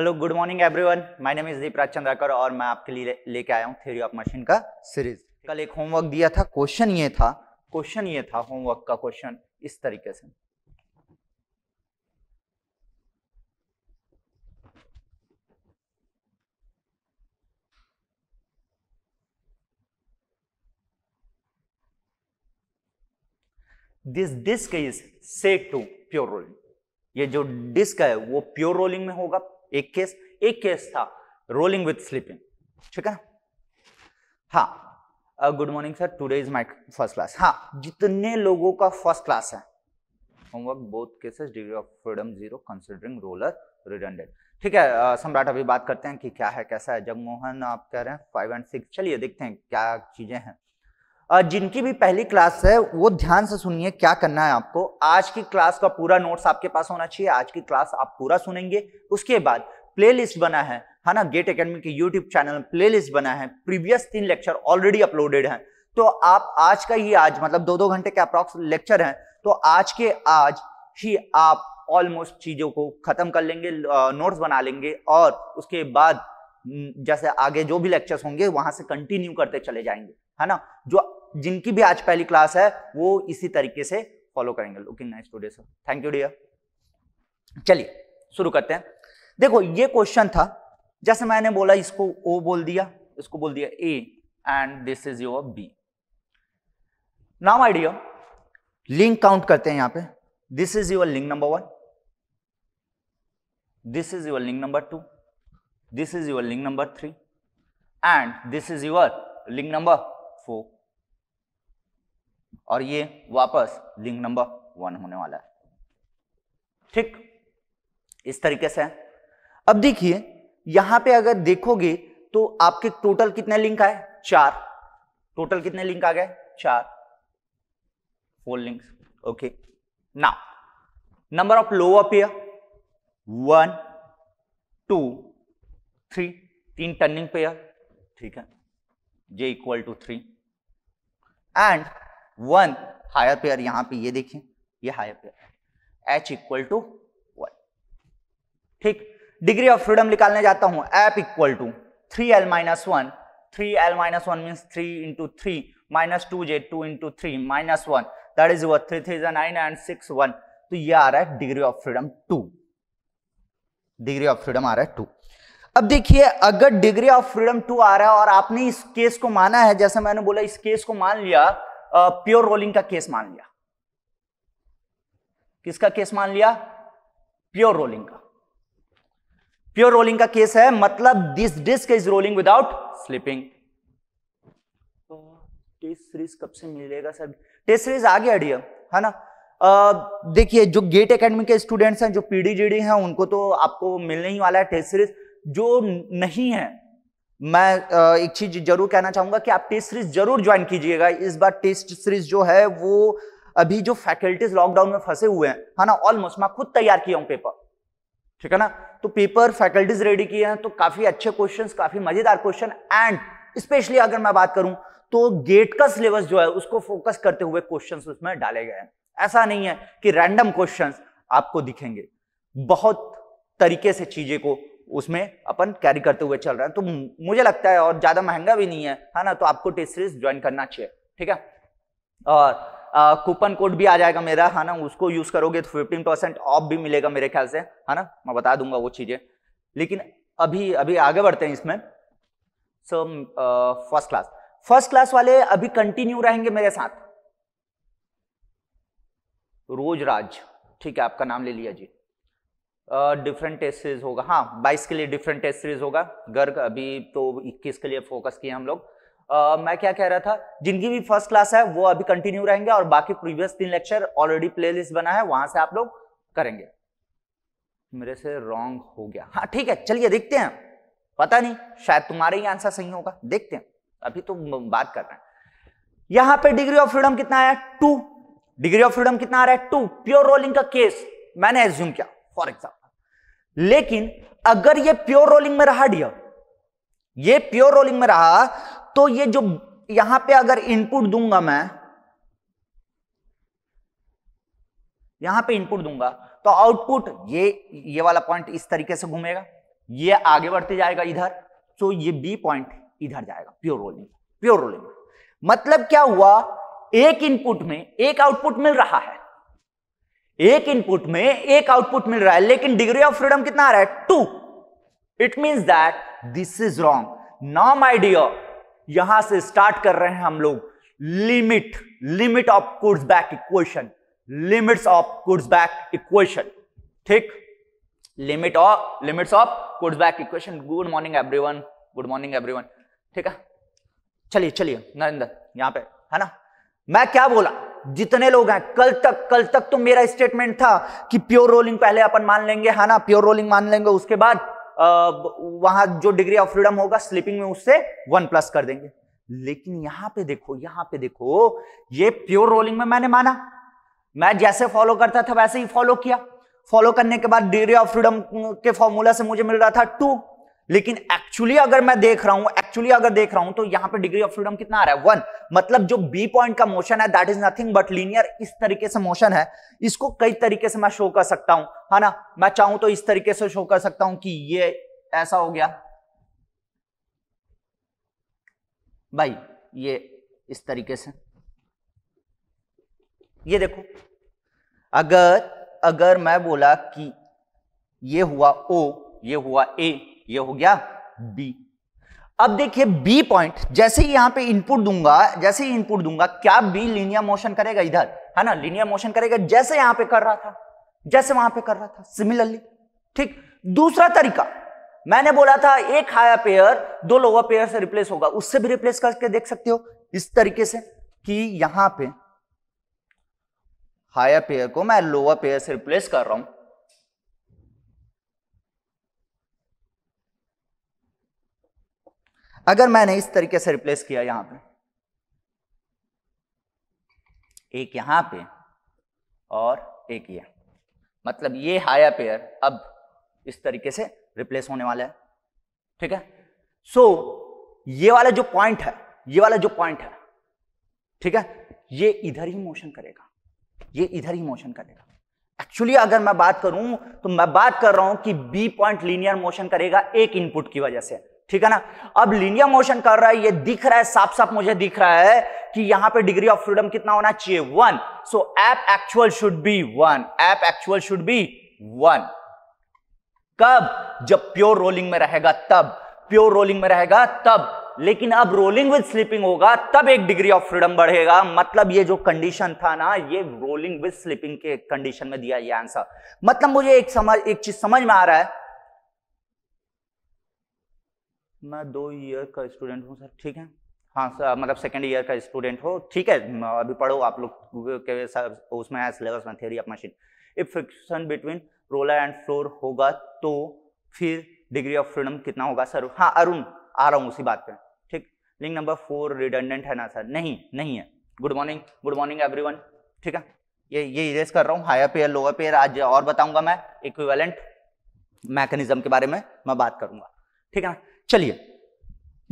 Hello good morning everyone my name is Deepraj Chandrakar और मैं आपके लिए लेके आया हूँ थ्योरी ऑफ मशीन का सीरीज कल एक होमवर्क दिया था क्वेश्चन ये था क्वेश्चन ये था होमवर्क का क्वेश्चन इस तरीके से this disc is set to pure rolling ये जो डिस्क है वो प्योर रोलिंग में होगा एक केस एक केस था रोलिंग विथ स्लीपिंग ठीक है हाँ good morning sir today is my first class हाँ जितने लोगों का फर्स्ट क्लास है homework both cases degree of freedom zero considering roller redundant ठीक है सम्राट अभी बात करते हैं कि क्या है कैसा है जगमोहन आप कह रहे हैं फाइव एंड सिक्स चलिए देखते हैं क्या चीजें हैं जिनकी भी पहली क्लास है वो ध्यान से सुनिए क्या करना है आपको आज की क्लास का पूरा नोट्स आपके पास होना चाहिए आज की क्लास आप पूरा सुनेंगे उसके बाद प्लेलिस्ट बना है है ना गेट अकेडमी के यूट्यूब चैनल में प्लेलिस्ट बना है प्रीवियस तीन लेक्चर ऑलरेडी अपलोडेड है तो आप आज का ही आज मतलब दो दो घंटे के अप्रॉक्स लेक्चर है तो आज के आज ही आप ऑलमोस्ट चीजों को खत्म कर लेंगे नोट्स बना लेंगे और उसके बाद जैसे आगे जो भी लेक्चर्स होंगे वहां से कंटिन्यू करते चले जाएंगे है ना जो जिनकी भी आज पहली क्लास है वो इसी तरीके से फॉलो करेंगे looking nice today sir thank you dear चलिए शुरू करते हैं देखो ये क्वेश्चन था जैसे मैंने बोला इसको ओ बोल दिया इसको बोल दिया A and this is your B now idea link count करते हैं यहां पे this is your link number one this is your link number two this is your link number three and this is your link number four और ये वापस link number one होने वाला है ठीक इस तरीके से अब देखिए यहां पे अगर देखोगे तो आपके टोटल कितने लिंक आए चार टोटल कितने लिंक आ गए चार फोर लिंक्स ओके ना number of lower pair one two three तीन टर्निंग पेयर ठीक है J equal to three and one higher pair यहां पे ये देखें ये higher pair H equal to one ठीक डिग्री ऑफ फ्रीडम निकालने जाता हूं F equal to three L minus one three L minus one mean three into three minus two J two into three minus one that is one three three nine and six one तो ये आ रहा है degree of freedom two degree of freedom आ रहा है two अब देखिए अगर डिग्री ऑफ फ्रीडम टू आ रहा है और आपने इस केस को माना है जैसे मैंने बोला इस केस को मान लिया प्योर रोलिंग का केस मान लिया किसका केस मान लिया प्योर रोलिंग का प्योर रोलिंग का केस है मतलब this disc is rolling without slipping test series कब से मिलेगा सर टेस्ट सीरीज आ गया डियर है ना देखिए जो गेट एकेडमी के स्टूडेंट्स हैं जो पीडीजीडी हैं उनको तो आपको मिलने ही वाला है टेस्ट सीरीज जो नहीं है मैं एक चीज जरूर कहना चाहूंगा कि आप टेस्ट सीरीज जरूर ज्वाइन कीजिएगा इस बार टेस्ट सीरीज जो है वो अभी जो फैकल्टीज लॉकडाउन में फंसे हुए हैं है ना ऑलमोस्ट मैं खुद तैयार किया हूँ पेपर ठीक है ना तो पेपर फैकल्टीज रेडी किए हैं तो काफी अच्छे क्वेश्चन काफी मजेदार क्वेश्चन एंड स्पेशली अगर मैं बात करूं तो गेट का सिलेबस जो है उसको फोकस करते हुए क्वेश्चंस उसमें डाले गए हैं ऐसा नहीं है कि रैंडम क्वेश्चंस आपको दिखेंगे बहुत तरीके से चीजें को उसमें अपन कैरी करते हुए चल रहे हैं तो मुझे लगता है और ज़्यादा महंगा भी नहीं है है ना तो आपको टेस्ट सीरीज ज्वाइन करना चाहिए ठीक है और कूपन कोड भी आ जाएगा मेरा है ना उसको यूज़ करोगे तो फिफ्टीन परसेंट ऑफ भी मिलेगा मेरे ख्याल से है ना मैं बता दूंगा वो चीज़ें लेकिन अभी अभी आगे बढ़ते हैं इसमें so first class first class वाले अभी कंटिन्यू रहेंगे मेरे साथ रोज राज ठीक है आपका नाम ले लिया जी डिफरेंट टेस्ट सीरीज होगा हाँ बाईस के लिए डिफरेंट टेस्ट सीरीज होगा गर्ग अभी तो इक्कीस के लिए फोकस किए हम लोग Uh, मैं क्या कह रहा था जिनकी भी फर्स्ट क्लास है वो अभी कंटिन्यू रहेंगे और बाकी प्रीवियस तीन लेक्चर ऑलरेडी प्लेलिस्ट बना है वहां से आप लोग करेंगे मेरे से रॉन्ग हो गया हाँ ठीक है चलिए देखते हैं पता नहीं शायद तुम्हारे ही आंसर सही होगा देखते हैं अभी तो बात कर रहे हैं यहां पर डिग्री ऑफ फ्रीडम कितना आया टू डिग्री ऑफ फ्रीडम कितना आ रहा है टू प्योर रोलिंग का केस मैंने एज्यूम किया फॉर एग्जाम्पल लेकिन अगर ये प्योर रोलिंग में रहा डियर ये प्योर रोलिंग में रहा तो ये जो यहां पे अगर इनपुट दूंगा मैं यहां पे इनपुट दूंगा तो आउटपुट ये ये वाला पॉइंट इस तरीके से घूमेगा ये आगे बढ़ते जाएगा इधर तो ये बी पॉइंट इधर जाएगा प्योर रोलिंग प्योर रोलिंग मतलब क्या हुआ एक इनपुट में एक आउटपुट मिल रहा है एक इनपुट में एक आउटपुट मिल रहा है लेकिन डिग्री ऑफ फ्रीडम कितना आ रहा है two it means that this is wrong now my dear यहां से स्टार्ट कर रहे हैं हम लोग limit limit of back equation limits of back equation ठीक limit of limits of back equation good morning everyone good morning everyone ठीक है चलिए चलिए नरेंद्र यहां पे है ना मैं क्या बोला जितने लोग हैं कल तक कल तक तो मेरा स्टेटमेंट था कि प्योर रोलिंग पहले अपन मान लेंगे है हाँ ना प्योर रोलिंग मान लेंगे उसके बाद वहां जो डिग्री ऑफ फ्रीडम होगा स्लीपिंग में उससे वन प्लस कर देंगे लेकिन यहां पे देखो यहां पे देखो ये प्योर रोलिंग में मैंने माना मैं जैसे फॉलो करता था वैसे ही फॉलो किया फॉलो करने के बाद डिग्री ऑफ फ्रीडम के फॉर्मूला से मुझे मिल रहा था टू लेकिन एक्चुअली अगर मैं देख रहा हूं एक्चुअली अगर देख रहा हूं तो यहां पे डिग्री ऑफ फ्रीडम कितना आ रहा है वन मतलब जो बी पॉइंट का मोशन है that is nothing but linear इस तरीके से मोशन है इसको कई तरीके से मैं शो कर सकता हूं है ना मैं चाहूं तो इस तरीके से शो कर सकता हूं कि ये ऐसा हो गया भाई ये इस तरीके से ये देखो अगर अगर मैं बोला कि ये हुआ ओ ये हुआ ए ये हो गया बी अब देखिए बी पॉइंट जैसे ही यहां पे इनपुट दूंगा जैसे ही इनपुट दूंगा क्या बी लीनियर मोशन करेगा इधर है ना लीनियर मोशन करेगा जैसे यहां पे कर रहा था जैसे वहां पे कर रहा था सिमिलरली ठीक दूसरा तरीका मैंने बोला था एक हायर पेयर दो लोअर पेयर से रिप्लेस होगा उससे भी रिप्लेस करके देख सकते हो इस तरीके से कि यहां पे हायर पेयर को मैं लोअर पेयर से रिप्लेस कर रहा हूं अगर मैंने इस तरीके से रिप्लेस किया यहां पे एक यहां पे और एक ये मतलब ये हाया पेयर अब इस तरीके से रिप्लेस होने वाला है ठीक है सो so, ये वाला जो पॉइंट है ये वाला जो पॉइंट है ठीक है ये इधर ही मोशन करेगा ये इधर ही मोशन करेगा एक्चुअली अगर मैं बात करूं तो मैं बात कर रहा हूं कि बी पॉइंट लीनियर मोशन करेगा एक इनपुट की वजह से ठीक है ना अब लीनियर मोशन कर रहा है ये दिख रहा है साफ साफ मुझे दिख रहा है कि यहां पे डिग्री ऑफ फ्रीडम कितना होना चाहिए one so F actual should be one F actual should be one कब जब प्योर रोलिंग में रहेगा तब प्योर रोलिंग में रहेगा तब लेकिन अब रोलिंग विद स्लिपिंग होगा तब एक डिग्री ऑफ फ्रीडम बढ़ेगा मतलब ये जो कंडीशन था ना ये रोलिंग विद स्लिपिंग के कंडीशन में दिया ये आंसर मतलब मुझे एक समझ एक चीज समझ में आ रहा है मैं दो ईयर का स्टूडेंट हूँ सर ठीक है हाँ सर मतलब सेकेंड ईयर का स्टूडेंट हो ठीक है अभी पढ़ो आप लोग के उसमें है सिलेबस में theory of machine if friction between roller and floor होगा तो फिर डिग्री ऑफ फ्रीडम कितना होगा सर हाँ अरुण आ रहा हूँ उसी बात पे ठीक लिंक नंबर फोर रिडेंडेंट है ना सर नहीं नहीं है good morning good morning every ठीक है ये ये इरेज कर रहा हूँ हायर पेयर लोअर पेयर आज और बताऊंगा मैं इक्विवेलेंट मैकेनिज्म के बारे में मैं बात करूंगा ठीक है ना चलिए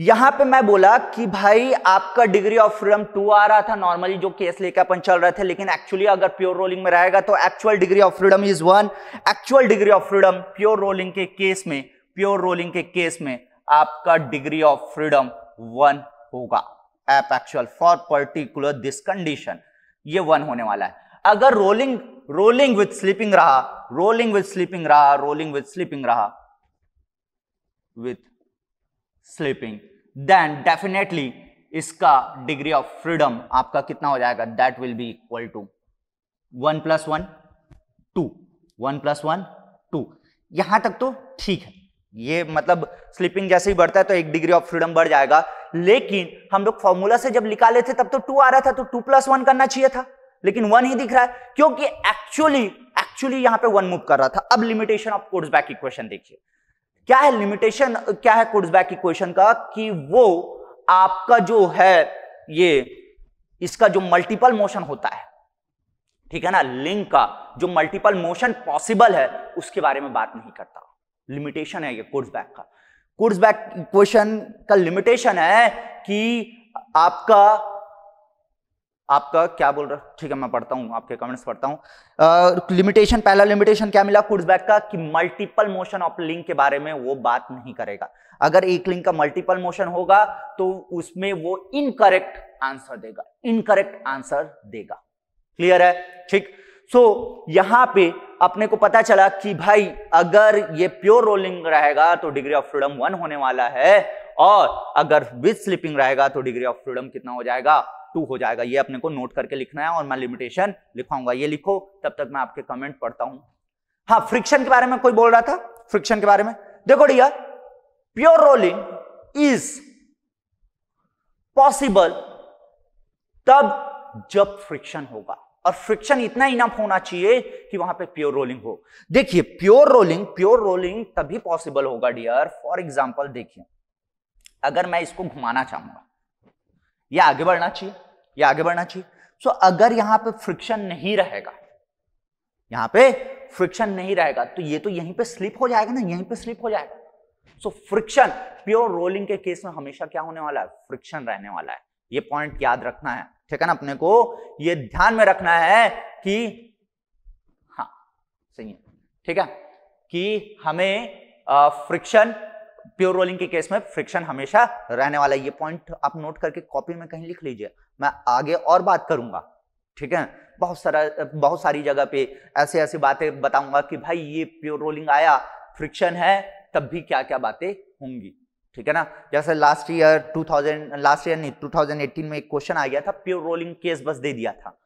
यहां पे मैं बोला कि भाई आपका डिग्री ऑफ फ्रीडम टू आ रहा था नॉर्मली जो केस लेके अपन चल रहे थे लेकिन एक्चुअली अगर प्योर रोलिंग में रहेगा तो actual degree of freedom is one actual degree of freedom pure rolling के केस में प्योर रोलिंग के केस में आपका डिग्री ऑफ फ्रीडम वन होगा F actual for particular this condition ये वन होने वाला है अगर रोलिंग रोलिंग विथ स्लीपिंग रहा रोलिंग विथ स्लीपिंग रहा रोलिंग विथ स्लीपिंग रहा विथ स्लीपिंग देन डेफिनेटली इसका डिग्री ऑफ फ्रीडम आपका कितना हो जाएगा that will B equal to one plus one two one plus one two यहां तक तो ठीक है ये मतलब स्लीपिंग जैसे ही बढ़ता है तो एक डिग्री ऑफ फ्रीडम बढ़ जाएगा लेकिन हम लोग फॉर्मूला से जब निकाले थे तब तो टू आ रहा था तो टू प्लस वन करना चाहिए था लेकिन वन ही दिख रहा है क्योंकि एक्चुअली एक्चुअली यहां पे वन मूव कर रहा था अब limitation of Kutzbach equation देखिए क्या है लिमिटेशन क्या है कुड्सबैक इक्वेशन का कि वो आपका जो है ये इसका जो मल्टीपल मोशन होता है ठीक है ना लिंक का जो मल्टीपल मोशन पॉसिबल है उसके बारे में बात नहीं करता लिमिटेशन है ये बैक का बैक इक्वेशन का लिमिटेशन है कि आपका आपका क्या बोल रहा ठीक है मैं पढ़ता हूँ आपके कमेंट्स पढ़ता हूँ लिमिटेशन पहला लिमिटेशन क्या मिला कुड्सबैक का कि मल्टीपल मोशन ऑफ लिंक के बारे में वो बात नहीं करेगा अगर एक लिंक का मल्टीपल मोशन होगा तो उसमें वो इनकरेक्ट आंसर देगा इनकरेक्ट आंसर देगा क्लियर है ठीक सो so, यहां पे अपने को पता चला कि भाई अगर ये प्योर रोलिंग रहेगा तो डिग्री ऑफ फ्रीडम वन होने वाला है और अगर विथ स्लिपिंग रहेगा तो डिग्री ऑफ फ्रीडम कितना हो जाएगा टू हो जाएगा ये अपने को नोट करके लिखना है और मैं लिमिटेशन लिखाऊंगा ये लिखो तब तक मैं आपके कमेंट पढ़ता हूं हाँ फ्रिक्शन के बारे में कोई बोल रहा था फ्रिक्शन के बारे में देखो dear pure rolling is possible तब जब फ्रिक्शन होगा और फ्रिक्शन इतना इनफ होना चाहिए कि वहां पे प्योर रोलिंग हो देखिए प्योर रोलिंग प्योर रोलिंग तभी पॉसिबल होगा डियर फॉर एग्जांपल देखिए अगर मैं इसको घुमाना चाहूंगा ये आगे बढ़ना चाहिए ये आगे बढ़ना चाहिए सो so, अगर यहां पे फ्रिक्शन नहीं रहेगा यहां पे फ्रिक्शन नहीं रहेगा तो ये तो यहीं पे स्लिप हो जाएगा ना यहीं पे स्लिप हो जाएगा सो फ्रिक्शन प्योर रोलिंग के केस में हमेशा क्या होने वाला है फ्रिक्शन रहने वाला है ये पॉइंट याद रखना है ठीक है ना अपने को ये ध्यान में रखना है कि हाँ सही है ठीक है कि हमें फ्रिक्शन प्योर रोलिंग के केस में फ्रिक्शन हमेशा रहने वाला है ये पॉइंट आप नोट करके कॉपी में कहीं लिख लीजिए मैं आगे और बात करूंगा ठीक है बहुत सारा बहुत सारी जगह पे ऐसे ऐसे बातें बताऊंगा कि भाई ये प्योर रोलिंग आया फ्रिक्शन है तब भी क्या क्या बातें होंगी ठीक है ना जैसे लास्ट ईयर 2000 लास्ट ईयर नहीं 2018 में एक क्वेश्चन आ गया था प्योर रोलिंग केस बस दे दिया था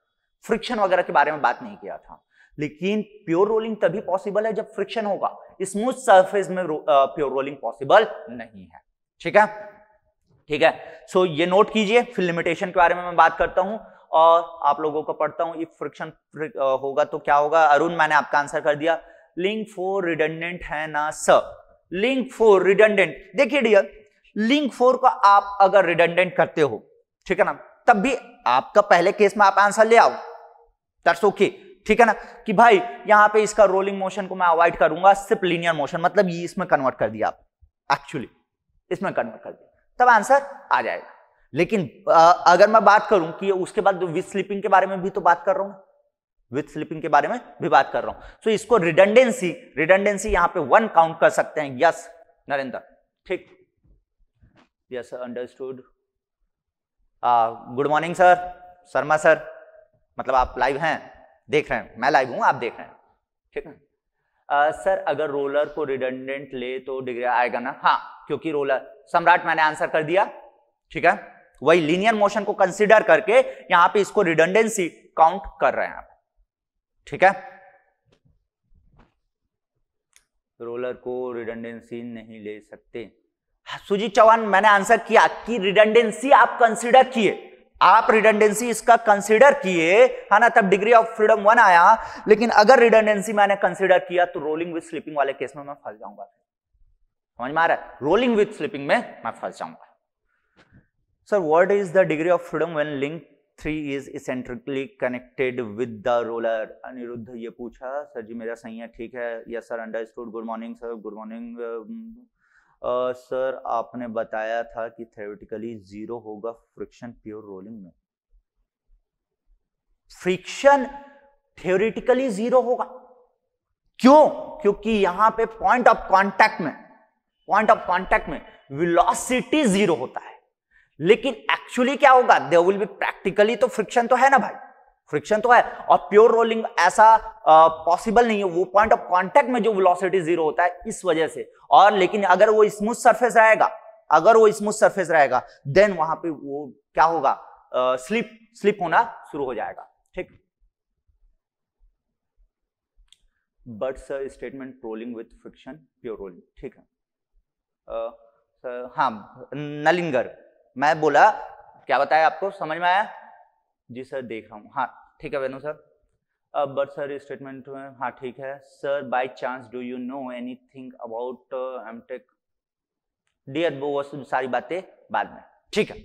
फ्रिक्शन वगैरह के बारे में बात नहीं किया था लेकिन प्योर रोलिंग तभी पॉसिबल है जब फ्रिक्शन होगा स्मूथ सरफेस में रो, प्योर रोलिंग पॉसिबल नहीं है ठीक है ठीक है सो so, ये नोट कीजिए फिर लिमिटेशन के बारे में मैं बात करता हूं और आप लोगों को पढ़ता हूं इफ फ्रिक्शन होगा तो क्या होगा अरुण मैंने आपका आंसर कर दिया लिंक फोर रिडेंडेंट है ना सर लिंक फोर रिडेंडेंट देखिए डियर लिंक फोर को आप अगर रिडेंडेंट करते हो ठीक है ना तब भी आपका पहले केस में आप आंसर ले आओ दट्स ओके okay. ठीक है ना कि भाई यहां पे इसका रोलिंग मोशन को मैं अवॉइड करूंगा सिर्फ लीनियर मोशन मतलब ये इसमें कन्वर्ट कर दिया आप एक्चुअली इसमें कन्वर्ट कर दिया तब आंसर आ जाएगा लेकिन आ, अगर मैं बात करूं कि उसके बाद विथ स्लिपिंग के बारे में भी तो बात कर रहा हूं विथ स्लिपिंग के बारे में भी बात कर रहा हूं सो तो so, इसको रिडेंडेंसी रिडेंडेंसी यहां पे वन काउंट कर सकते हैं यस नरेंद्र ठीक yes understood good morning sir Sharma sir मतलब आप लाइव हैं देख रहे हैं मैं लाइव हूं आप देख रहे हैं ठीक है सर अगर रोलर को रिडंडेंट ले तो डिग्री आएगा ना हाँ क्योंकि रोलर सम्राट मैंने आंसर कर दिया ठीक है वही लीनियर मोशन को कंसिडर करके यहां पर इसको रिडेंडेंसी काउंट कर रहे हैं आप ठीक है रोलर को रिडेंडेंसी नहीं ले सकते हाँ, सुजीत चौहान मैंने आंसर किया कि रिडेंडेंसी आप कंसिडर किए आप रिडेंडेंसी इसका कंसिडर किए है ना तब डिग्री ऑफ फ्रीडम वन आया लेकिन अगर रिडेंडेंसी मैंने कंसिडर किया तो रोलिंग विथ स्लीपिंग वाले केस में मैं फंस जाऊंगा समझ में आ रहा है रोलिंग विथ स्लीपिंग में मैं फंस जाऊंगा sir what is the degree of freedom when link three is eccentrically connected with the roller Aniruddh ये पूछा सर जी मेरा सही है ठीक है yes sir understood good morning sir good morning ah, sir आपने बताया था कि थेरेटिकली जीरो होगा फ्रिक्शन प्योर रोलिंग में फ्रिक्शन थ्योरिटिकली जीरो होगा क्यों क्योंकि यहां पे पॉइंट ऑफ कांटेक्ट में पॉइंट ऑफ कांटेक्ट में वेलोसिटी जीरो होता है लेकिन एक्चुअली क्या होगा दे विल बी प्रैक्टिकली तो फ्रिक्शन तो है ना भाई फ्रिक्शन तो है और प्योर रोलिंग ऐसा पॉसिबल नहीं है वो पॉइंट ऑफ कॉन्टेक्ट में जो वेलोसिटी जीरो होता है इस वजह से और लेकिन अगर वो स्मूथ सरफेस रहेगा अगर वो स्मूथ सरफेस रहेगा देन वहां पे वो क्या होगा स्लिप स्लिप होना शुरू हो जाएगा ठीक but sir statement rolling with friction pure rolling ठीक है uh, सर हाँ नलिंगर मैं बोला क्या बताया आपको समझ में आया जी सर देख रहा हूँ हाँ ठीक है वेनु सर अब बट सर स्टेटमेंट में हाँ ठीक है sir by chance do you know anything about M Tech dear वो सारी बातें बाद में ठीक है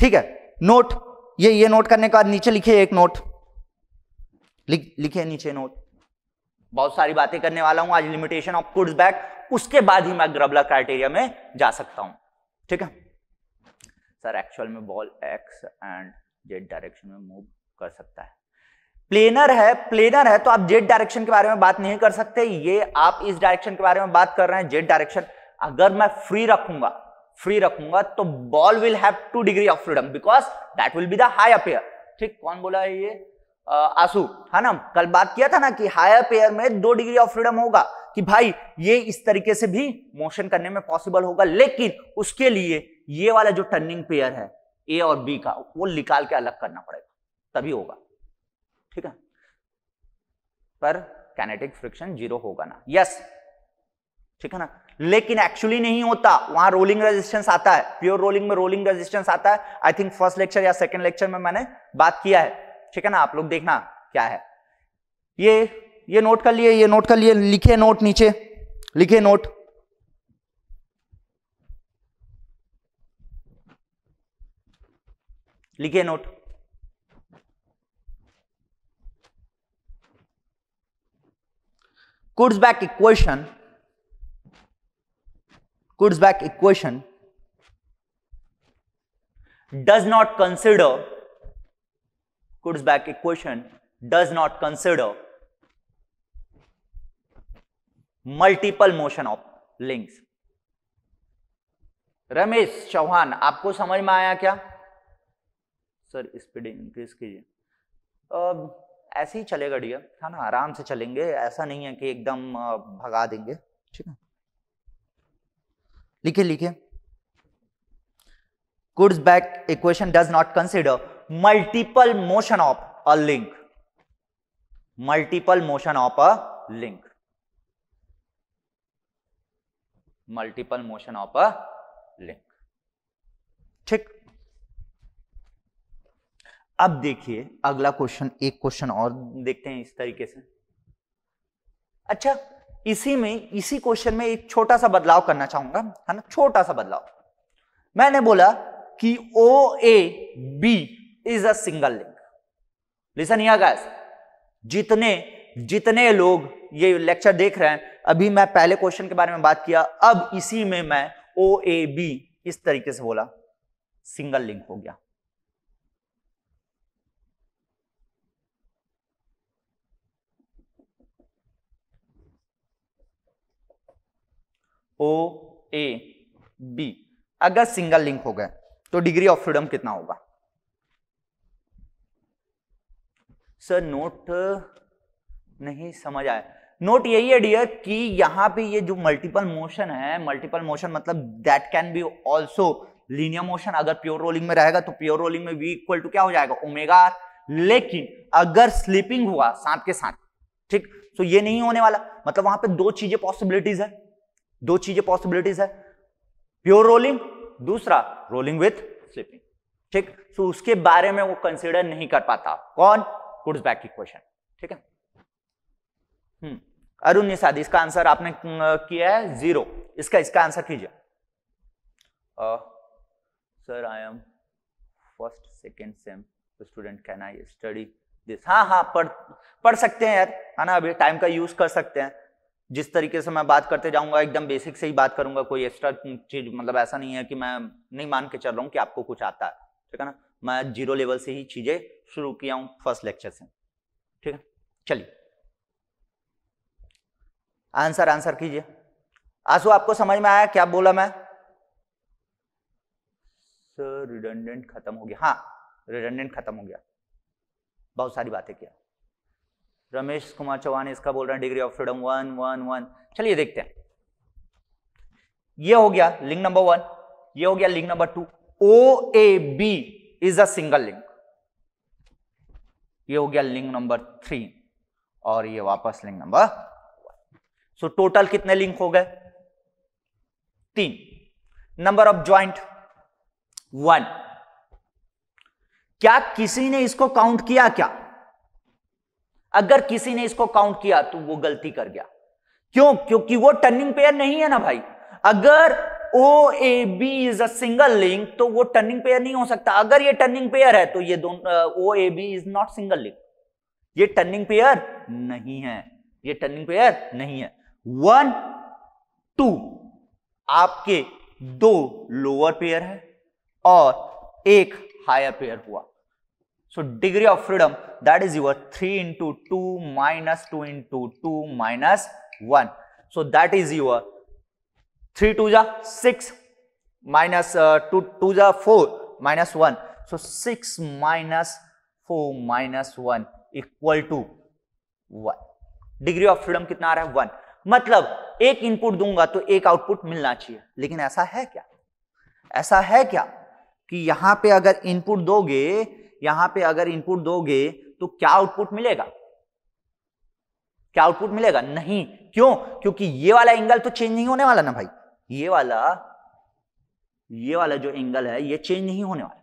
ठीक है नोट ये ये नोट करने के बाद नीचे लिखिए एक नोट लिख लिखिए नीचे नोट बहुत सारी बातें करने वाला हूं आज लिमिटेशन ऑफ गुड्स बैक उसके बाद ही मैं ग्रबला क्राइटेरिया में जा सकता हूं ठीक है सर एक्चुअल में ball X and Z direction में मूव कर सकता है प्लेनर है प्लेनर है तो आप जेड डायरेक्शन के बारे में बात नहीं कर सकते ये आप इस डायरेक्शन के बारे में बात कर रहे हैं जेड डायरेक्शन अगर मैं फ्री रखूंगा फ्री रखूंगा तो ball will have two degree of freedom because that will be the higher pair ठीक कौन बोला है ये आंसू है ना कल बात किया था ना कि हायर पेयर में दो डिग्री ऑफ फ्रीडम होगा कि भाई ये इस तरीके से भी मोशन करने में पॉसिबल होगा लेकिन उसके लिए ये वाला जो टर्निंग पेयर है ए और बी का वो निकाल के अलग करना पड़ेगा तभी होगा ठीक है पर कैनेटिक फ्रिक्शन जीरो होगा ना यस ठीक है ना लेकिन एक्चुअली नहीं होता वहां रोलिंग रेजिस्टेंस आता है प्योर रोलिंग में रोलिंग रेजिस्टेंस आता है आई थिंक फर्स्ट लेक्चर या सेकंड लेक्चर में मैंने बात किया है ठीक है ना आप लोग देखना क्या है ये ये नोट कर लिए ये नोट कर लिए लिखे नोट नीचे लिखे नोट लिखिए note back equation back equation does not consider back equation does not consider multiple motion of links Ramesh Chauhan आपको समझ में आया क्या सर स्पीड इंक्रीज कीजिए अब ऐसे ही चलेगा डिया है ना आराम से चलेंगे ऐसा नहीं है कि एकदम भगा देंगे ठीक है लिखे लिखे Kutzbach equation does not consider multiple motion of a link multiple motion of a link multiple motion of a link ठीक अब देखिए अगला क्वेश्चन एक क्वेश्चन और देखते हैं इस तरीके से अच्छा इसी में इसी क्वेश्चन में एक छोटा सा बदलाव करना चाहूंगा है ना छोटा सा बदलाव मैंने बोला कि O A B is a single link listen या गैस जितने जितने लोग ये लेक्चर देख रहे हैं अभी मैं पहले क्वेश्चन के बारे में बात किया अब इसी में मैं ओ ए बी इस तरीके से बोला सिंगल लिंक हो गया ओ ए बी अगर सिंगल लिंक हो गए तो डिग्री ऑफ फ्रीडम कितना होगा सर नोट नहीं समझ आया नोट यही है डियर कि यहां पे ये जो मल्टीपल मोशन है मल्टीपल मोशन मतलब that can be also linear motion अगर प्योर रोलिंग में रहेगा तो प्योर रोलिंग में वी इक्वल टू क्या हो जाएगा ओमेगा लेकिन अगर स्लीपिंग हुआ सांप के साथ ठीक तो ये नहीं होने वाला मतलब वहां पे दो चीजें पॉसिबिलिटीज है दो चीजें पॉसिबिलिटीज है प्योर रोलिंग दूसरा रोलिंग विथ स्लिपिंग ठीक सो so, उसके बारे में वो कंसिडर नहीं कर पाता कौन बैक की क्वेश्चन ठीक है हम्म। अरुण निषाद इसका आंसर आपने किया है जीरो इसका इसका आंसर कीजिए sir I am first second sem student can I study this हाँ हाँ पढ़ पढ़ सकते हैं यार है ना अभी टाइम का यूज कर सकते हैं जिस तरीके से मैं बात करते जाऊंगा एकदम बेसिक से ही बात करूंगा कोई एक्स्ट्रा चीज मतलब ऐसा नहीं है कि मैं नहीं मान के चल रहा हूँ कि आपको कुछ आता है ठीक है ना मैं जीरो लेवल से ही चीजें शुरू किया हूँ फर्स्ट लेक्चर से ठीक है चलिए आंसर आंसर कीजिए आंसू आपको समझ में आया क्या बोला मैं सर खत्म हो गया हाँ रिडेंडेंट खत्म हो गया बहुत सारी बातें किया रमेश कुमार चौहान इसका बोल रहे हैं degree of freedom one one one चलिए देखते हैं ये हो गया लिंक नंबर वन ये हो गया link number two O A B is a single link ये हो गया लिंक नंबर थ्री और ये वापस लिंक नंबर सो टोटल कितने लिंक हो गए तीन नंबर ऑफ ज्वाइंट वन क्या किसी ने इसको काउंट किया क्या अगर किसी ने इसको काउंट किया तो वो गलती कर गया क्यों क्योंकि वो टर्निंग पेयर नहीं है ना भाई अगर O A B is a single link तो वो टर्निंग पेयर नहीं हो सकता अगर ये टर्निंग पेयर है तो ये दोनों O A B is not single link ये टर्निंग पेयर नहीं है ये टर्निंग पेयर नहीं है वन टू आपके दो लोअर पेयर है और एक हायर पेयर हुआ So degree of freedom that is your 3 into 2 minus 2 into 2 minus 1. So that is your 3 to ja 6 minus uh, 2 to the 4 minus 1. So 6 minus 4 minus 1 equal to 1. degree of freedom कितना आ रहा है 1. मतलब एक input दूंगा तो एक output मिलना चाहिए लेकिन ऐसा है क्या ऐसा है क्या कि यहां पे अगर इनपुट दोगे यहां पे अगर इनपुट दोगे तो क्या आउटपुट मिलेगा क्या आउटपुट मिलेगा नहीं क्यों क्योंकि ये वाला एंगल तो चेंज नहीं होने वाला ना भाई ये वाला ये वाला जो एंगल है ये चेंज नहीं होने वाला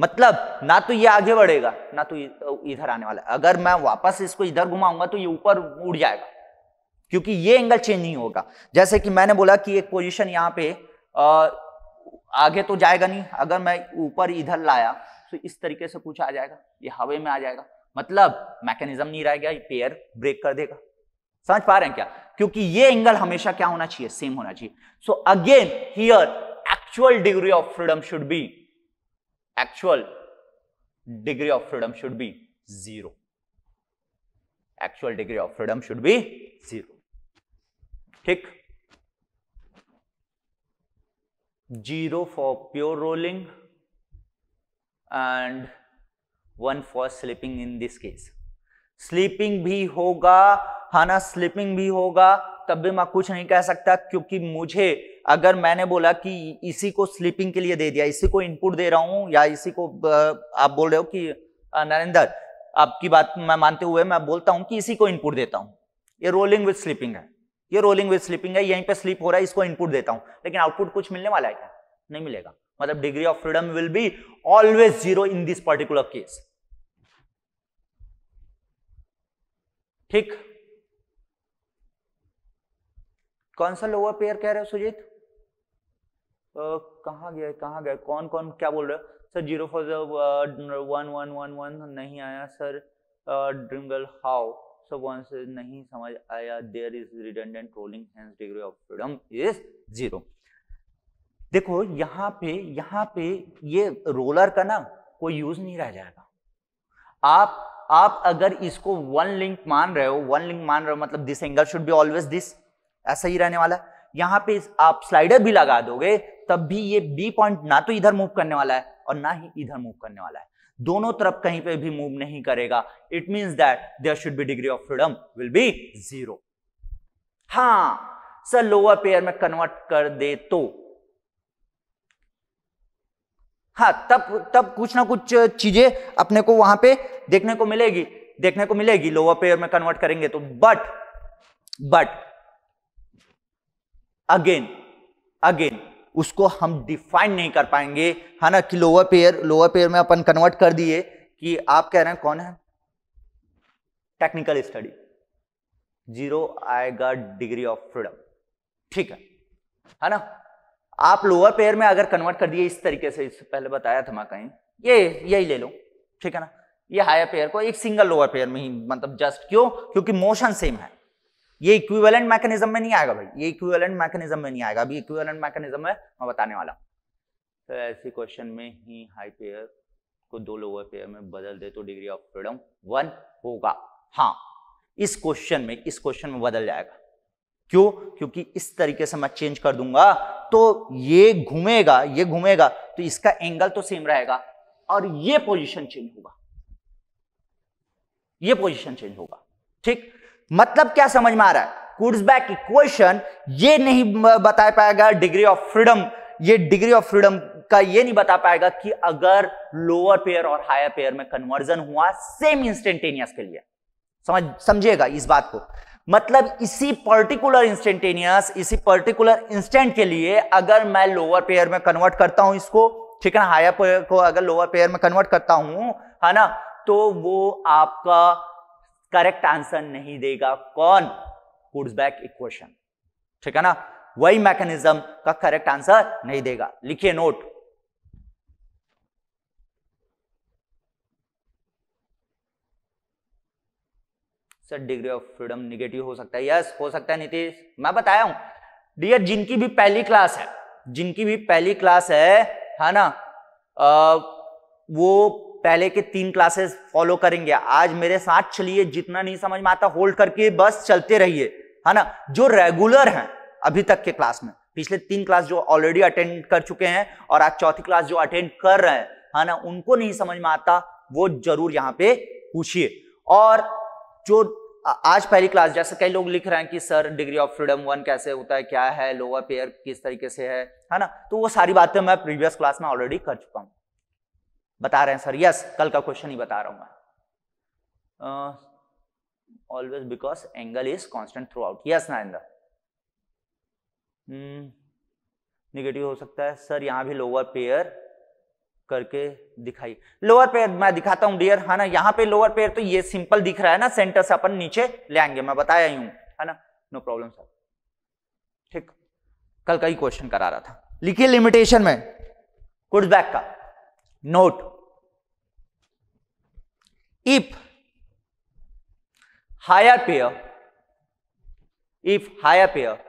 मतलब ना तो ये आगे बढ़ेगा ना तो इधर आने वाला अगर मैं वापस इसको इधर घुमाऊंगा तो ये ऊपर उड़ जाएगा क्योंकि ये एंगल चेंज नहीं होगा जैसे कि मैंने बोला कि एक पोजीशन यहाँ पे आ, आगे तो जाएगा नहीं अगर मैं ऊपर इधर लाया तो इस तरीके से कुछ आ जाएगा ये हवे में आ जाएगा मतलब मैकेनिज्म नहीं रहेगा ये पेयर ब्रेक कर देगा समझ पा रहे हैं क्या क्योंकि ये एंगल हमेशा क्या होना चाहिए सेम होना चाहिए so again here actual degree of freedom should be actual degree of freedom should be zero actual degree of freedom should be zero ठीक zero for pure rolling and one for slipping in this case slipping भी होगा है हाँ ना sleeping भी होगा तब भी मैं कुछ नहीं कह सकता क्योंकि मुझे अगर मैंने बोला कि इसी को स्लीपिंग के लिए दे दिया इसी को इनपुट दे रहा हूं या इसी को आप बोल रहे हो कि नरेंद्र आपकी बात मैं मानते हुए मैं बोलता हूं कि इसी को इनपुट देता हूं ये रोलिंग विद स्लीपिंग है ये रोलिंग विद स्लीपिंग है यहीं पे स्लीप हो रहा है इसको इनपुट देता हूं लेकिन आउटपुट कुछ मिलने वाला है क्या नहीं मिलेगा मतलब degree of freedom will be always zero in this particular case ठीक कौन सा लोअर पेयर कह रहे हो सुजीत uh, कहा गया कहा गया कौन कौन क्या बोल रहे हो sir zero for one one one one नहीं आया सर ड्रिंगल हाउ सो से नहीं समझ आया there is redundant rolling hence degree of freedom is zero देखो यहां पे यहां पे ये रोलर का ना कोई यूज नहीं रह जाएगा आप आप अगर इसको वन लिंक मान रहे हो वन लिंक मान रहे हो मतलब this angle should be always this ऐसा ही रहने वाला यहां पे आप स्लाइडर भी लगा दोगे तब भी ये बी पॉइंट ना तो इधर मूव करने वाला है और ना ही इधर मूव करने वाला है दोनों तरफ कहीं पे भी मूव नहीं करेगा it mean that there should be degree of freedom will be zero हाँ सर लोअर पेयर में कन्वर्ट कर दे तो हाँ तब तब कुछ ना कुछ चीजें अपने को वहां पे देखने को मिलेगी देखने को मिलेगी लोअर पेयर में कन्वर्ट करेंगे तो बट बट अगेन अगेन उसको हम डिफाइन नहीं कर पाएंगे है ना कि लोअर पेयर लोअर पेयर में अपन कन्वर्ट कर दिए कि आप कह रहे हैं कौन है टेक्निकल स्टडी जीरो आएगा डिग्री ऑफ फ्रीडम ठीक है है ना आप लोअर पेयर में अगर कन्वर्ट कर दिए इस तरीके से इससे पहले बताया था मैं कहीं ये यही ले लो ठीक है ना ये हायर पेयर को एक सिंगल लोअर पेयर में ही मतलब जस्ट क्यों क्योंकि मोशन सेम है ये इक्विवेलेंट मैकेनिज्म में नहीं आएगा भाई ये इक्विवेलेंट मैकेनिज्म में नहीं आएगा अभी इक्विवेलेंट मैकेनिज्म है मैं बताने वाला तो ऐसे क्वेश्चन में ही हाई पेयर को दो लोअर पेयर में बदल दे तो डिग्री ऑफ फ्रीडम वन होगा हाँ इस क्वेश्चन में इस क्वेश्चन में बदल जाएगा क्यों क्योंकि इस तरीके से मैं चेंज कर दूंगा तो ये घूमेगा ये घूमेगा तो इसका एंगल तो सेम रहेगा और ये पोजीशन चेंज होगा ये पोजीशन चेंज होगा ठीक मतलब क्या समझ में आ रहा है बैक इक्वेशन ये नहीं बता पाएगा डिग्री ऑफ फ्रीडम ये डिग्री ऑफ फ्रीडम का ये नहीं बता पाएगा कि अगर लोअर पेयर और हायर पेयर में कन्वर्जन हुआ सेम इंस्टेंटेनियस के लिए समझ समझिएगा इस बात को मतलब इसी पर्टिकुलर इंस्टेंटेनियस इसी पर्टिकुलर इंस्टेंट के लिए अगर मैं लोअर पेयर में कन्वर्ट करता हूं इसको ठीक है ना हायर पेयर को अगर लोअर पेयर में कन्वर्ट करता हूं है ना तो वो आपका करेक्ट आंसर नहीं देगा कौन बैक इक्वेशन ठीक है ना वही मैकेनिज्म का करेक्ट आंसर नहीं देगा लिखिए note sir degree of freedom negative हो सकता है यस हो सकता है नीतीश मैं बताया हूं डियर जिनकी भी पहली क्लास है जिनकी भी पहली क्लास है है ना आ, वो पहले के तीन क्लासेस फॉलो करेंगे आज मेरे साथ चलिए जितना नहीं समझ में आता होल्ड करके बस चलते रहिए है ना जो रेगुलर हैं अभी तक के क्लास में पिछले तीन क्लास जो ऑलरेडी अटेंड कर चुके हैं और आज चौथी क्लास जो अटेंड कर रहे हैं है ना उनको नहीं समझ में आता वो जरूर यहाँ पे पूछिए और जो आज पहली क्लास जैसे कई लोग लिख रहे हैं कि sir degree of freedom one कैसे होता है क्या है लोअर पेयर किस तरीके से है है ना तो वो सारी बातें मैं प्रीवियस क्लास में ऑलरेडी कर चुका हूं बता रहे हैं सर यस कल का क्वेश्चन ही बता रहा हूं मैं always because angle is constant throughout yes neither negative हो सकता है सर यहां भी लोअर पेयर करके दिखाई लोअर पेयर मैं दिखाता हूं डियर है ना यहाँ पे लोअर पेयर तो ये सिंपल दिख रहा है ना सेंटर से अपन नीचे ले आएंगे मैं बताया ही हूं है ना नो प्रॉब्लम सर ठीक कल का ही क्वेश्चन करा रहा था लिखिए लिमिटेशन में कुछ बैक का note if higher pair if higher pair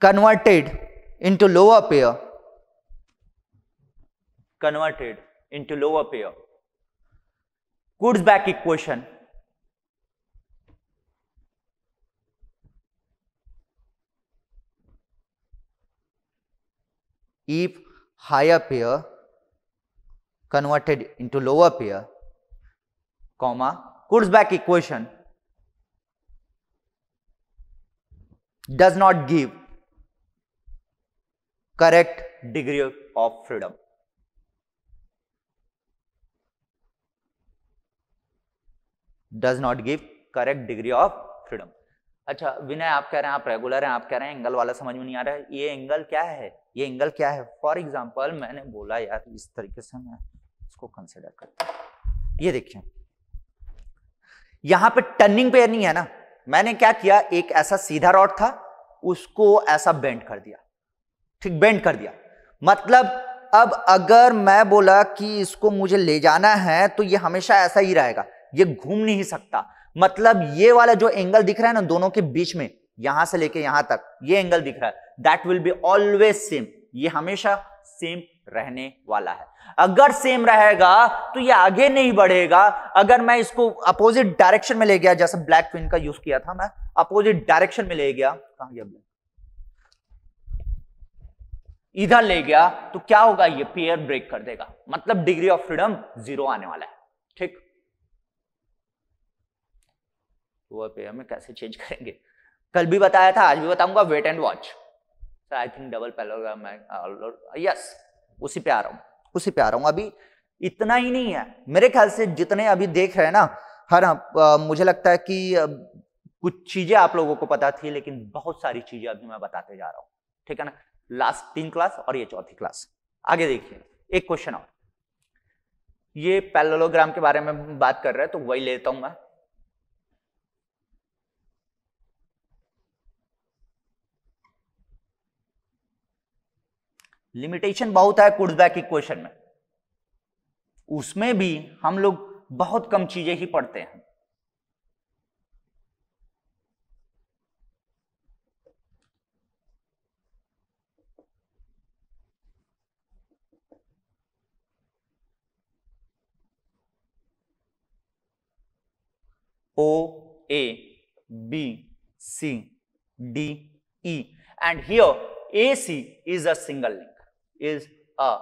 converted into lower pair converted into lower pair. back equation. If higher pair converted into lower pair, comma, back equation does not give correct degree of freedom Does not give correct degree of freedom. अच्छा विनय आप कह रहे हैं आप regular हैं आप कह रहे हैं एंगल वाला समझ में नहीं आ रहा है ये एंगल क्या है ये एंगल क्या है फॉर एग्जाम्पल मैंने बोला यार इस तरीके से मैं इसको कंसिडर करता ये देखिए यहां पे टर्निंग पेयर नहीं है ना मैंने क्या किया एक ऐसा सीधा रॉड था उसको ऐसा बेंड कर दिया ठीक बेंड कर दिया मतलब अब अगर मैं बोला कि इसको मुझे ले जाना है तो ये हमेशा ऐसा ही रहेगा ये घूम नहीं सकता मतलब ये वाला जो एंगल दिख रहा है ना दोनों के बीच में यहां से लेके यहां तक ये एंगल दिख रहा है that will be always same ये हमेशा सेम रहने वाला है अगर सेम रहेगा तो ये आगे नहीं बढ़ेगा अगर मैं इसको अपोजिट डायरेक्शन में ले गया जैसे ब्लैक क्वीन का यूज किया था मैं अपोजिट डायरेक्शन में ले गया कहा गया ब्लैक इधर ले गया तो क्या होगा ये पेयर ब्रेक कर देगा मतलब डिग्री ऑफ फ्रीडम जीरो आने वाला है ठीक वह तो पेयर में कैसे चेंज करेंगे कल भी बताया था आज भी बताऊंगा wait and watch I think double parallelogram yes उसी पे आ रहा हूं उसी पे आ रहा हूँ अभी इतना ही नहीं है मेरे ख्याल से जितने अभी देख रहे हैं ना हर आ, मुझे लगता है कि कुछ चीजें आप लोगों को पता थी लेकिन बहुत सारी चीजें अभी मैं बताते जा रहा हूँ ठीक है ना लास्ट तीन क्लास और ये चौथी क्लास आगे देखिए एक क्वेश्चन और ये पैलोलोग्राम के बारे में बात कर रहे हैं तो वही लेता हूं मैं लिमिटेशन बहुत है कुर्दबैक इक्वेशन में उसमें भी हम लोग बहुत कम चीजें ही पढ़ते हैं O A B C D E and here AC is a single link is a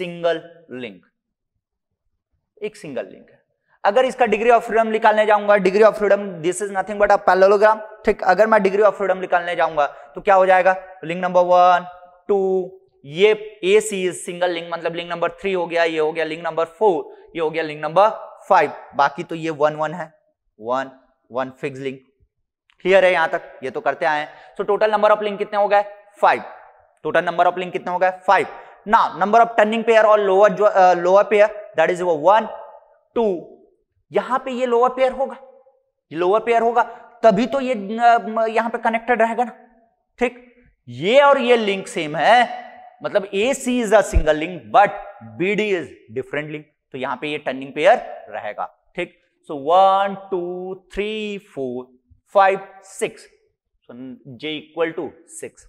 single link एक सिंगल लिंक है अगर इसका डिग्री ऑफ फ्रीडम निकालने जाऊंगा degree of freedom this is nothing but a parallelogram ठीक अगर मैं degree of freedom निकालने जाऊंगा तो क्या हो जाएगा लिंक नंबर वन टू ये A C is single link मतलब लिंक नंबर थ्री हो गया ये हो गया लिंक नंबर फोर ये हो गया लिंक नंबर फाइव बाकी तो ये वन वन है one one fix link clear है यहां तक ये तो करते आए so total number of link कितने हो गए five total number of link कितने हो गए फाइव ना नंबर ऑफ टर्निंग पेयर और लोअर जो लोअर पेयर दैट इज वो वन टू यहां पे ये लोअर पेयर होगा ये लोअर पेयर होगा तभी तो ये यहां पे कनेक्टेड रहेगा ना ठीक ये और ये लिंक सेम है मतलब A C is a single link but B D is different link तो यहां पे ये टर्निंग पेयर रहेगा ठीक So 1, 2, 3, 4, 5, 6. So J equal to six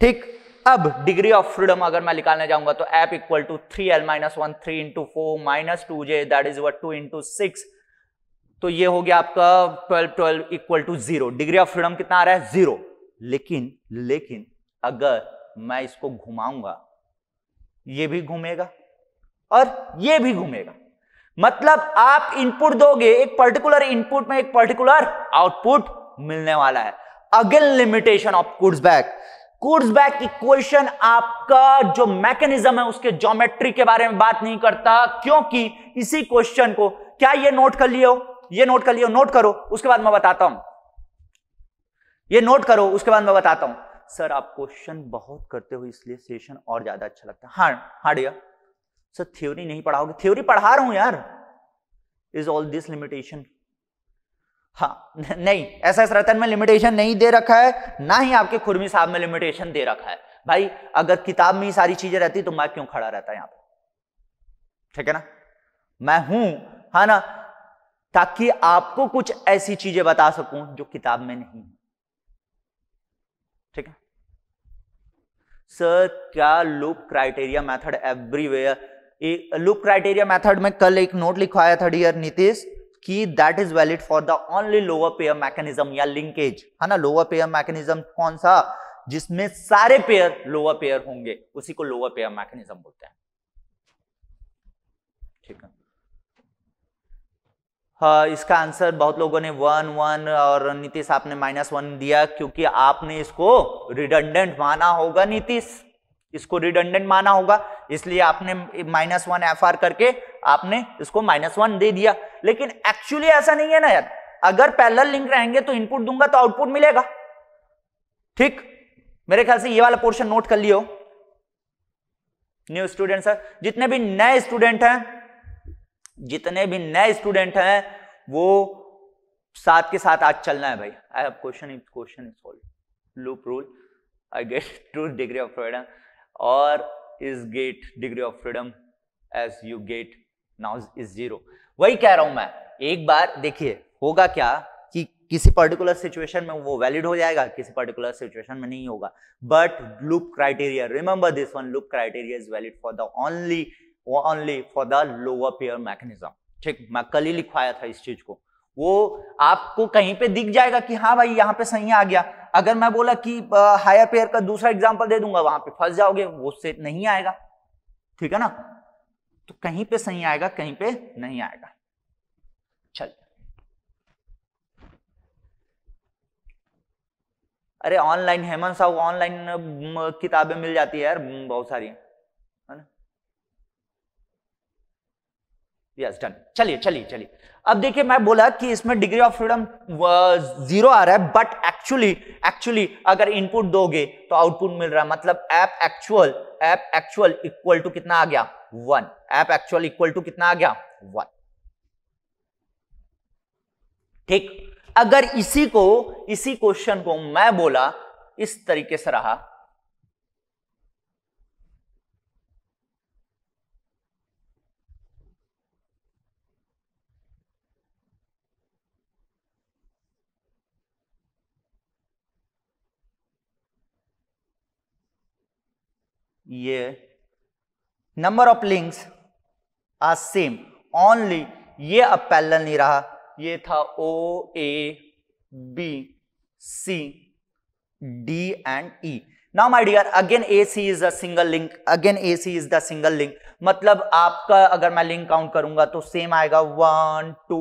ठीक अब डिग्री ऑफ फ्रीडम अगर मैं निकालने जाऊंगा तो F equal to three L minus one three into four minus two J that is what two into six तो ये हो गया आपका twelve twelve equal to zero degree of freedom कितना आ रहा है जीरो लेकिन लेकिन अगर मैं इसको घुमाऊंगा ये भी घूमेगा और ये भी घूमेगा मतलब आप इनपुट दोगे एक पर्टिकुलर इनपुट में एक पर्टिकुलर आउटपुट मिलने वाला है again limitation of Kutzbach Kutzbach equation आपका जो मैकेनिज्म है उसके ज्योमेट्री के बारे में बात नहीं करता क्योंकि इसी क्वेश्चन को क्या ये नोट कर लियो ये नोट कर लियो नोट करो उसके बाद मैं बताता हूं ये नोट करो उसके बाद मैं बताता हूं सर आप क्वेश्चन बहुत करते हो इसलिए सेशन और ज्यादा अच्छा लगता है हाँ हाँ डिया सर थ्योरी नहीं पढ़ाओगे थ्योरी पढ़ा रहा हूं यार इज ऑल दिस लिमिटेशन हाँ नहीं ऐसा एस रतन में लिमिटेशन नहीं दे रखा है ना ही आपके खुरमी साहब में लिमिटेशन दे रखा है भाई अगर किताब में ही सारी चीजें रहती तो मैं क्यों खड़ा रहता यहां पर ठीक है ना मैं हूं हा ना ताकि आपको कुछ ऐसी चीजें बता सकूं जो किताब में नहीं है ठीक है सर क्या loop criteria method everywhere look criteria method में कल एक नोट लिखवाया थर्ड ईयर नीतीश कि that is valid for the only lower pair mechanism या लिंकेज है ना लोअर पेयर मैकेनिज्म कौन सा जिसमें सारे पेयर लोअर पेयर होंगे उसी को लोअर पेयर मैकेनिज्म बोलते हैं ठीक है हाँ इसका आंसर बहुत लोगों ने वन वन और नीतीश आपने माइनस वन दिया क्योंकि आपने इसको रिडंडेंट माना होगा नीतीश इसको रिडंडेंट माना होगा इसलिए आपने माइनस वन एफ करके आपने इसको माइनस वन दे दिया लेकिन एक्चुअली ऐसा नहीं है ना यार अगर पैरेलल लिंक रहेंगे तो इनपुट दूंगा तो आउटपुट मिलेगा ठीक मेरे ख्याल से ये वाला पोर्शन नोट कर लियो न्यू स्टूडेंट सर जितने भी नए स्टूडेंट हैं जितने भी नए स्टूडेंट हैं वो साथ के साथ आज चलना है भाई I have question is question solve loop rule I get two degree of freedom or is get degree of freedom as you get now is zero वही कह रहा हूं मैं एक बार देखिए होगा क्या कि किसी पर्टिकुलर सिचुएशन में वो वैलिड हो जाएगा किसी पर्टिकुलर सिचुएशन में नहीं होगा but loop criteria remember this one loop criteria is valid for the only only for the lower pair mechanism ठीक मैं कल ही लिखवाया था इस चीज को वो आपको कहीं पे दिख जाएगा कि हाँ भाई यहाँ पे सही आ गया अगर मैं बोला कि हायर पेयर का दूसरा एग्जाम्पल दे दूंगा वहां पे फंस जाओगे वो से नहीं आएगा ठीक है ना तो कहीं पे सही आएगा कहीं पे नहीं आएगा चल अरे ऑनलाइन हेमंत साहु ऑनलाइन किताबें मिल जाती है यार बहुत सारी यस डन चलिए चलिए चलिए अब देखिए मैं बोला कि इसमें डिग्री ऑफ फ्रीडम जीरो आ रहा है बट एक्चुअली एक्चुअली अगर इनपुट दोगे तो आउटपुट मिल रहा है मतलब F actual F actual equal to कितना आ गया one F actual equal to कितना आ गया वन ठीक अगर इसी को इसी क्वेश्चन को मैं बोला इस तरीके से रहा ये number of links are same only ये अब पैरेलल नहीं रहा ये था O A B C D and E now my dear again A C is the single link again A C is the single link मतलब आपका अगर मैं लिंक काउंट करूंगा तो सेम आएगा वन टू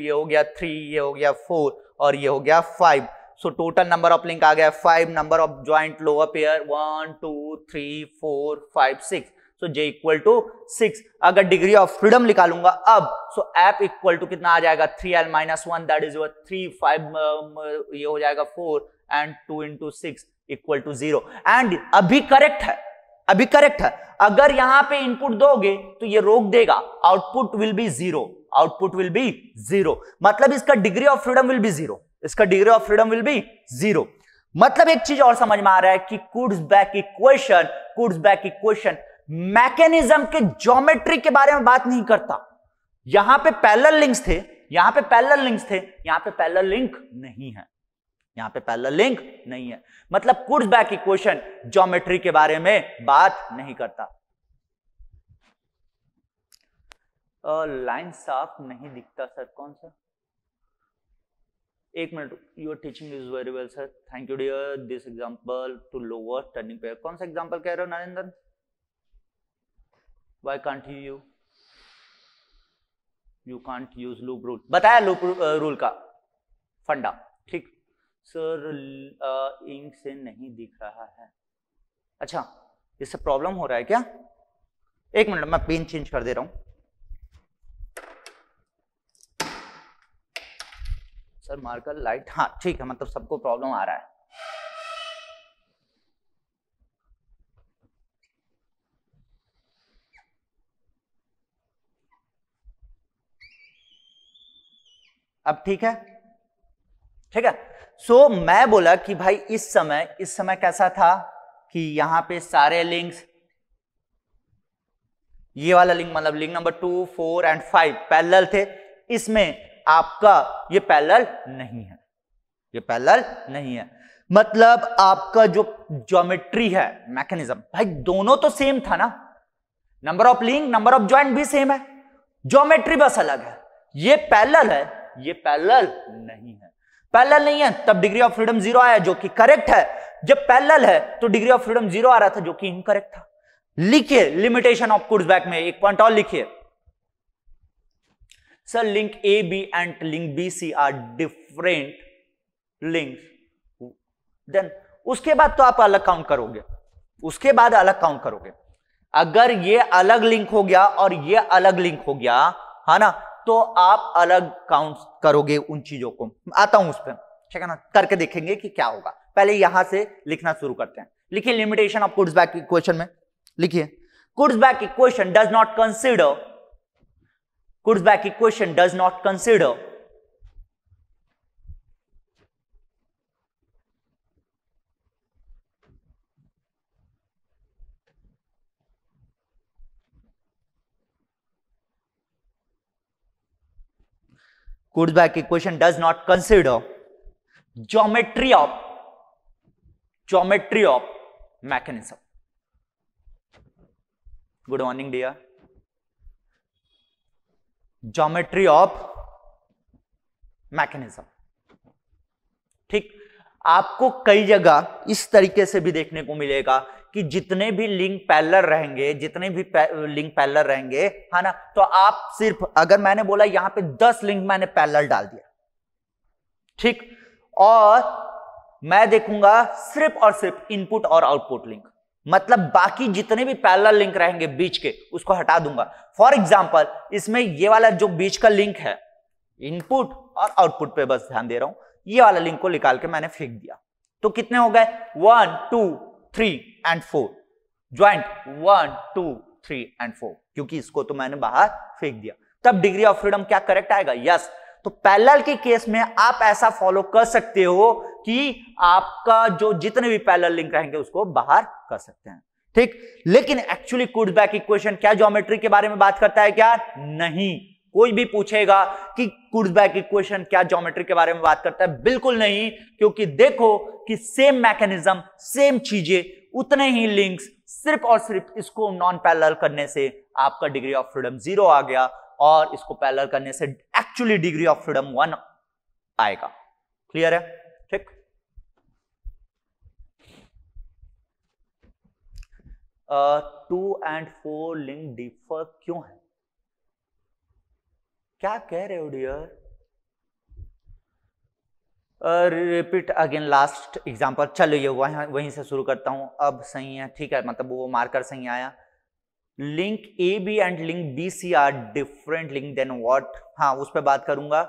ये हो गया थ्री ये हो गया फोर और ये हो गया five so total number of link आ गया five number of joint lower pair one two three four five six so J equal to six अगर डिग्री ऑफ फ्रीडम निकालूंगा अब सो एप इक्वल टू कितना आ जाएगा three L minus one that is your three five ये हो जाएगा four and two into six equal to zero and अभी करेक्ट है अभी करेक्ट है अगर यहां पे इनपुट दोगे तो ये रोक देगा output will be zero output will be zero मतलब इसका degree of freedom will be zero इसका degree of freedom will be zero मतलब एक चीज और समझ में आ रहा है कि Kutzbach equation Kutzbach equation mechanism के ज्योमेट्री के बारे में बात नहीं करता यहां पे पैरेलल लिंक्स थे यहां पे पैरेलल लिंक्स थे यहां पे पैरेलल लिंक नहीं है यहां पे पैरेलल लिंक नहीं है मतलब कुड्स बैक इक्वेशन ज्योमेट्री के बारे में बात नहीं करता लाइन साफ नहीं दिखता सर कौन सा एक minute your teaching is very well sir thank you dear this example to lower turning pair कौन सा एग्जाम्पल कह रहे हो Narendra why can't you you can't use loop rule बताया लूप रूल का फंडा ठीक सर इंक से नहीं दिख रहा है अच्छा इससे प्रॉब्लम हो रहा है क्या एक मिनट मैं पेन चेंज कर दे रहा हूं सर मार्कर लाइट हाँ ठीक है मतलब सबको प्रॉब्लम आ रहा है अब ठीक है ठीक है सो so, मैं बोला कि भाई इस समय इस समय कैसा था कि यहां पे सारे लिंक्स ये वाला लिंक मतलब link number two four and five parallel थे इसमें आपका ये पैरल नहीं है ये पैरल नहीं है मतलब आपका जो ज्योमेट्री है मैकेनिज्म भाई दोनों तो सेम था ना number of link number of joint भी सेम है ज्योमेट्री बस अलग है ये पैरल है ये पैरल नहीं है पैरल नहीं है तब डिग्री ऑफ फ्रीडम जीरो आया जो कि करेक्ट है जब पैरल है तो डिग्री ऑफ फ्रीडम जीरो आ रहा था जो कि इनकरेक्ट था लिखिए लिमिटेशन ऑफ कुर्स बैक में एक पॉइंट और लिखिए Sir, link AB and link BC are different links. Then उसके बाद तो आप अलग काउंट करोगे उसके बाद अलग काउंट करोगे अगर ये अलग लिंक हो गया और ये अलग लिंक हो गया है ना तो आप अलग काउंट करोगे उन चीजों को आता हूं उस पर ठीक है ना करके देखेंगे कि क्या होगा पहले यहां से लिखना शुरू करते हैं लिखिए limitation of Kutzbach equation में लिखिए Kutzbach equation does not consider Kurzweil equation does not consider Kurzweil equation does not consider geometry of geometry of mechanism. Good morning dear. Geometry of mechanism ठीक आपको कई जगह इस तरीके से भी देखने को मिलेगा कि जितने भी लिंक पैलर रहेंगे जितने भी लिंक पैलर रहेंगे है ना तो आप सिर्फ अगर मैंने बोला यहां पे दस लिंक मैंने पैलर डाल दिया ठीक और मैं देखूंगा सिर्फ और सिर्फ इनपुट और आउटपुट लिंक मतलब बाकी जितने भी पैरल लिंक रहेंगे बीच के उसको हटा दूंगा फॉर एग्जाम्पल इसमें ये वाला जो बीच का लिंक है इनपुट और आउटपुट पे बस ध्यान दे रहा हूं ये वाला लिंक को निकाल के मैंने फेंक दिया तो कितने हो गए one two three and four joint one two three and four क्योंकि इसको तो मैंने बाहर फेंक दिया तब डिग्री ऑफ फ्रीडम क्या करेक्ट आएगा यस yes. तो पैरल के केस में आप ऐसा फॉलो कर सकते हो कि आपका जो जितने भी पैरल लिंक रहेंगे उसको बाहर कर सकते हैं ठीक लेकिन एक्चुअली कुडबैक इक्वेशन क्या ज्योमेट्री के बारे में बात करता है क्या नहीं कोई भी पूछेगा कि कुडबैक इक्वेशन क्या ज्योमेट्री के बारे में बात करता है बिल्कुल नहीं क्योंकि देखो कि सेम मैकेनिज्म सेम चीजें उतने ही लिंक्स सिर्फ और सिर्फ इसको नॉन पैरेलल करने से आपका डिग्री ऑफ फ्रीडम जीरो आ गया और इसको पैलर करने से actually degree of freedom one आएगा क्लियर है ठीक two and four link differ क्यों है क्या कह रहे हो dear repeat again last example चलो ये वहीं वहीं से शुरू करता हूं अब सही है ठीक है मतलब वो मार्कर सही आया link A B and link B C are different link then what हाँ उस पर बात करूंगा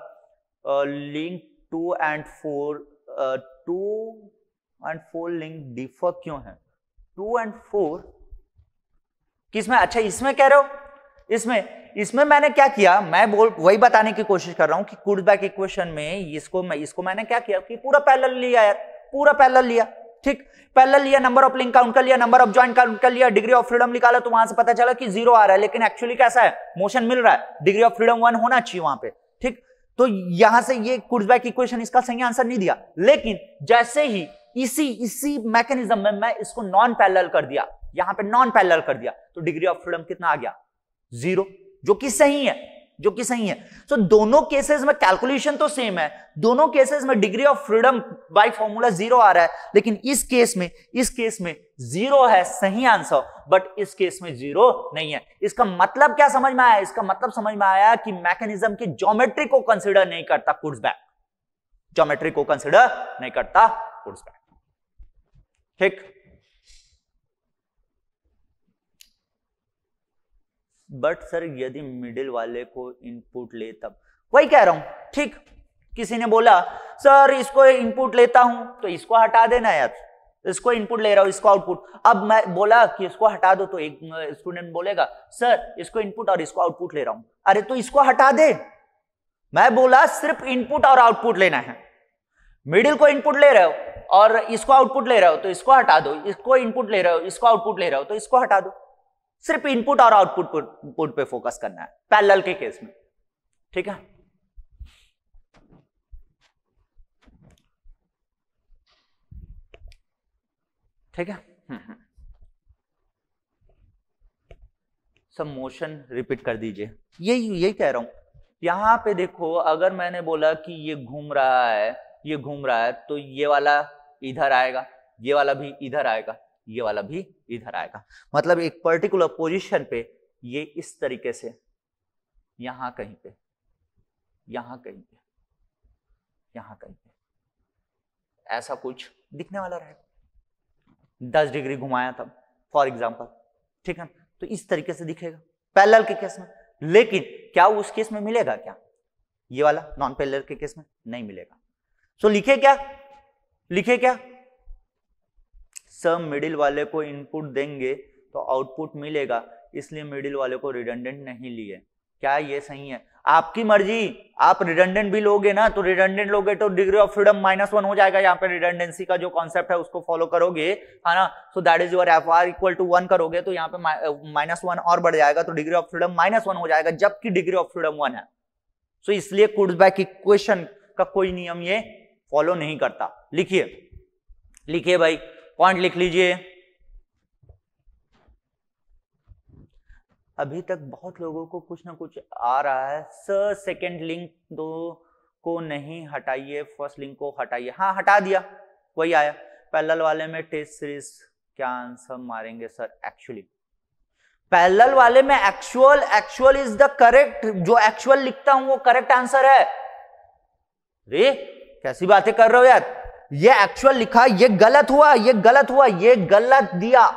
link two and four two and four link differ क्यों है टू एंड फोर किसमें अच्छा इसमें कह रहे हो इसमें इसमें मैंने क्या किया मैं बोल वही बताने की कोशिश कर रहा हूं कि कुर्ड बैक इक्वेशन में इसको मैं इसको मैंने क्या किया कि पूरा पैरेलल लिया यार पूरा पैलर लिया ठीक पहले लिया नंबर ऑफ लिंक काउंट कर लिया नंबर ऑफ ज्वाइन काउंट कर लिया डिग्री ऑफ फ्रीडम निकाला तो वहां से पता चला कि जीरो आ रहा है लेकिन एक्चुअली कैसा है मोशन मिल रहा है डिग्री ऑफ फ्रीडम वन होना चाहिए वहां पे ठीक तो यहां से ये कुर्जबैक इक्वेशन इसका सही आंसर नहीं दिया लेकिन जैसे ही इसी इसी मैकेनिज्म में मैं इसको नॉन पैरेलल कर दिया यहां पे नॉन पैरेलल कर दिया तो डिग्री ऑफ फ्रीडम कितना आ गया जीरो जो कि सही है जो कि सही है सो so, दोनों केसेस में कैलकुलेशन तो सेम है दोनों केसेस में degree of freedom by formula zero आ रहा है लेकिन इस केस में इस केस में जीरो है सही आंसर बट इस केस में जीरो नहीं है इसका मतलब क्या समझ में आया इसका मतलब समझ में आया कि मैकेनिज्म की ज्योमेट्री को कंसिडर नहीं करता कुर्स बैक ज्योमेट्री को कंसिडर नहीं करता कुर्स बैक ठीक बट सर यदि मिडिल वाले को इनपुट ले तब वही कह रहा हूं ठीक किसी ने बोला सर इसको इनपुट लेता हूं तो इसको हटा देना यार इसको इनपुट ले रहा हूं इसको आउटपुट अब मैं बोला कि इसको हटा दो तो एक स्टूडेंट बोलेगा सर इसको इनपुट और इसको आउटपुट ले रहा हूं अरे तो इसको हटा दे मैं बोला सिर्फ इनपुट और आउटपुट लेना है मिडिल को इनपुट ले रहे हो और इसको आउटपुट ले रहे हो तो इसको हटा दो इसको इनपुट ले रहे हो इसको आउटपुट ले रहे हो तो इसको हटा दो सिर्फ इनपुट और आउटपुट पुट पे फोकस करना है पैरेलल के केस में ठीक है ठीक है हम्म, हम्म। सब मोशन रिपीट कर दीजिए यही यही कह रहा हूं यहां पे देखो अगर मैंने बोला कि ये घूम रहा है ये घूम रहा है तो ये वाला इधर आएगा ये वाला भी इधर आएगा ये वाला भी इधर आएगा मतलब एक पर्टिकुलर पोजिशन पे ये इस तरीके से यहां कहीं पे यहां कहीं पे यहां कहीं पे ऐसा कुछ दिखने वाला रहेगा दस डिग्री घुमाया तब फॉर एग्जाम्पल ठीक है तो इस तरीके से दिखेगा पैरेलल के केस में लेकिन क्या उस केस में मिलेगा क्या ये वाला नॉन पैरेलल के केस में नहीं मिलेगा सो so, लिखे क्या लिखे क्या सब मिडिल वाले को इनपुट देंगे तो आउटपुट मिलेगा इसलिए मिडिल वाले को रिडेंडेंट नहीं लिए क्या ये सही है आपकी मर्जी आप रिडेंडेंट भी लोगे ना तो रिडेंडेंट लोगे तो degree of freedom minus one हो जाएगा यहाँ पे रिडेंडेंसी का जो कॉन्सेप्ट है उसको फॉलो करोगे है ना so that is your F R equal to one करोगे तो यहाँ पे माइनस वन uh, और बढ़ जाएगा तो degree of freedom minus one हो जाएगा जबकि डिग्री ऑफ फ्रीडम वन है सो so, इसलिए बैक इक्वेशन का कोई नियम ये फॉलो नहीं करता लिखिए लिखिए भाई पॉइंट लिख लीजिए अभी तक बहुत लोगों को कुछ ना कुछ आ रहा है सर सेकेंड लिंक दो को नहीं हटाइए फर्स्ट लिंक को हटाइए हाँ हटा दिया वही आया पैरेलल वाले में टेस्ट सीरीज क्या आंसर मारेंगे सर एक्चुअली पैरेलल वाले में actual actual is the correct जो एक्चुअल लिखता हूं वो करेक्ट आंसर है रे कैसी बातें कर रहे हो यार ये एक्चुअल लिखा ये गलत हुआ ये गलत हुआ ये गलत दिया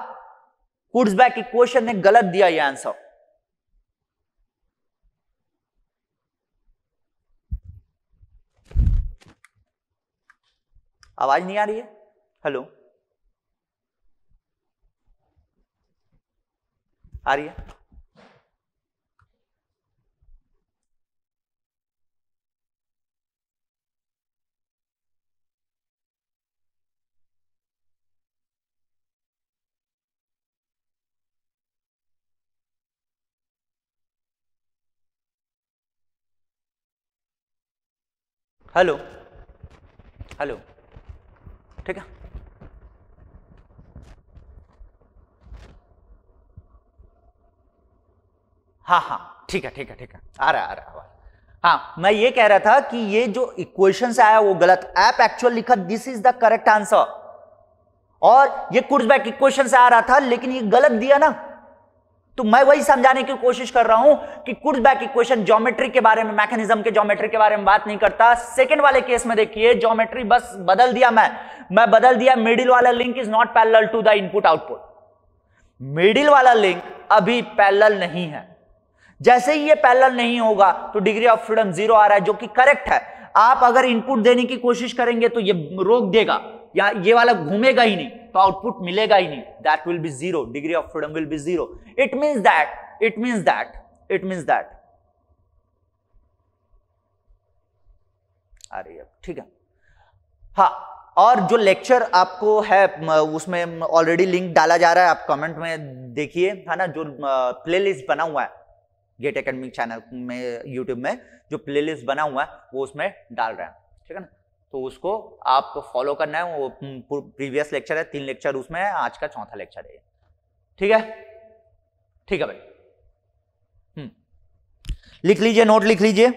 कुर्सबैक इक्वेशन ने गलत दिया ये आंसर आवाज नहीं आ रही है हेलो आ रही है हेलो हेलो ठीक है हाँ हाँ ठीक है ठीक है ठीक है आ रहा आ रहा हाँ मैं ये कह रहा था कि ये जो इक्वेशन से आया वो गलत ऐप एक्चुअल लिखा this is the correct answer और ये कुर्स बैक इक्वेशन से आ रहा था लेकिन ये गलत दिया ना तो मैं वही समझाने की कोशिश कर रहा हूं कि कुछ बैक इक्वेशन ज्योमेट्री के बारे में मैकेनिज्म के ज्योमेट्री के बारे में बात नहीं करता सेकंड वाले केस में देखिए ज्योमेट्री बस बदल दिया मैं मैं बदल दिया मिडिल वाला link is not parallel to the input output middle वाला लिंक अभी पैरल नहीं है जैसे ही ये पैरल नहीं होगा तो डिग्री ऑफ फ्रीडम जीरो आ रहा है जो कि करेक्ट है आप अगर इनपुट देने की कोशिश करेंगे तो ये रोक देगा या ये वाला घूमेगा ही नहीं तो आउटपुट मिलेगा ही नहीं that will be zero degree of freedom will be zero it means that it means that it means that अरे अब ठीक है हाँ और जो लेक्चर आपको है उसमें ऑलरेडी लिंक डाला जा रहा है आप कमेंट में देखिए है ना जो प्लेलिस्ट बना हुआ है गेट एकेडमिक चैनल में यूट्यूब में जो प्लेलिस्ट बना हुआ है वो उसमें डाल रहे हैं ठीक है ना तो उसको आपको फॉलो करना है वो हम्म, प्रीवियस लेक्चर है तीन लेक्चर उसमें है आज का चौथा लेक्चर है ठीक है ठीक है भाई हम्म। लिख लीजिए नोट लिख लीजिए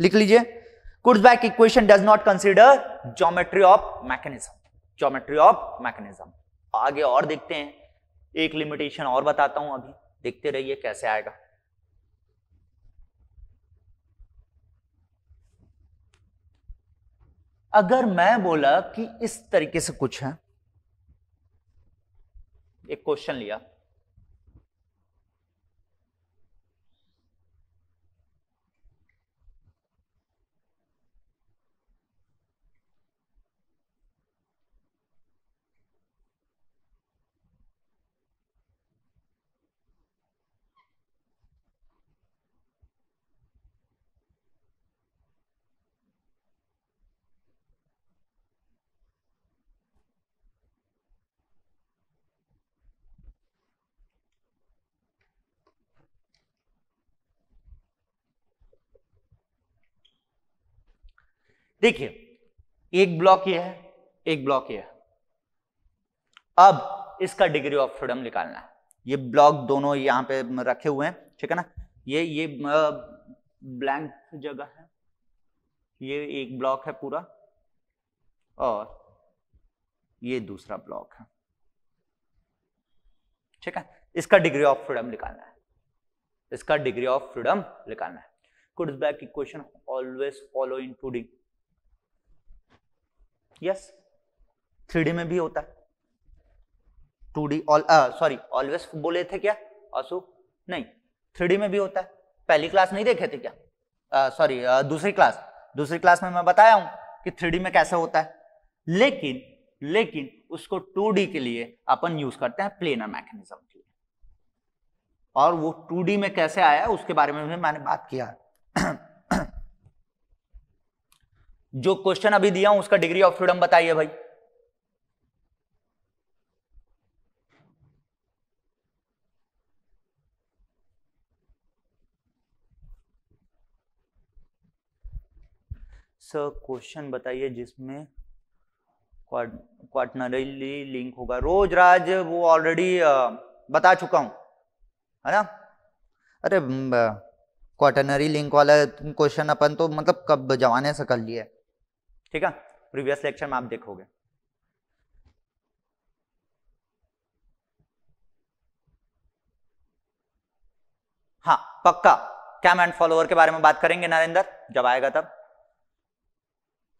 लिख लीजिए Kutzbach equation does not consider geometry of mechanism geometry of mechanism आगे और देखते हैं एक लिमिटेशन और बताता हूं अभी देखते रहिए कैसे आएगा अगर मैं बोला कि इस तरीके से कुछ है एक क्वेश्चन लिया देखिए एक ब्लॉक ये है एक ब्लॉक ये है अब इसका डिग्री ऑफ फ्रीडम निकालना है ये ब्लॉक दोनों यहां पे रखे हुए हैं ठीक है ना ये ये ब्लैंक जगह है ये एक ब्लॉक है पूरा और ये दूसरा ब्लॉक है ठीक है इसका डिग्री ऑफ फ्रीडम निकालना है इसका डिग्री ऑफ फ्रीडम निकालना है Kutzbach equation always follow including yes three में भी होता है two D all sorry always बोले थे क्या असु नहीं थ्री में भी होता है पहली क्लास नहीं देखे थे क्या सॉरी uh, uh, दूसरी क्लास दूसरी क्लास में मैं बताया हूं कि थ्री में कैसे होता है लेकिन लेकिन उसको 2D के लिए अपन यूज करते हैं प्लेनर मैकेनिज्म के लिए और वो 2D में कैसे आया उसके बारे में भी मैंने बात किया जो क्वेश्चन अभी दिया हूं उसका डिग्री ऑफ फ्रीडम बताइए भाई सर क्वेश्चन बताइए जिसमें क्वार्टनरली लिंक होगा रोज राज वो ऑलरेडी बता चुका हूं है ना अरे क्वार्टनरी लिंक वाला क्वेश्चन अपन तो मतलब कब जमाने से कर लिया है ठीक है प्रीवियस लेक्चर में आप देखोगे हाँ पक्का कैम एंड फॉलोवर के बारे में बात करेंगे नरेंद्र जब आएगा तब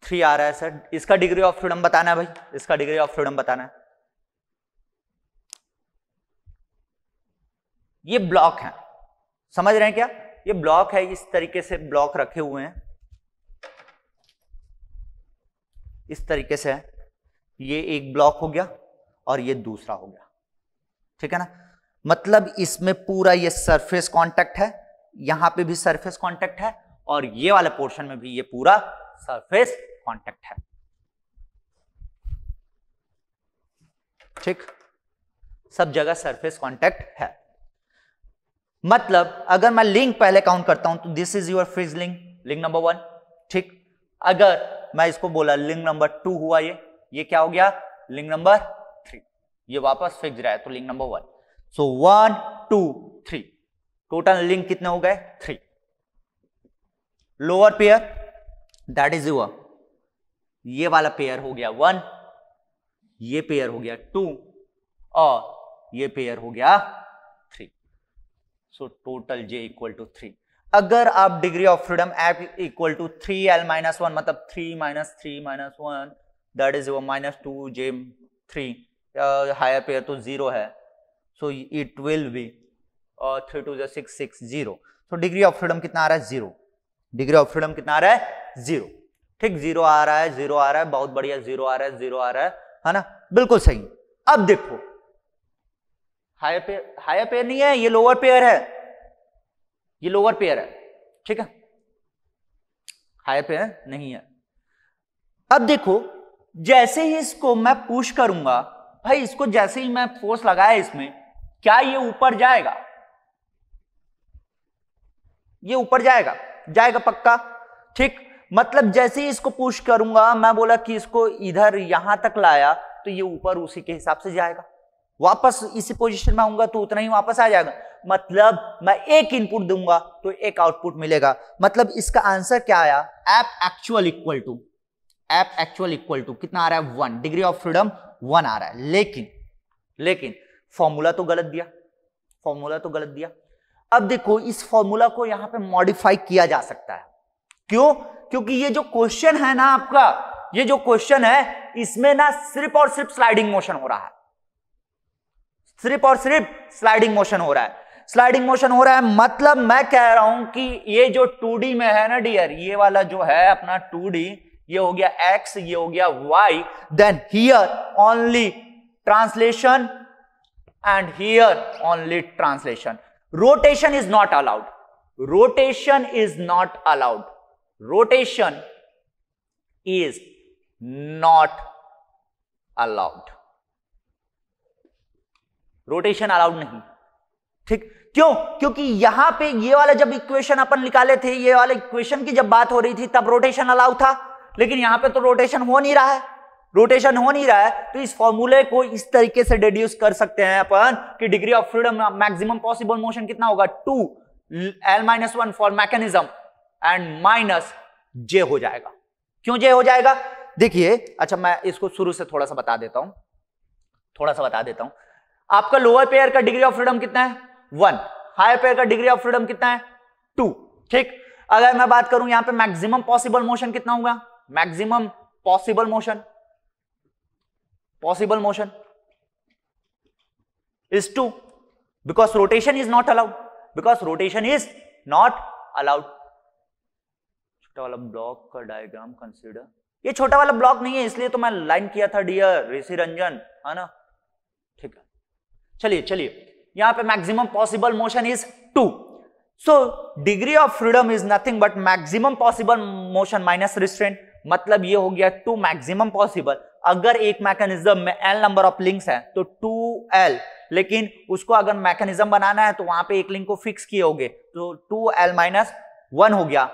थ्री आ रहा है सर इसका डिग्री ऑफ फ्रीडम बताना है भाई इसका डिग्री ऑफ फ्रीडम बताना है ये ब्लॉक है समझ रहे हैं क्या ये ब्लॉक है इस तरीके से ब्लॉक रखे हुए हैं इस तरीके से है ये एक ब्लॉक हो गया और ये दूसरा हो गया ठीक है ना मतलब इसमें पूरा ये सरफेस कांटेक्ट है यहां पे भी सरफेस कांटेक्ट है और ये वाले पोर्शन में भी ये पूरा सरफेस कांटेक्ट है ठीक सब जगह सरफेस कांटेक्ट है मतलब अगर मैं लिंक पहले काउंट करता हूं तो this is your fixed link link number one ठीक अगर मैं इसको बोला लिंग नंबर टू हुआ ये ये क्या हो गया लिंग नंबर थ्री ये वापस फिक्स रहा है तो link number one so one two three total link कितने हो गए three lower pair that is your ये वाला पेयर हो गया वन ये पेयर हो गया टू और ये पेयर हो गया three so total J equal to three अगर आप degree of freedom F equal to three L minus one मतलब three minus three minus one that is minus two J three higher pair तो zero है so it will be three two जो six six zero तो degree of freedom कितना आ रहा है zero degree of freedom कितना आ रहा है जीरो ठीक जीरो आ रहा है जीरो आ रहा है बहुत बढ़िया जीरो आ रहा है जीरो आ रहा है है ना बिल्कुल सही अब देखो हायर पेयर हायर पेयर नहीं है ये लोअर पेयर है ये लोअर पेयर है ठीक है हायर पेयर नहीं है अब देखो जैसे ही इसको मैं पुश करूंगा भाई इसको जैसे ही मैं फोर्स लगाया इसमें क्या ये ऊपर जाएगा ये ऊपर जाएगा जाएगा पक्का ठीक मतलब जैसे ही इसको पुश करूंगा मैं बोला कि इसको इधर यहां तक लाया तो ये ऊपर उसी के हिसाब से जाएगा वापस इसी पोजीशन में आऊंगा तो उतना ही वापस आ जाएगा मतलब मैं एक इनपुट दूंगा तो एक आउटपुट मिलेगा मतलब इसका आंसर क्या आया F actual equal to F actual equal to कितना आ रहा है one degree of freedom one आ रहा है लेकिन लेकिन फॉर्मूला तो गलत दिया फॉर्मूला तो गलत दिया अब देखो इस फॉर्मूला को यहां पे मॉडिफाई किया जा सकता है क्यों क्योंकि ये जो क्वेश्चन है ना आपका ये जो क्वेश्चन है इसमें ना सिर्फ और सिर्फ स्लाइडिंग मोशन हो रहा है सिर्फ और सिर्फ स्लाइडिंग मोशन हो रहा है स्लाइडिंग मोशन हो रहा है मतलब मैं कह रहा हूं कि ये जो टू में है ना डियर ये वाला जो है अपना टू ये हो गया एक्स ये हो गया Y then here only translation and here only translation rotation is not allowed rotation is not allowed rotation is not allowed rotation allowed नहीं ठीक क्यों क्योंकि यहां पे ये वाला जब इक्वेशन अपन निकाले थे ये वाले इक्वेशन की जब बात हो रही थी तब रोटेशन अलाउ था लेकिन यहां पे तो रोटेशन हो नहीं रहा है रोटेशन हो नहीं रहा है तो इस फॉर्मूले को इस तरीके से डिड्यूस कर सकते हैं अपन कि degree of freedom maximum possible motion कितना होगा two L minus one for mechanism and minus J हो जाएगा क्यों जे हो जाएगा देखिए अच्छा मैं इसको शुरू से थोड़ा सा बता देता हूं थोड़ा सा बता देता हूं आपका लोअर पेयर का डिग्री ऑफ फ्रीडम कितना है वन हायर पेयर का डिग्री ऑफ फ्रीडम कितना है टू ठीक अगर मैं बात करूं यहां पे मैक्सिमम पॉसिबल मोशन कितना होगा maximum possible motion possible motion is two because rotation is not allowed because rotation is not allowed छोटा वाला ब्लॉक का डायग्राम कंसिडर ये छोटा वाला ब्लॉक नहीं है इसलिए तो मैं लाइन किया था डियर ऋषि रंजन है ना ठीक है चलिए चलिए यहां पे maximum possible motion is two so degree of freedom is nothing but maximum possible motion minus restraint मतलब ये हो गया टू मैक्सिमम पॉसिबल अगर एक मैकेनिज्म में एल नंबर ऑफ लिंक्स है तो टू एल लेकिन उसको अगर मैकेनिज्म बनाना है तो वहां पे एक लिंक को फिक्स किए गए तो टू एल माइनस वन हो गया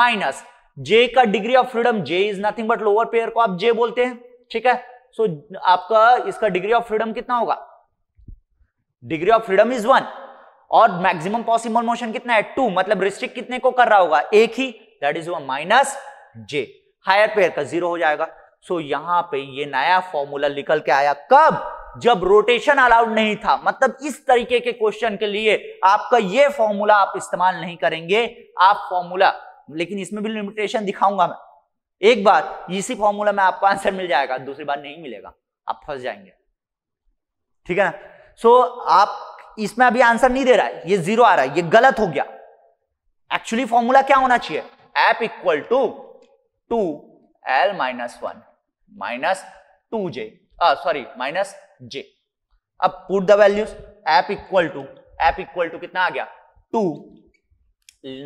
माइनस जे का degree of freedom J is nothing but lower pair को आप जे बोलते हैं ठीक है सो so, आपका इसका डिग्री ऑफ फ्रीडम कितना होगा degree of freedom is one और मैक्सिमम पॉसिबल मोशन कितना है टू मतलब रिस्ट्रिक्ट कितने को कर रहा होगा एक ही that is minus J higher pair का जीरो हो जाएगा सो so, यहां पे ये नया फॉर्मूला निकल के आया कब जब रोटेशन अलाउड नहीं था मतलब इस तरीके के क्वेश्चन के लिए आपका ये फॉर्मूला आप इस्तेमाल नहीं करेंगे आप फॉर्मूला लेकिन इसमें भी लिमिटेशन दिखाऊंगा मैं एक बार इसी फॉर्मूला में आपको आंसर मिल जाएगा दूसरी बार नहीं मिलेगा आप फंस जाएंगे ठीक है ना सो so, आप इसमें अभी आंसर नहीं दे रहा है ये जीरो आ रहा है ये गलत हो गया एक्चुअली फॉर्मूला क्या होना चाहिए F equal to two L minus one minus two J sorry minus J अब put the values F equal to F equal to कितना आ गया टू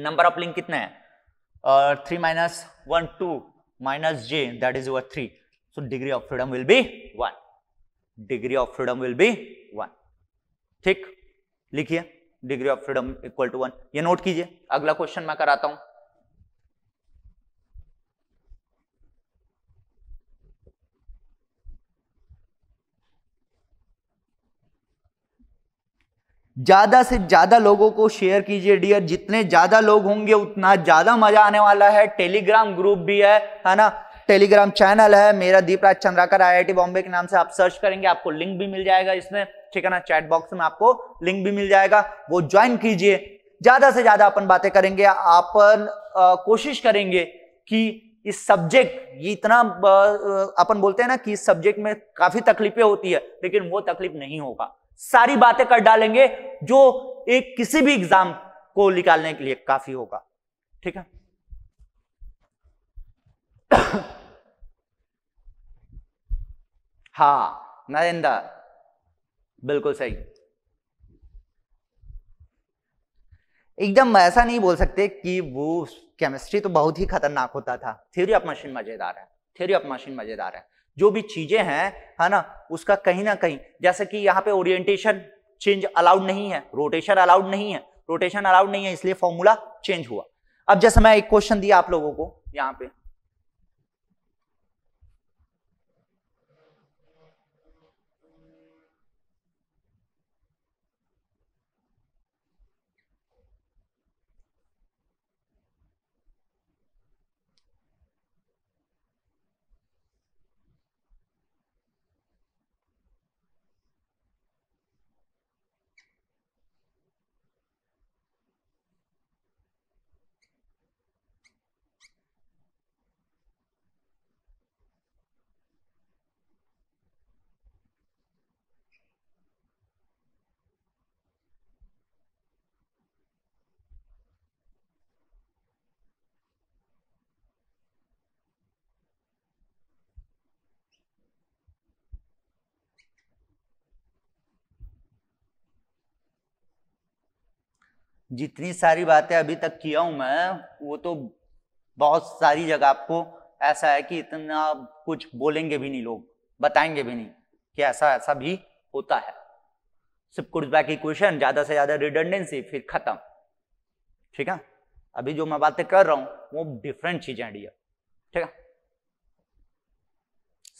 नंबर ऑफ लिंक कितने हैं three minus one two minus J that is your three so degree of freedom will be one degree of freedom will be one ठीक लिखिए degree of freedom equal to one ये note कीजिए अगला question मैं कराता हूं ज्यादा से ज्यादा लोगों को शेयर कीजिए डियर जितने ज्यादा लोग होंगे उतना ज्यादा मजा आने वाला है टेलीग्राम ग्रुप भी है है ना टेलीग्राम चैनल है मेरा दीपराज चंद्राकर आईआईटी बॉम्बे के नाम से आप सर्च करेंगे आपको लिंक भी मिल जाएगा इसमें ठीक है ना चैट बॉक्स में आपको लिंक भी मिल जाएगा वो ज्वाइन कीजिए ज्यादा से ज्यादा अपन बातें करेंगे अपन कोशिश करेंगे कि इस सब्जेक्ट ये इतना अपन बोलते हैं ना कि इस सब्जेक्ट में काफी तकलीफें होती है लेकिन वो तकलीफ नहीं होगा सारी बातें कर डालेंगे जो एक किसी भी एग्जाम को निकालने के लिए काफी होगा ठीक है हा नरेंद्र बिल्कुल सही एकदम ऐसा नहीं बोल सकते कि वो केमिस्ट्री तो बहुत ही खतरनाक होता था थ्योरी ऑफ मशीन मजेदार है थ्योरी ऑफ मशीन मजेदार है जो भी चीजें हैं है ना उसका कहीं ना कहीं जैसे कि यहाँ पे ओरिएंटेशन चेंज अलाउड नहीं है रोटेशन अलाउड नहीं है रोटेशन अलाउड नहीं है इसलिए फॉर्मूला चेंज हुआ अब जैसे मैं एक क्वेश्चन दिया आप लोगों को यहाँ पे जितनी सारी बातें अभी तक किया हूं मैं वो तो बहुत सारी जगह आपको ऐसा है कि इतना कुछ बोलेंगे भी नहीं लोग बताएंगे भी नहीं कि ऐसा ऐसा भी होता है सिर्फ कुछ बैक क्वेश्चन ज्यादा से ज्यादा रिडंडेंसी फिर खत्म ठीक है अभी जो मैं बातें कर रहा हूं वो डिफरेंट चीजें डी ठीक है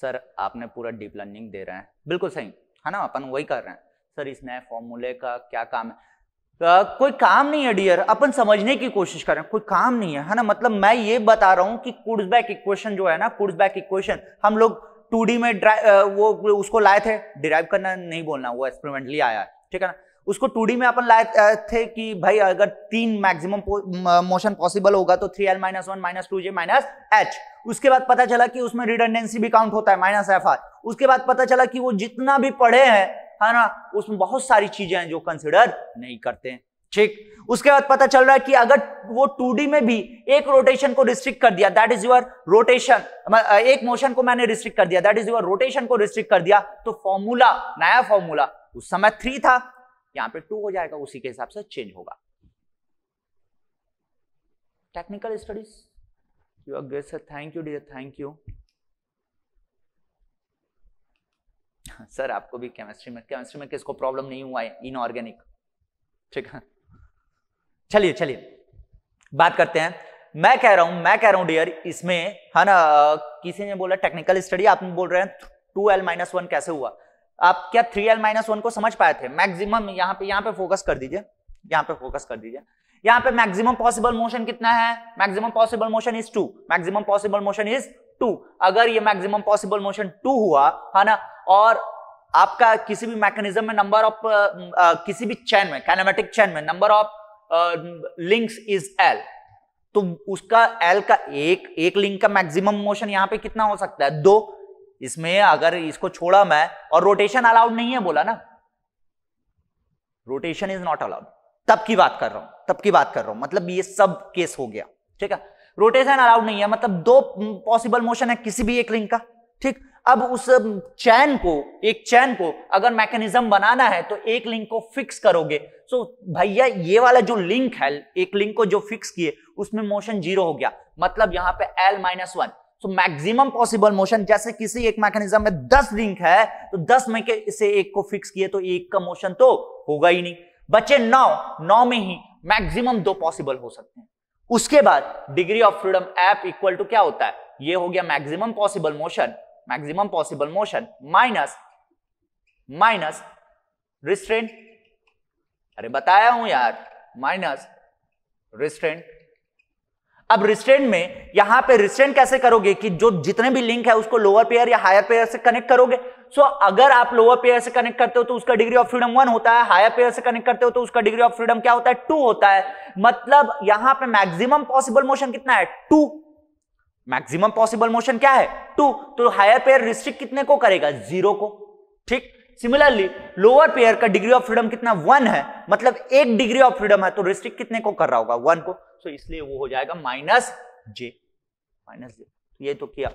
सर आपने पूरा डीप लर्निंग दे रहे हैं बिल्कुल सही है ना अपन वही कर रहे हैं सर इस नए फॉर्मूले का क्या काम है कोई काम नहीं है डियर अपन समझने की कोशिश कर रहे हैं कोई काम नहीं है है ना मतलब मैं ये बता रहा हूं कि कुर्सबैक इक्वेशन जो है ना कुर्सबैक इक्वेशन हम लोग टू में वो उसको लाए थे डिराइव करना नहीं बोलना वो एक्सपेरिमेंटली आया है ठीक है ना उसको टू में अपन लाए थे कि भाई अगर तीन मैक्सिमम मोशन पॉसिबल होगा तो three L minus one minus two J minus H उसके बाद पता चला कि उसमें रिडंडेंसी भी काउंट होता है माइनस एफ आर उसके बाद पता चला कि वो जितना भी पढ़े हैं है ना उसमें बहुत सारी चीजें हैं जो कंसिडर नहीं करते हैं ठीक उसके बाद पता चल रहा है कि अगर वो 2D में भी एक रोटेशन को रिस्ट्रिक्ट कर दिया दैट इज योर रोटेशन एक मोशन को मैंने रिस्ट्रिक्ट कर दिया दैट इज योर रोटेशन को रिस्ट्रिक्ट कर दिया तो फॉर्मूला नया फॉर्मूला उस समय थ्री था यहां पे टू हो जाएगा उसी के हिसाब से चेंज होगा technical studies you are great sir thank you dear thank you sir आपको भी केमिस्ट्री में केमिस्ट्री में किसको प्रॉब्लम नहीं हुआ है इनऑर्गेनिक ठीक है चलिए चलिए बात करते हैं मैं कह रहा हूं मैं कह रहा हूं डियर इसमें है ना किसी ने बोला टेक्निकल स्टडी आप बोल रहे हैं टू एल माइनस वन कैसे हुआ आप क्या थ्री एल माइनस वन को समझ पाए थे मैक्सिमम यहाँ पे यहाँ पे फोकस कर दीजिए यहाँ पे फोकस कर दीजिए यहाँ पे मैक्सिमम पॉसिबल मोशन कितना है maximum possible motion is two maximum possible motion is two अगर ये मैक्सिमम पॉसिबल मोशन टू हुआ है ना और आपका किसी भी मैकेनिज्म में नंबर ऑफ uh, uh, किसी भी चैन में कैनामेटिक चैन में number of links is L तो उसका एल का एक एक लिंक का मैक्सिमम मोशन यहां पे कितना हो सकता है दो इसमें अगर इसको छोड़ा मैं और रोटेशन अलाउड नहीं है बोला ना रोटेशन इज नॉट अलाउड तब की बात कर रहा हूं तब की बात कर रहा हूं मतलब ये सब केस हो गया ठीक है रोटेशन अलाउड नहीं है मतलब दो पॉसिबल मोशन है किसी भी एक लिंक का ठीक अब उस चैन को एक चैन को अगर मैकेनिज्म बनाना है तो एक लिंक को फिक्स करोगे सो भैया ये वाला जो लिंक है एक लिंक को जो फिक्स किए उसमें मोशन जीरो हो गया मतलब यहां पे L minus one so maximum possible motion जैसे किसी एक मैकेनिज्म में दस लिंक है तो दस में के इसे एक को फिक्स किए तो एक का मोशन तो होगा ही नहीं बचे नौ नौ में ही मैक्सिमम दो पॉसिबल हो सकते हैं उसके बाद degree of freedom F equal to क्या होता है ये हो गया maximum possible motion maximum possible motion minus minus restraint अरे बताया हूं यार माइनस रिस्ट्रेंट अब रिस्ट्रेंट में यहां पे रिस्ट्रेंट कैसे करोगे कि जो जितने भी लिंक है उसको लोअर पेयर या हायर पेयर से कनेक्ट करोगे सो so, अगर आप लोअर पेयर से कनेक्ट करते हो तो उसका डिग्री ऑफ फ्रीडम वन होता है हायर पेयर से कनेक्ट करते हो तो उसका डिग्री ऑफ फ्रीडम क्या होता है टू होता है मतलब यहां पे मैक्सिमम पॉसिबल मोशन कितना है टू मैक्सिमम पॉसिबल मोशन क्या है टू तो हायर पेयर रिस्ट्रिक्ट कितने को करेगा जीरो को ठीक सिमिलरली लोअर पेयर का डिग्री ऑफ फ्रीडम कितना वन है मतलब एक डिग्री ऑफ फ्रीडम है तो रिस्ट्रिक्ट कितने को कर रहा होगा वन को सो so, इसलिए वो हो जाएगा माइनस जे माइनस जे ये तो किया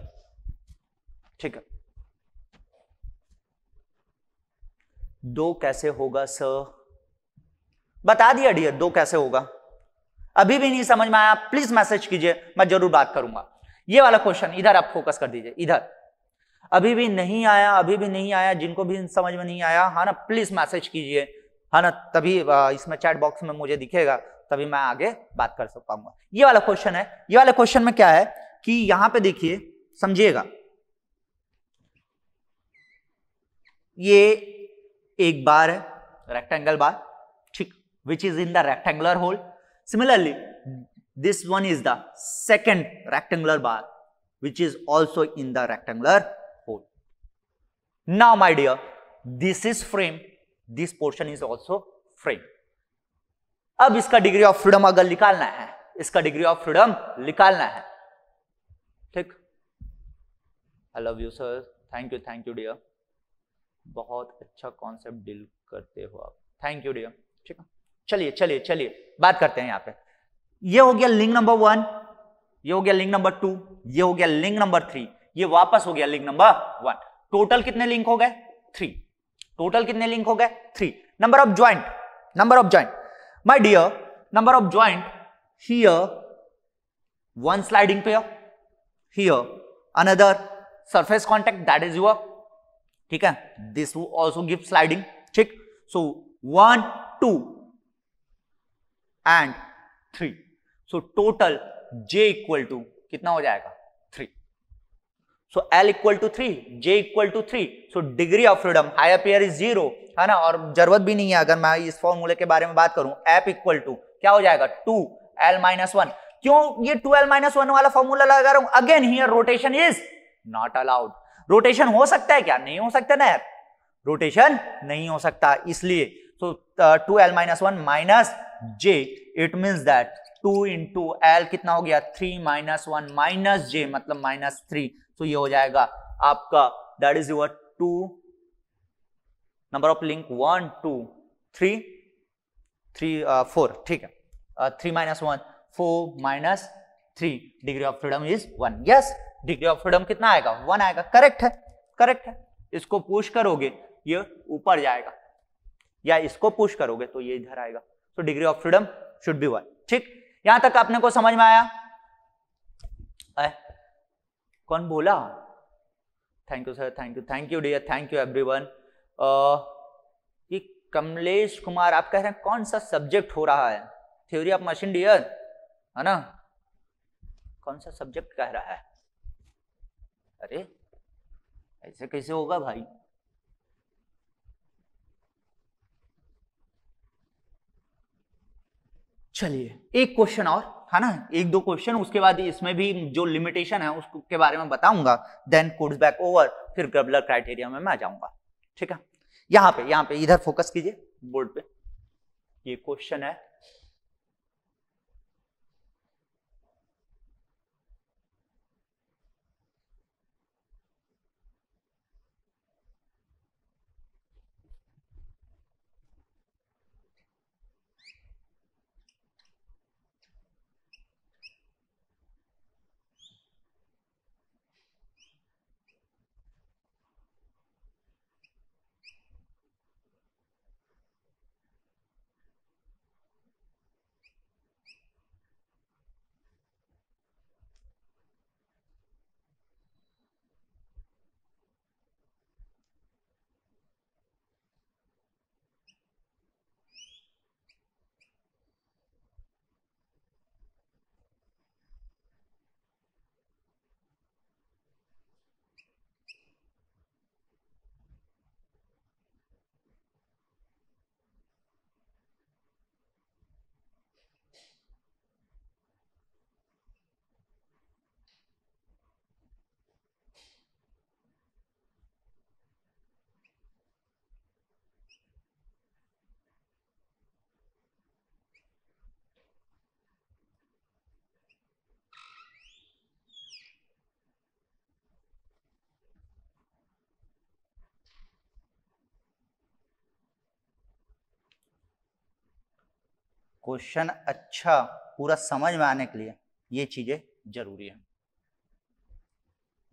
ठीक है दो कैसे होगा सर बता दिया डियर दो कैसे होगा अभी भी नहीं समझ में आया प्लीज मैसेज कीजिए मैं जरूर बात करूंगा ये वाला क्वेश्चन इधर आप फोकस कर दीजिए इधर अभी भी नहीं आया अभी भी नहीं आया जिनको भी समझ में नहीं आया है हाँ ना प्लीज मैसेज कीजिए है हाँ ना तभी इसमें चैट बॉक्स में मुझे दिखेगा तभी मैं आगे बात कर सक पाऊंगा ये वाला क्वेश्चन है ये वाला क्वेश्चन में क्या है कि यहां पे देखिए समझिएगा ये एक बार है रेक्टेंगल बार ठीक which is in the rectangular hole similarly This one is the second rectangular bar which is also in the rectangular hole. Now my dear, this is frame, this portion is also frame ab iska degree of freedom agar nikalna hai iska degree of freedom nikalna hai ठीक I love you sir thank you thank you dear बहुत अच्छा concept deal करते हो आप thank you dear ठीक है चलिए चलिए चलिए बात करते हैं यहाँ पे ये हो गया लिंक नंबर वन ये हो गया लिंक नंबर टू ये हो गया लिंक नंबर थ्री ये वापस हो गया लिंक नंबर वन टोटल कितने लिंक हो गए थ्री टोटल कितने लिंक हो गए three number of joint number of joint my dear number of joint here one sliding pair here another surface contact that is your ठीक है this also give sliding ठीक so one two and three so total J equal to कितना हो जाएगा three so L equal to three J equal to three so degree of freedom higher pair is zero है ना और जरूरत भी नहीं है अगर मैं इस फॉर्मूले के बारे में बात करूं एप इक्वल टू क्या हो जाएगा टू एल माइनस वन क्यों ये टू एल माइनस वन वाला फॉर्मूला लगा रहा हूं again here rotation is not allowed rotation हो सकता है क्या नहीं हो सकता ना एप रोटेशन नहीं हो सकता इसलिए two L minus one minus J it mean that two into L कितना हो गया three minus one minus J मतलब माइनस थ्री तो ये हो जाएगा आपका that is your two number of link one two three three four ठीक है three minus one four minus three degree of freedom is one yes degree of freedom कितना आएगा वन आएगा करेक्ट है करेक्ट है इसको पुश करोगे ये ऊपर जाएगा या इसको पुश करोगे तो ये इधर आएगा तो degree of freedom should be one ठीक यहां तक आपने को समझ में आया ए, कौन बोला thank you sir thank you thank you dear thank you everyone ये कमलेश कुमार आप कह रहे हैं कौन सा सब्जेक्ट हो रहा है थ्योरी ऑफ मशीन डियर है ना कौन सा सब्जेक्ट कह रहा है अरे ऐसे कैसे होगा भाई चलिए एक क्वेश्चन और है ना एक दो क्वेश्चन उसके बाद इसमें भी जो लिमिटेशन है उसके बारे में बताऊंगा देन कोड्स बैक ओवर फिर ग्रबलर क्राइटेरिया में मैं आ जाऊंगा ठीक है यहां पे यहाँ पे इधर फोकस कीजिए बोर्ड पे ये क्वेश्चन है क्वेश्चन अच्छा पूरा समझ में आने के लिए ये चीज़ें जरूरी है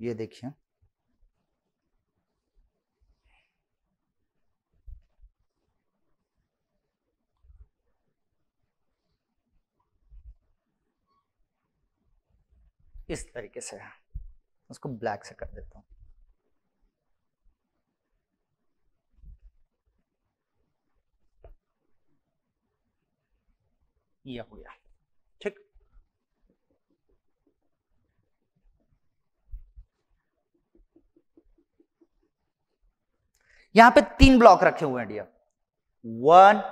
ये देखिए इस तरीके से उसको ब्लैक से कर देता हूँ किया हुआ है ठीक यहां पे तीन ब्लॉक रखे हुए हैं डियर वन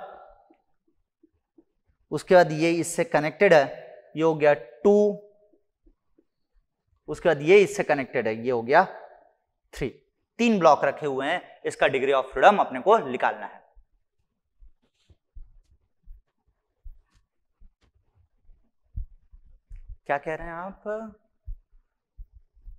उसके बाद ये इससे कनेक्टेड है ये हो गया टू उसके बाद ये इससे कनेक्टेड है ये हो गया थ्री तीन ब्लॉक रखे हुए हैं इसका डिग्री ऑफ फ्रीडम अपने को निकालना है क्या कह रहे हैं आप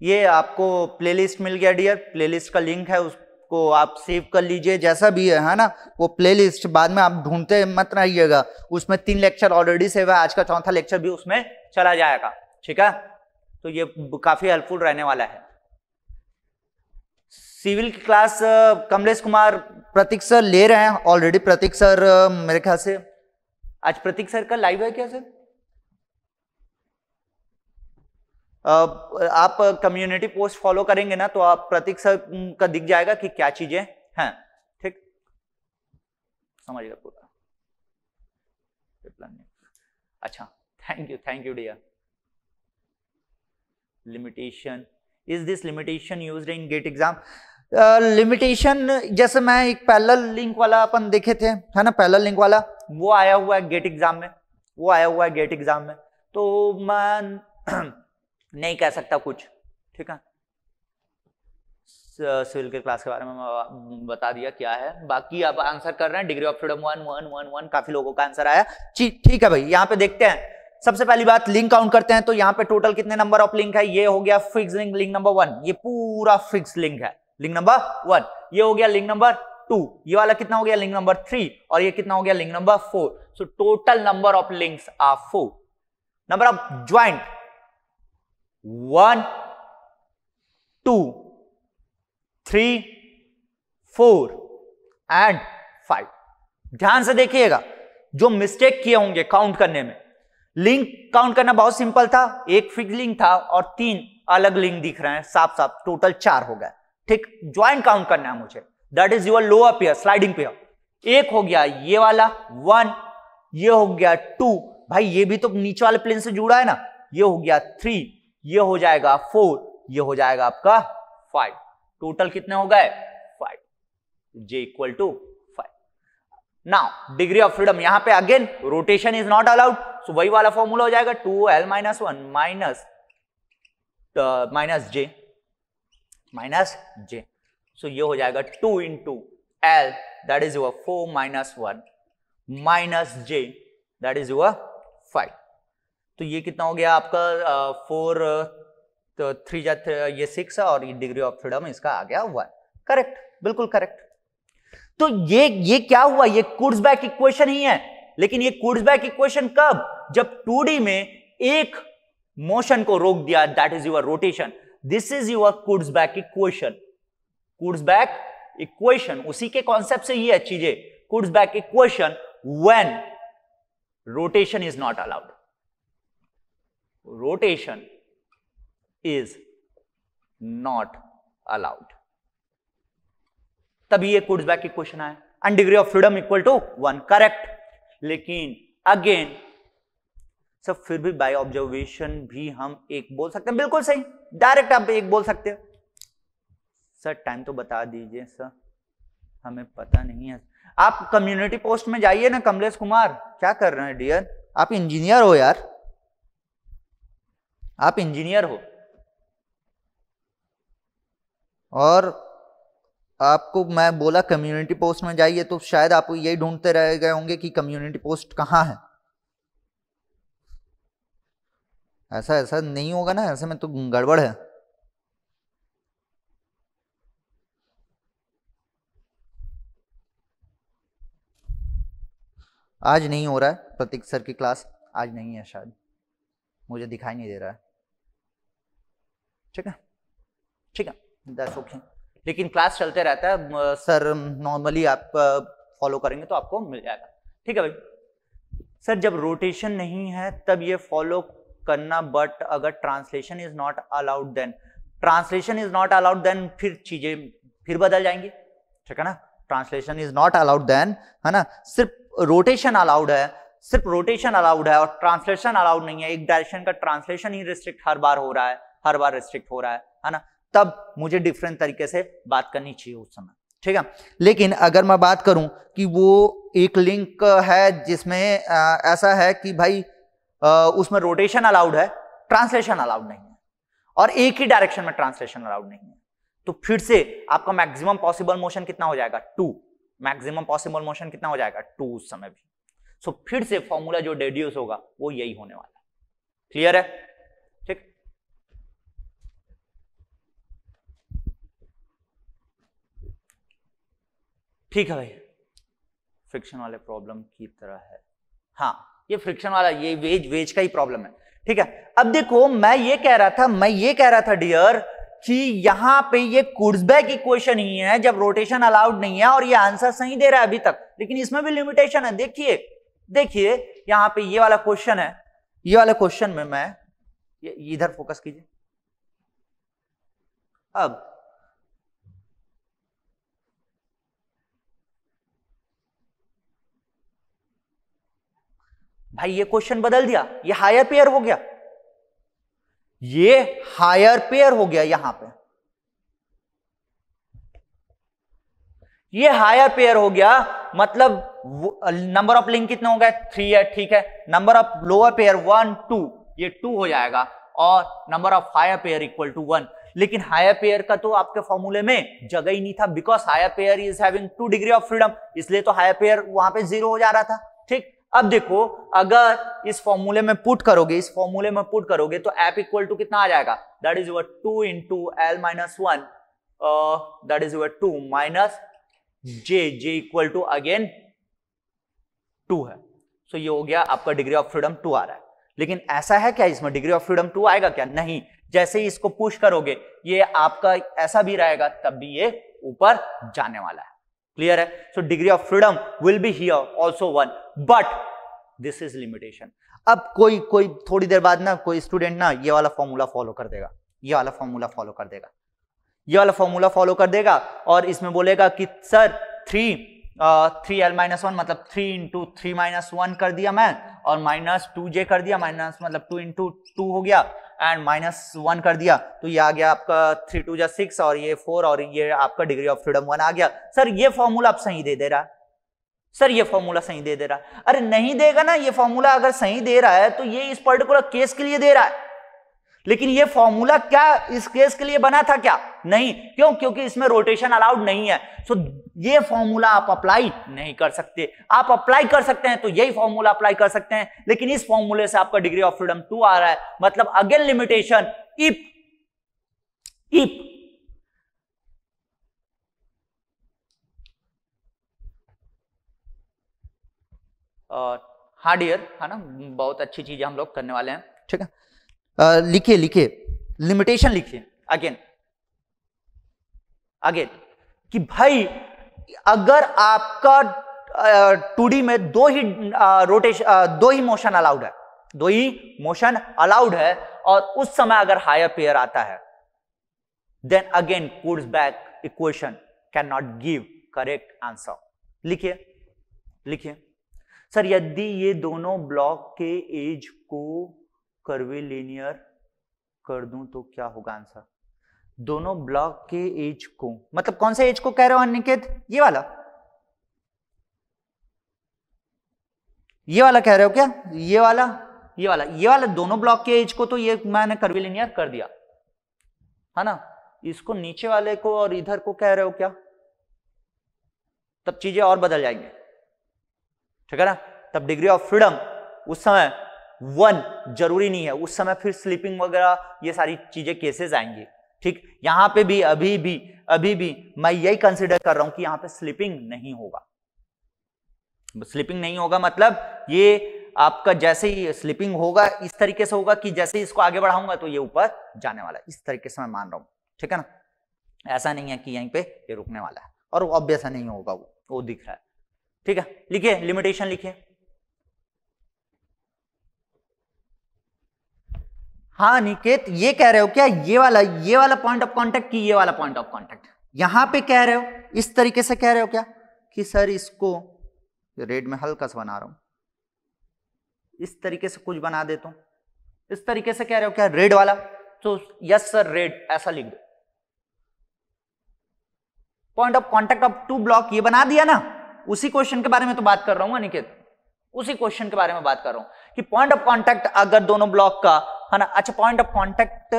ये आपको प्लेलिस्ट मिल गया डियर प्लेलिस्ट का लिंक है उसको आप सेव कर लीजिए जैसा भी है है ना वो प्लेलिस्ट बाद में आप ढूंढते मत रहिएगा उसमें तीन लेक्चर ऑलरेडी सेव है आज का चौथा लेक्चर भी उसमें चला जाएगा ठीक है तो ये काफी हेल्पफुल रहने वाला है सिविल की क्लास कमलेश कुमार प्रतीक सर ले रहे हैं ऑलरेडी प्रतीक सर मेरे ख्याल से आज प्रतीक सर का लाइव है क्या सर आप कम्युनिटी पोस्ट फॉलो करेंगे ना तो आप प्रतीक सर का दिख जाएगा कि क्या चीजें हैं ठीक समझिएगा पूरा अच्छा thank you thank you dear limitation is this limitation use in GATE exam limitation जैसे मैं एक पैरेलल लिंक वाला अपन देखे थे है ना पैरेलल लिंक वाला वो आया हुआ है गेट एग्जाम में वो आया हुआ है गेट एग्जाम में तो मैं नहीं कह सकता कुछ ठीक है सिविल के क्लास के बारे में बता दिया क्या है बाकी आप आंसर कर रहे हैं degree of freedom one one one one काफी लोगों का आंसर आया ठीक है भाई यहाँ पे देखते हैं सबसे पहली बात लिंक काउंट करते हैं तो यहाँ पे टोटल कितने नंबर ऑफ लिंक है ये हो गया fix link link number one ये पूरा फिक्स लिंक है लिंक नंबर वन ये हो गया लिंक नंबर टू ये वाला कितना हो गया लिंक नंबर थ्री और ये कितना हो गया link number four so total number of links are four number of joint one two three four and five ध्यान से देखिएगा जो मिस्टेक किए होंगे काउंट करने में लिंक काउंट करना बहुत सिंपल था एक फिक्स लिंक था और तीन अलग लिंक दिख रहे हैं साफ साफ टोटल चार हो गए ठीक ज्वाइन काउंट करना है मुझे that is your lower pair sliding pair एक हो गया ये वाला वन ये हो गया टू भाई ये भी तो नीचे वाले प्लेन से जुड़ा है ना ये हो गया थ्री ये हो जाएगा फोर ये हो जाएगा आपका फाइव टोटल कितने हो गए five J equal to five now degree of freedom यहां पे again rotation is not allowed so वही वाला फॉर्मूला हो जाएगा two L minus one minus minus J minus J so ये हो जाएगा two into two L is is your माइनस one minus J that is is your five ये कितना हो गया आपका फोर तो थ्री जा ये सिक्स और ये डिग्री ऑफ फ्रीडम इसका आ गया वन करेक्ट बिल्कुल करेक्ट तो ये ये क्या हुआ ये बैक इक्वेशन ही है लेकिन ये बैक इक्वेशन कब जब टू में एक मोशन को रोक दिया that is your rotation this is your back equation back equation उसी के कॉन्सेप्ट से ये है चीजें back equation when rotation is not allowed rotation is not allowed. तभी ये कुड्सबैक की क्वेश्चन आया and degree of freedom equal to one correct लेकिन अगेन सर फिर भी बाय ऑब्जर्वेशन भी हम एक बोल सकते हैं बिल्कुल सही डायरेक्ट आप एक बोल सकते हो सर टाइम तो बता दीजिए सर हमें पता नहीं है आप कम्युनिटी पोस्ट में जाइए ना कमलेश कुमार क्या कर रहे हैं डियर आप इंजीनियर हो यार आप इंजीनियर हो और आपको मैं बोला कम्युनिटी पोस्ट में जाइए तो शायद आप यही ढूंढते रह गए होंगे कि कम्युनिटी पोस्ट कहाँ है ऐसा ऐसा नहीं होगा ना ऐसे में तो गड़बड़ है आज नहीं हो रहा है प्रतीक सर की क्लास आज नहीं है शायद मुझे दिखाई नहीं दे रहा है ठीक है ठीक है दैट्स ओके लेकिन क्लास चलते रहता है सर नॉर्मली आप फॉलो करेंगे तो आपको मिल जाएगा ठीक है भाई सर जब रोटेशन नहीं है तब ये फॉलो करना बट अगर translation is not allowed then translation is not allowed then फिर चीजें फिर बदल जाएंगी ठीक है ना translation is not allowed then है ना सिर्फ रोटेशन अलाउड है सिर्फ रोटेशन अलाउड है और ट्रांसलेशन अलाउड नहीं है एक डायरेक्शन का ट्रांसलेशन ही रिस्ट्रिक्ट हर बार हो रहा है हर बार रिस्ट्रिक्ट हो रहा है है ना तब मुझे डिफरेंट तरीके से बात करनी चाहिए उस समय ठीक है लेकिन अगर मैं बात करूं कि वो एक लिंक है जिसमें ऐसा है कि भाई उसमें रोटेशन अलाउड है ट्रांसलेशन अलाउड नहीं है और एक ही डायरेक्शन में ट्रांसलेशन अलाउड नहीं है तो फिर से आपका मैक्सिमम पॉसिबल मोशन कितना हो जाएगा टू मैक्सिमम पॉसिबल मोशन कितना हो जाएगा टू उस समय भी सो so, फिर से फॉर्मूला जो डेड्यूस होगा वो यही होने वाला है क्लियर है ठीक है भाई फ्रिक्शन वाले प्रॉब्लम की तरह है हाँ ये फ्रिक्शन वाला ये वेज वेज का ही प्रॉब्लम है ठीक है अब देखो मैं ये कह रहा था मैं ये कह रहा था डियर कि यहां पे ये कुर्सबैक इक्वेशन ही है जब रोटेशन अलाउड नहीं है और ये आंसर सही दे रहा है अभी तक लेकिन इसमें भी लिमिटेशन है देखिए देखिए यहां पे ये वाला क्वेश्चन है ये वाले क्वेश्चन में मैं इधर फोकस कीजिए अब भाई ये क्वेश्चन बदल दिया ये हायर पेयर हो गया ये हायर पेयर हो गया यहां पे ये हायर पेयर हो गया मतलब नंबर ऑफ लिंक कितने हो गए थ्री है ठीक है number of lower pair one two ये टू हो जाएगा और number of higher pair equal to one लेकिन हायर पेयर का तो आपके फॉर्मूले में जगह ही नहीं था because higher pair is having two degree of freedom इसलिए तो हायर पेयर वहां पे जीरो हो जा रहा था ठीक अब देखो अगर इस फॉर्मूले में पुट करोगे इस फॉर्मूले में पुट करोगे तो एप इक्वल टू कितना आ जाएगा that is your two into L minus one that is your two minus J J equal to again two है सो so, ये हो गया आपका डिग्री ऑफ फ्रीडम टू आ रहा है लेकिन ऐसा है क्या इसमें डिग्री ऑफ फ्रीडम टू आएगा क्या नहीं जैसे ही इसको पुश करोगे ये आपका ऐसा भी रहेगा तब भी ये ऊपर जाने वाला है क्लियर है so degree of freedom will be here also one but this is limitation अब कोई कोई थोड़ी देर बाद ना कोई स्टूडेंट ना ये वाला फॉर्मूला फॉलो कर देगा ये वाला फॉर्मूला फॉलो कर देगा ये वाला फॉर्मूला फॉलो कर देगा और इसमें बोलेगा कि sir three three L minus one मतलब three into three minus one कर दिया मैं और माइनस टू जे कर दिया माइनस मतलब टू इंटू टू हो गया एंड माइनस वन कर दिया तो ये आ गया आपका थ्री टू या सिक्स और ये फोर और ये आपका डिग्री ऑफ फ्रीडम वन आ गया सर ये फॉर्मूला आप सही दे दे रहा सर ये फॉर्मूला सही दे दे रहा अरे नहीं देगा ना ये फॉर्मूला अगर सही दे रहा है तो ये इस पर्टिकुलर केस के लिए दे रहा है लेकिन ये फॉर्मूला क्या इस केस के लिए बना था क्या नहीं क्यों क्योंकि इसमें रोटेशन अलाउड नहीं है सो ये फॉर्मूला आप अप्लाई नहीं कर सकते आप अप्लाई कर सकते हैं तो यही फॉर्मूला अप्लाई कर सकते हैं लेकिन इस फॉर्मूले से आपका डिग्री ऑफ फ्रीडम टू आ रहा है मतलब again limitation if if hardier है ना बहुत अच्छी चीज हम लोग करने वाले हैं ठीक है लिखे लिखे लिमिटेशन लिखे अगेन अगेन कि भाई अगर आपका टू डी में दो ही रोटेशन दो ही मोशन अलाउड है दो ही मोशन अलाउड है और उस समय अगर हायर पेयर आता है then again Kutzbach equation can not give correct answer लिखिए लिखिए सर यदि ये दोनों ब्लॉक के एज को कर्विलीनियर कर दूं तो क्या होगा आंसर दोनों ब्लॉक के एज को मतलब कौन से एज को कह रहे हो अनिकेत ये वाला ये वाला कह रहे हो क्या ये वाला ये वाला ये वाला दोनों ब्लॉक के एज को तो ये मैंने कर्विलीनियर कर दिया है ना इसको नीचे वाले को और इधर को कह रहे हो क्या तब चीजें और बदल जाएंगे ठीक है ना तब डिग्री ऑफ फ्रीडम उस समय वन जरूरी नहीं है उस समय फिर स्लीपिंग वगैरह ये सारी चीजें केसेस आएंगे ठीक यहां पे भी अभी भी अभी भी मैं यही कंसिडर कर रहा हूं कि यहां पे स्लीपिंग नहीं होगा स्लीपिंग नहीं होगा मतलब ये आपका जैसे ही स्लीपिंग होगा इस तरीके से होगा कि जैसे ही इसको आगे बढ़ाऊंगा तो ये ऊपर जाने वाला है इस तरीके से मैं मान रहा हूं ठीक है ना ऐसा नहीं है कि यहीं पे ये रुकने वाला है और ऑब्वियस नहीं होगा वो वो दिख रहा है ठीक है लिखिए लिमिटेशन लिखिए हाँ अनिकेत ये कह रहे हो क्या ये वाला ये वाला पॉइंट ऑफ कांटेक्ट कि ये वाला पॉइंट ऑफ कांटेक्ट यहां पे कह रहे हो इस तरीके से कह रहे हो क्या कि सर इसको रेड में हल्का सा बना रहा हूं इस तरीके से कुछ बना देता हूं इस तरीके से कह रहे हो क्या रेड वाला तो यस सर रेड ऐसा लिख दो point of contact of two block ये बना दिया ना उसी क्वेश्चन के बारे में तो बात कर रहा हूं अनिकेत उसी क्वेश्चन के बारे में बात कर रहा हूं कि पॉइंट ऑफ कॉन्टेक्ट अगर दोनों ब्लॉक का है ना अच्छा पॉइंट ऑफ कॉन्टेक्ट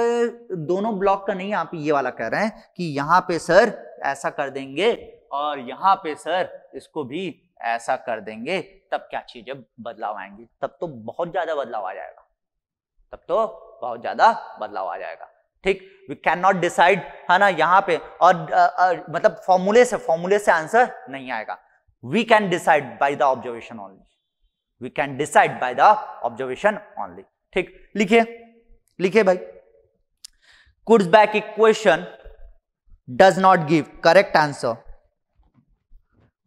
दोनों ब्लॉक का नहीं आप ये वाला कह रहे हैं कि यहाँ पे सर ऐसा कर देंगे और यहाँ पे सर इसको भी ऐसा कर देंगे तब क्या चीजें बदलाव आएंगे तब तो बहुत ज्यादा बदलाव आ जाएगा तब तो बहुत ज्यादा बदलाव आ जाएगा ठीक वी कैन नॉट डिसाइड है ना यहाँ पे और आ, आ, मतलब फॉर्मूले से फॉर्मूले से आंसर नहीं आएगा we can decide by the observation only we can decide by the observation only ठीक लिखिए लिखिए भाई Kutzbach equation does not give correct answer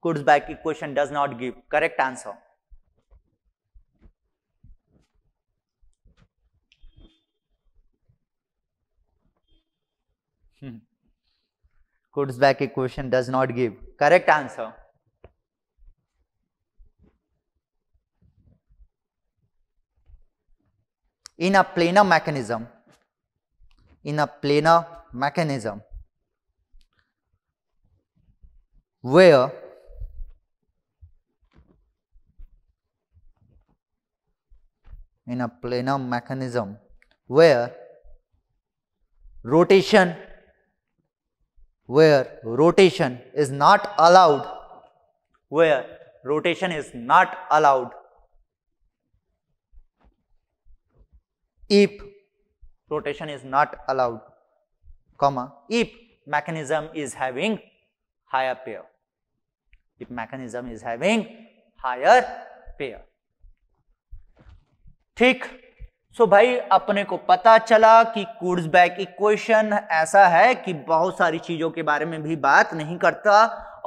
Kutzbach equation does not give correct answer back equation does not give correct answer in a planar mechanism in a planar mechanism where in a planar mechanism where rotation where rotation is not allowed where rotation is not allowed if rotation is not allowed, comma, if mechanism is having higher pair, if mechanism is having higher pair. ठीक so so भाई अपने को पता चला कि back equation ऐसा है कि बहुत सारी चीजों के बारे में भी बात नहीं करता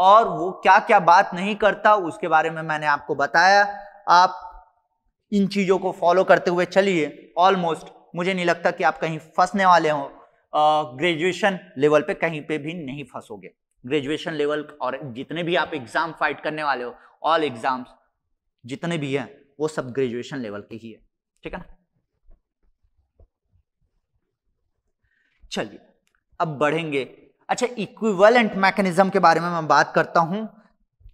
और वो क्या क्या बात नहीं करता उसके बारे में मैंने आपको बताया आप इन चीज़ों को फॉलो करते हुए चलिए ऑलमोस्ट मुझे नहीं लगता कि आप कहीं फंसने वाले हो ग्रेजुएशन लेवल पे कहीं पे भी नहीं फंसोगे ग्रेजुएशन लेवल और जितने भी आप एग्ज़ाम फाइट करने वाले हो ऑल एग्ज़ाम्स जितने भी हैं वो सब ग्रेजुएशन लेवल के ही है ठीक है ना चलिए अब बढ़ेंगे अच्छा इक्विवेलेंट मैकेनिज्म के बारे में मैं बात करता हूं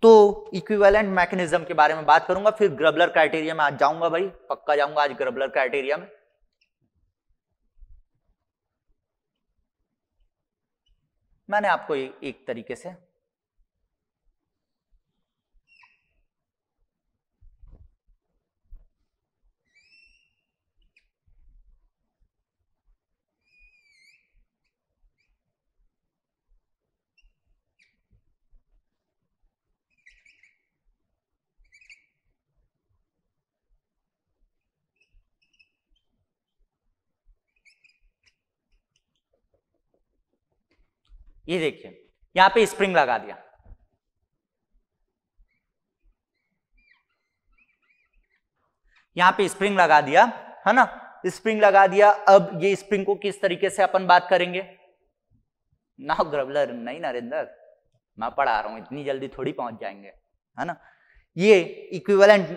तो इक्विवेलेंट मैकेनिज्म के बारे में बात करूंगा फिर ग्रबलर क्राइटेरिया में आज जाऊंगा भाई पक्का जाऊंगा आज ग्रबलर क्राइटेरिया में मैंने आपको एक तरीके से ये देखिए यहां पे स्प्रिंग लगा दिया यहां पे स्प्रिंग लगा दिया है ना स्प्रिंग लगा दिया अब ये स्प्रिंग को किस तरीके से अपन बात करेंगे ना ग्रबलर नहीं नरेंद्र मैं पढ़ा रहा हूं इतनी जल्दी थोड़ी पहुंच जाएंगे है ना ये इक्विवेलेंट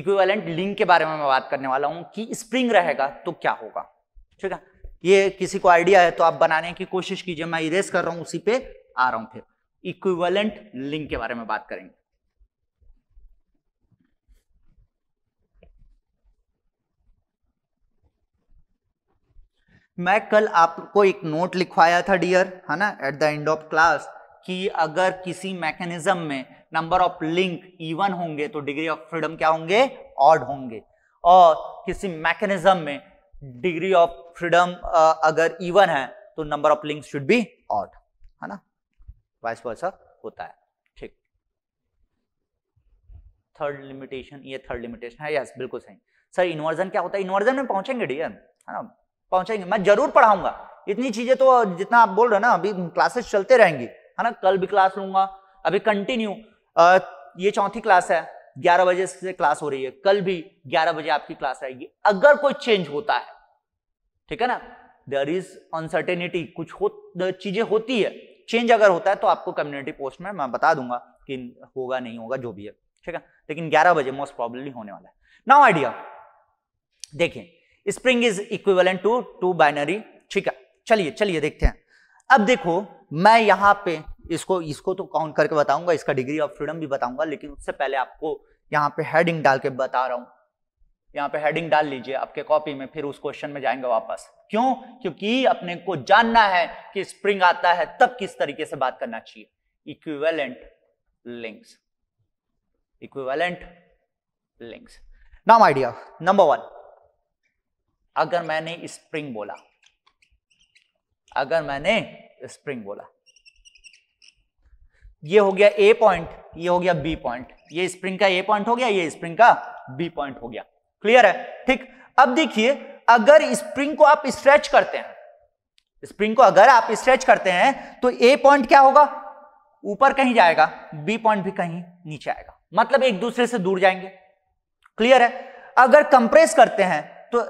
इक्विवेलेंट लिंक के बारे में मैं बात करने वाला हूं कि स्प्रिंग रहेगा तो क्या होगा ठीक है ये किसी को आइडिया है तो आप बनाने की कोशिश कीजिए मैं इरेज कर रहा हूं उसी पे आ रहा हूं फिर इक्विवेलेंट लिंक के बारे में बात करेंगे मैं कल आपको एक नोट लिखवाया था डियर है ना at the end of class कि अगर किसी मैकेनिज्म में नंबर ऑफ लिंक इवन होंगे तो डिग्री ऑफ फ्रीडम क्या होंगे ऑड होंगे और किसी मैकेनिज्म में डिग्री ऑफ फ्रीडम uh, अगर इवन है तो number of link should be odd है ना वाइस वर्सा होता है ठीक थर्ड लिमिटेशन ये थर्ड लिमिटेशन है यस बिल्कुल सही सर इन्वर्जन क्या होता है इन्वर्जन में पहुंचेंगे डियर है ना पहुंचेंगे मैं जरूर पढ़ाऊंगा इतनी चीजें तो जितना आप बोल रहे हो ना अभी क्लासेस चलते रहेंगी है ना कल भी क्लास लूंगा अभी कंटिन्यू ये चौथी क्लास है 11 बजे से क्लास हो रही है कल भी 11 बजे आपकी क्लास आएगी अगर कोई चेंज होता है ठीक है ना देर इज अनसर्टेनिटी कुछ हो चीजें होती है चेंज अगर होता है तो आपको कम्युनिटी पोस्ट में मैं बता दूंगा कि होगा नहीं होगा जो भी है ठीक है लेकिन 11 बजे मोस्ट प्रॉब्लली होने वाला है नाउ आइडिया देखिए spring is equivalent to two binary ठीक है चलिए चलिए देखते हैं अब देखो मैं यहाँ पे इसको इसको तो काउंट करके बताऊंगा इसका डिग्री ऑफ फ्रीडम भी बताऊंगा लेकिन उससे पहले आपको यहाँ पे हेडिंग डाल के बता रहा हूं यहाँ पे हेडिंग डाल लीजिए आपके कॉपी में फिर उस क्वेश्चन में जाएंगे वापस क्यों क्योंकि अपने को जानना है कि स्प्रिंग आता है तब किस तरीके से बात करना चाहिए इक्विवेलेंट लिंक्स इक्विवेलेंट लिंक्स नाम आइडिया नंबर वन अगर मैंने स्प्रिंग बोला अगर मैंने स्प्रिंग बोला ये हो गया ए पॉइंट ये हो गया बी पॉइंट ये स्प्रिंग का ए पॉइंट हो गया ये स्प्रिंग का बी पॉइंट हो गया क्लियर है ठीक अब देखिए अगर स्प्रिंग को आप स्ट्रेच करते हैं स्प्रिंग को अगर आप स्ट्रेच करते हैं तो ए पॉइंट क्या होगा ऊपर कहीं जाएगा बी पॉइंट भी कहीं नीचे आएगा मतलब एक दूसरे से दूर जाएंगे क्लियर है अगर कंप्रेस करते हैं तो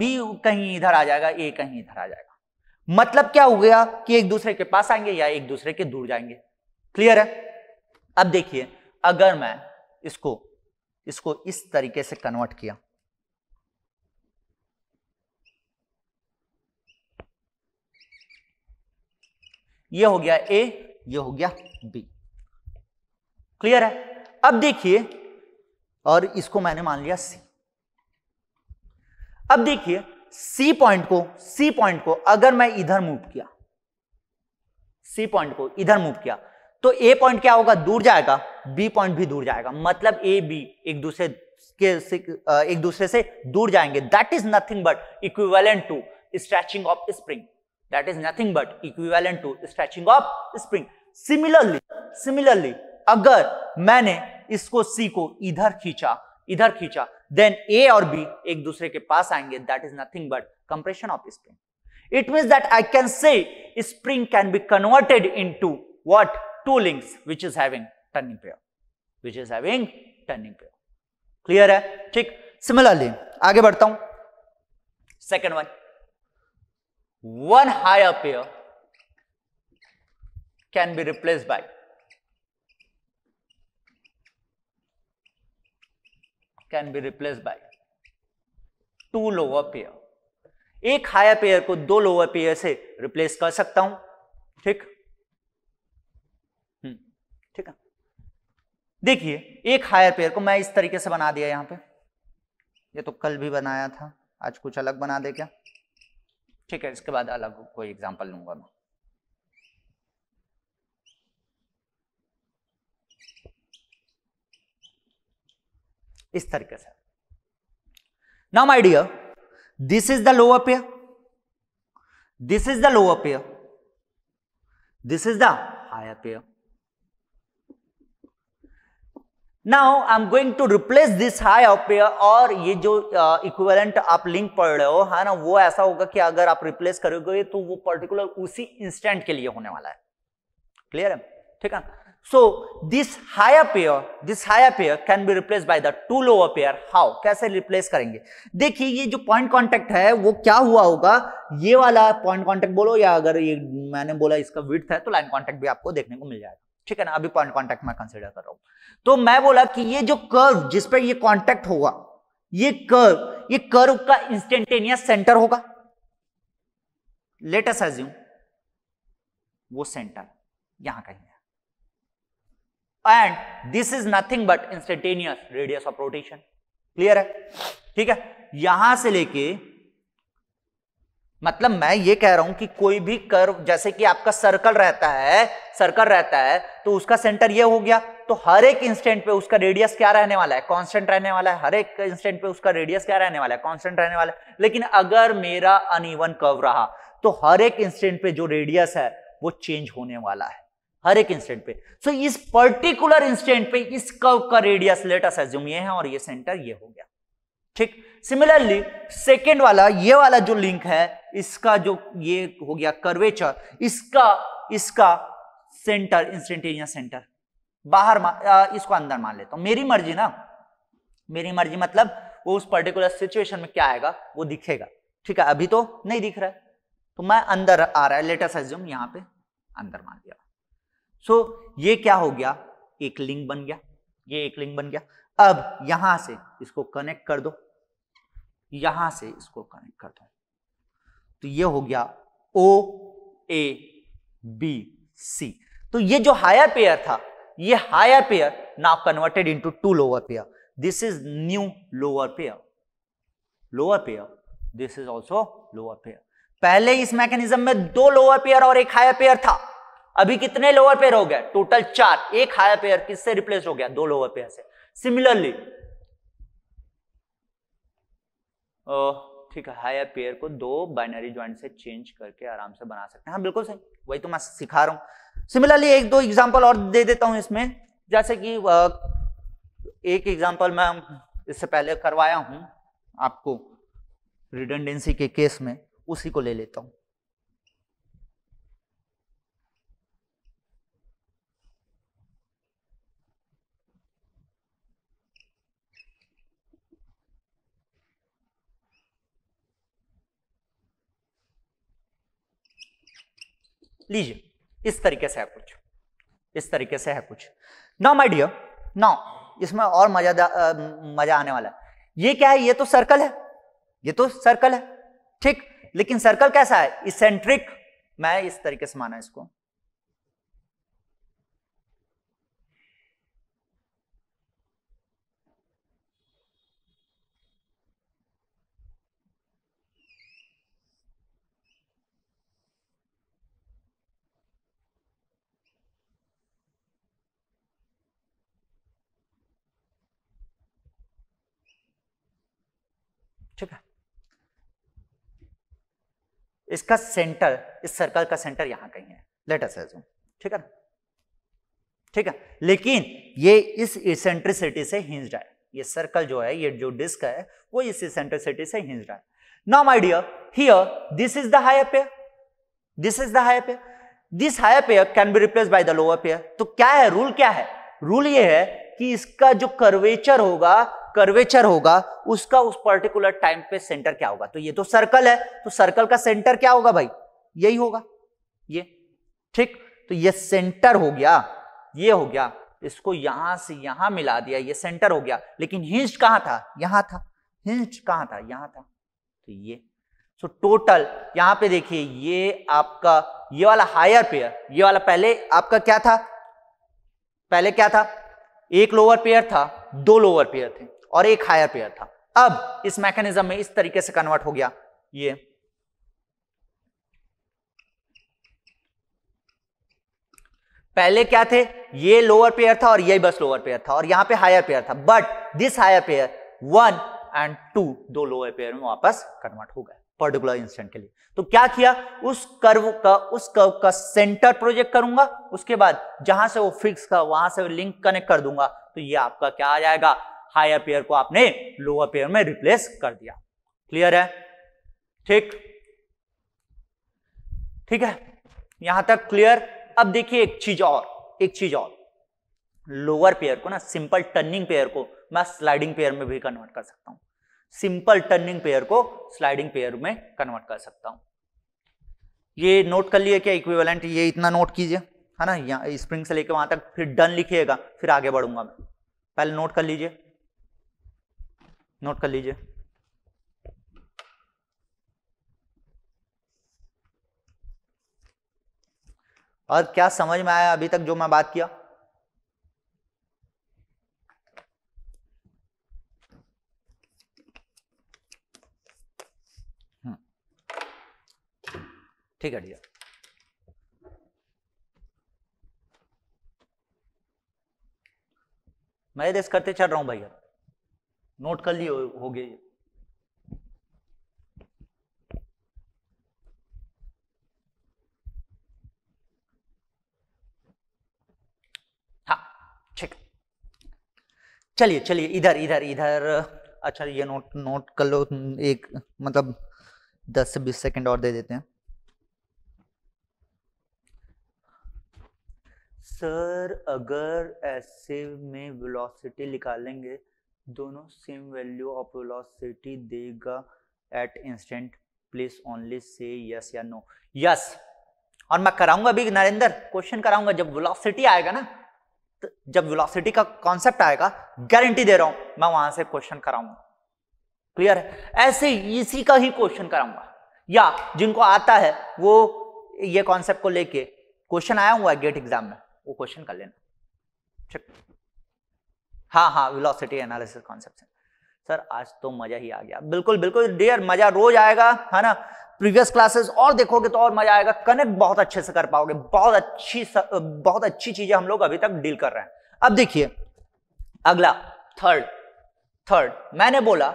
बी कहीं इधर आ जाएगा ए कहीं इधर आ जाएगा मतलब क्या हो गया कि एक दूसरे के पास आएंगे या एक दूसरे के दूर जाएंगे क्लियर है अब देखिए अगर मैं इसको इसको इस तरीके से कन्वर्ट किया ये हो गया ए ये हो गया बी क्लियर है अब देखिए और इसको मैंने मान लिया सी अब देखिए सी पॉइंट को सी पॉइंट को अगर मैं इधर मूव किया सी पॉइंट को इधर मूव किया तो ए पॉइंट क्या होगा दूर जाएगा बी पॉइंट भी दूर जाएगा मतलब ए बी एक दूसरे के एक दूसरे से दूर जाएंगे that is nothing but equivalent to stretching of spring that is nothing but equivalent to stretching of spring similarly similarly अगर मैंने इसको सी को इधर खींचा इधर खींचा देन ए और बी एक दूसरे के पास आएंगे that is nothing but compression of spring it mean that I can say spring can be converted into what two links which is having turning pair which is having turning pair clear hai theek similarly aage badhta hu second one one higher pair can be replaced by can be replaced by two lower pair एक higher pair को दो lower pair से replace कर सकता हूं ठीक ठीक है देखिए एक हायर पेयर को मैं इस तरीके से बना दिया यहां पे ये तो कल भी बनाया था आज कुछ अलग बना दे क्या ठीक है इसके बाद अलग कोई एग्जाम्पल लूंगा मैं इस तरीके से now my dear this is the lower pair this is the lower pair this is the higher pair now I am going to replace this higher pair और ये जो इक्विवेलेंट uh, आप लिंक पढ़ रहे हो है ना वो ऐसा होगा कि अगर आप रिप्लेस करोगे तो वो पर्टिकुलर उसी इंस्टेंट के लिए होने वाला है क्लियर है ठीक है so this higher pair this higher pair can be replace by the two lower pair how कैसे रिप्लेस करेंगे देखिए ये जो पॉइंट कॉन्टेक्ट है वो क्या हुआ होगा ये वाला पॉइंट कॉन्टेक्ट बोलो या अगर ये मैंने बोला इसका विथ है तो लाइन कॉन्टेक्ट भी आपको देखने को मिल जाएगा ठीक है ना अभी पॉइंट कॉन्टैक्ट मैं कंसिडर कर रहा हूं तो मैं बोला कि ये जो कर्व जिस पर ये कॉन्टैक्ट होगा ये कर्व ये कर्व का इंस्टेंटेनियस सेंटर होगा लेटेस्ट एज्यूम वो सेंटर यहां कहीं है and this is nothing but instantaneous radius of rotation clear है ठीक है यहां से लेके मतलब मैं ये कह रहा हूं कि कोई भी कर्व जैसे कि आपका सर्कल रहता है सर्कल रहता है तो उसका सेंटर ये हो गया तो हर एक इंस्टेंट पे उसका रेडियस क्या रहने वाला है कांस्टेंट रहने वाला है हर एक इंस्टेंट पे उसका रेडियस क्या रहने वाला है कांस्टेंट रहने वाला है लेकिन अगर मेरा अनइवन कर्व रहा तो हर एक इंस्टेंट पे जो रेडियस है वो चेंज होने वाला है हर एक इंस्टेंट पे सो इस पर्टिकुलर इंस्टेंट पे इस कर्व का रेडियस लेटस एज्यूम ये है और ये सेंटर ये हो गया ठीक सिमिलरली सेकेंड वाला ये वाला जो लिंक है इसका जो ये हो गया कर्वेचर इसका इसका सेंटर इंस्टेंटेनियस सेंटर बाहर आ, इसको अंदर मान लेता हूं मेरी मर्जी ना मेरी मर्जी मतलब वो उस पर्टिकुलर सिचुएशन में क्या आएगा वो दिखेगा ठीक है अभी तो नहीं दिख रहा है तो मैं अंदर आ रहा है लेटर एज्यूम यहां पे अंदर मान दिया सो so, ये क्या हो गया एक लिंक बन गया ये एक लिंक बन गया अब यहां से इसको कनेक्ट कर दो यहां से इसको कनेक्ट कर दो तो ये हो गया ओ ए बी सी तो ये जो हायर पेयर था ये higher pair now converted into two lower pair this is new lower pair lower pair this is also lower pair पहले इस मैकेनिज्म में दो लोअर पेयर और एक हायर पेयर था अभी कितने लोअर पेयर हो गए टोटल चार एक हायर पेयर किससे रिप्लेस हो गया दो लोअर पेयर से सिमिलरली ठीक है हाई या पेयर को दो बाइनरी ज्वाइंट से चेंज करके आराम से बना सकते हैं हाँ बिल्कुल सही वही तो मैं सिखा रहा हूँ सिमिलरली एक दो एग्जाम्पल और दे देता हूँ इसमें जैसे कि एक एग्जाम्पल मैं इससे पहले करवाया हूँ आपको रिडेंडेंसी के केस में उसी को ले लेता हूँ लीजिए इस तरीके से है कुछ इस तरीके से है कुछ नाउ माय डियर नाउ इसमें और मजा आ, मजा आने वाला है ये क्या है ये तो सर्कल है ये तो सर्कल है ठीक लेकिन सर्कल कैसा है इसेंट्रिक मैं इस तरीके से माना इसको इसका सेंटर इस सर्कल का सेंटर यहां कहीं है लेट अस एज्यूम ठीक है ठीक है लेकिन ये इस इसेंट्रिसिटी से हिंज है ये सर्कल जो है ये जो डिस्क है वो इस इसेंट्रिसिटी से हिंज है now my dear here this is the higher pair this is the higher pair this higher pair can be replace by the lower pair तो क्या है रूल क्या है रूल ये है कि इसका जो कर्वेचर होगा कर्वेचर होगा उसका उस पर्टिकुलर टाइम पे सेंटर क्या होगा तो ये तो सर्कल है तो सर्कल का सेंटर क्या होगा भाई यही होगा ये ठीक तो ये सेंटर हो गया ये हो गया इसको यहां से यहां मिला दिया ये सेंटर हो गया लेकिन हिंज कहां था यहां था हिंज कहां था यहां था तो ये सो so, टोटल यहां पे देखिए ये आपका ये वाला हायर पेयर ये वाला पहले आपका क्या था पहले क्या था एक लोअर पेयर था दो लोअर पेयर थे और एक हायर पेयर था अब इस मैकेनिज्म में इस तरीके से कन्वर्ट हो गया ये पहले क्या थे ये लोअर पेयर था और ये बस लोअर पेयर था और यहां पे हायर पेयर था but this higher pair one and two दो लोअर पेयर में वापस कन्वर्ट हो गए पर्टिकुलर इंस्टेंट के लिए तो क्या किया उस कर्व का उस कर्व का सेंटर प्रोजेक्ट करूंगा उसके बाद जहां से वो फिक्स का वहां से लिंक कनेक्ट कर दूंगा तो ये आपका क्या आ जाएगा हायर पेयर को आपने लोअर पेयर में रिप्लेस कर दिया क्लियर है ठीक ठीक है यहां तक क्लियर अब देखिए एक चीज और एक चीज और लोअर पेयर को ना सिंपल टर्निंग पेयर को मैं स्लाइडिंग पेयर में भी कन्वर्ट कर सकता हूं सिंपल टर्निंग पेयर को स्लाइडिंग पेयर में कन्वर्ट कर सकता हूं ये नोट कर लिए क्या इक्विवेलेंट ये इतना नोट कीजिए है ना यहाँ स्प्रिंग से लेके वहां तक फिर डन लिखिएगा फिर आगे बढ़ूंगा मैं पहले नोट कर लीजिए नोट कर लीजिए और क्या समझ में आया अभी तक जो मैं बात किया हम्म। ठीक है भैया मैं देश करते चल रहा हूं भैया नोट कर लिए हो हाँ ठीक चलिए चलिए इधर इधर इधर अच्छा ये नोट नोट कर लो एक मतलब दस से बीस सेकंड और दे देते हैं सर अगर ऐसे में वेलोसिटी निकालेंगे दोनों सेम वैल्यू ऑफ वेलोसिटी देगा एट इंस्टेंट प्लीज ओनली से यस या नो यस और मैं कराऊंगा अभी नरेंद्र क्वेश्चन कराऊंगा जब वेलोसिटी आएगा ना तो जब वेलोसिटी का कॉन्सेप्ट आएगा गारंटी दे रहा हूं मैं वहां से क्वेश्चन कराऊंगा क्लियर है ऐसे इसी का ही क्वेश्चन कराऊंगा या जिनको आता है वो ये कॉन्सेप्ट को लेके क्वेश्चन आया हुआ है गेट एग्जाम में वो क्वेश्चन कर लेना ठीक हाँ हाँ विलोसिटी एनालिसिस कॉन्सेप्ट सर आज तो मजा ही आ गया बिल्कुल बिल्कुल डियर मजा रोज आएगा है ना प्रीवियस क्लासेस और देखोगे तो और मजा आएगा कनेक्ट बहुत अच्छे से कर पाओगे बहुत अच्छी बहुत अच्छी चीजें हम लोग अभी तक डील कर रहे हैं अब देखिए अगला थर्ड थर्ड मैंने बोला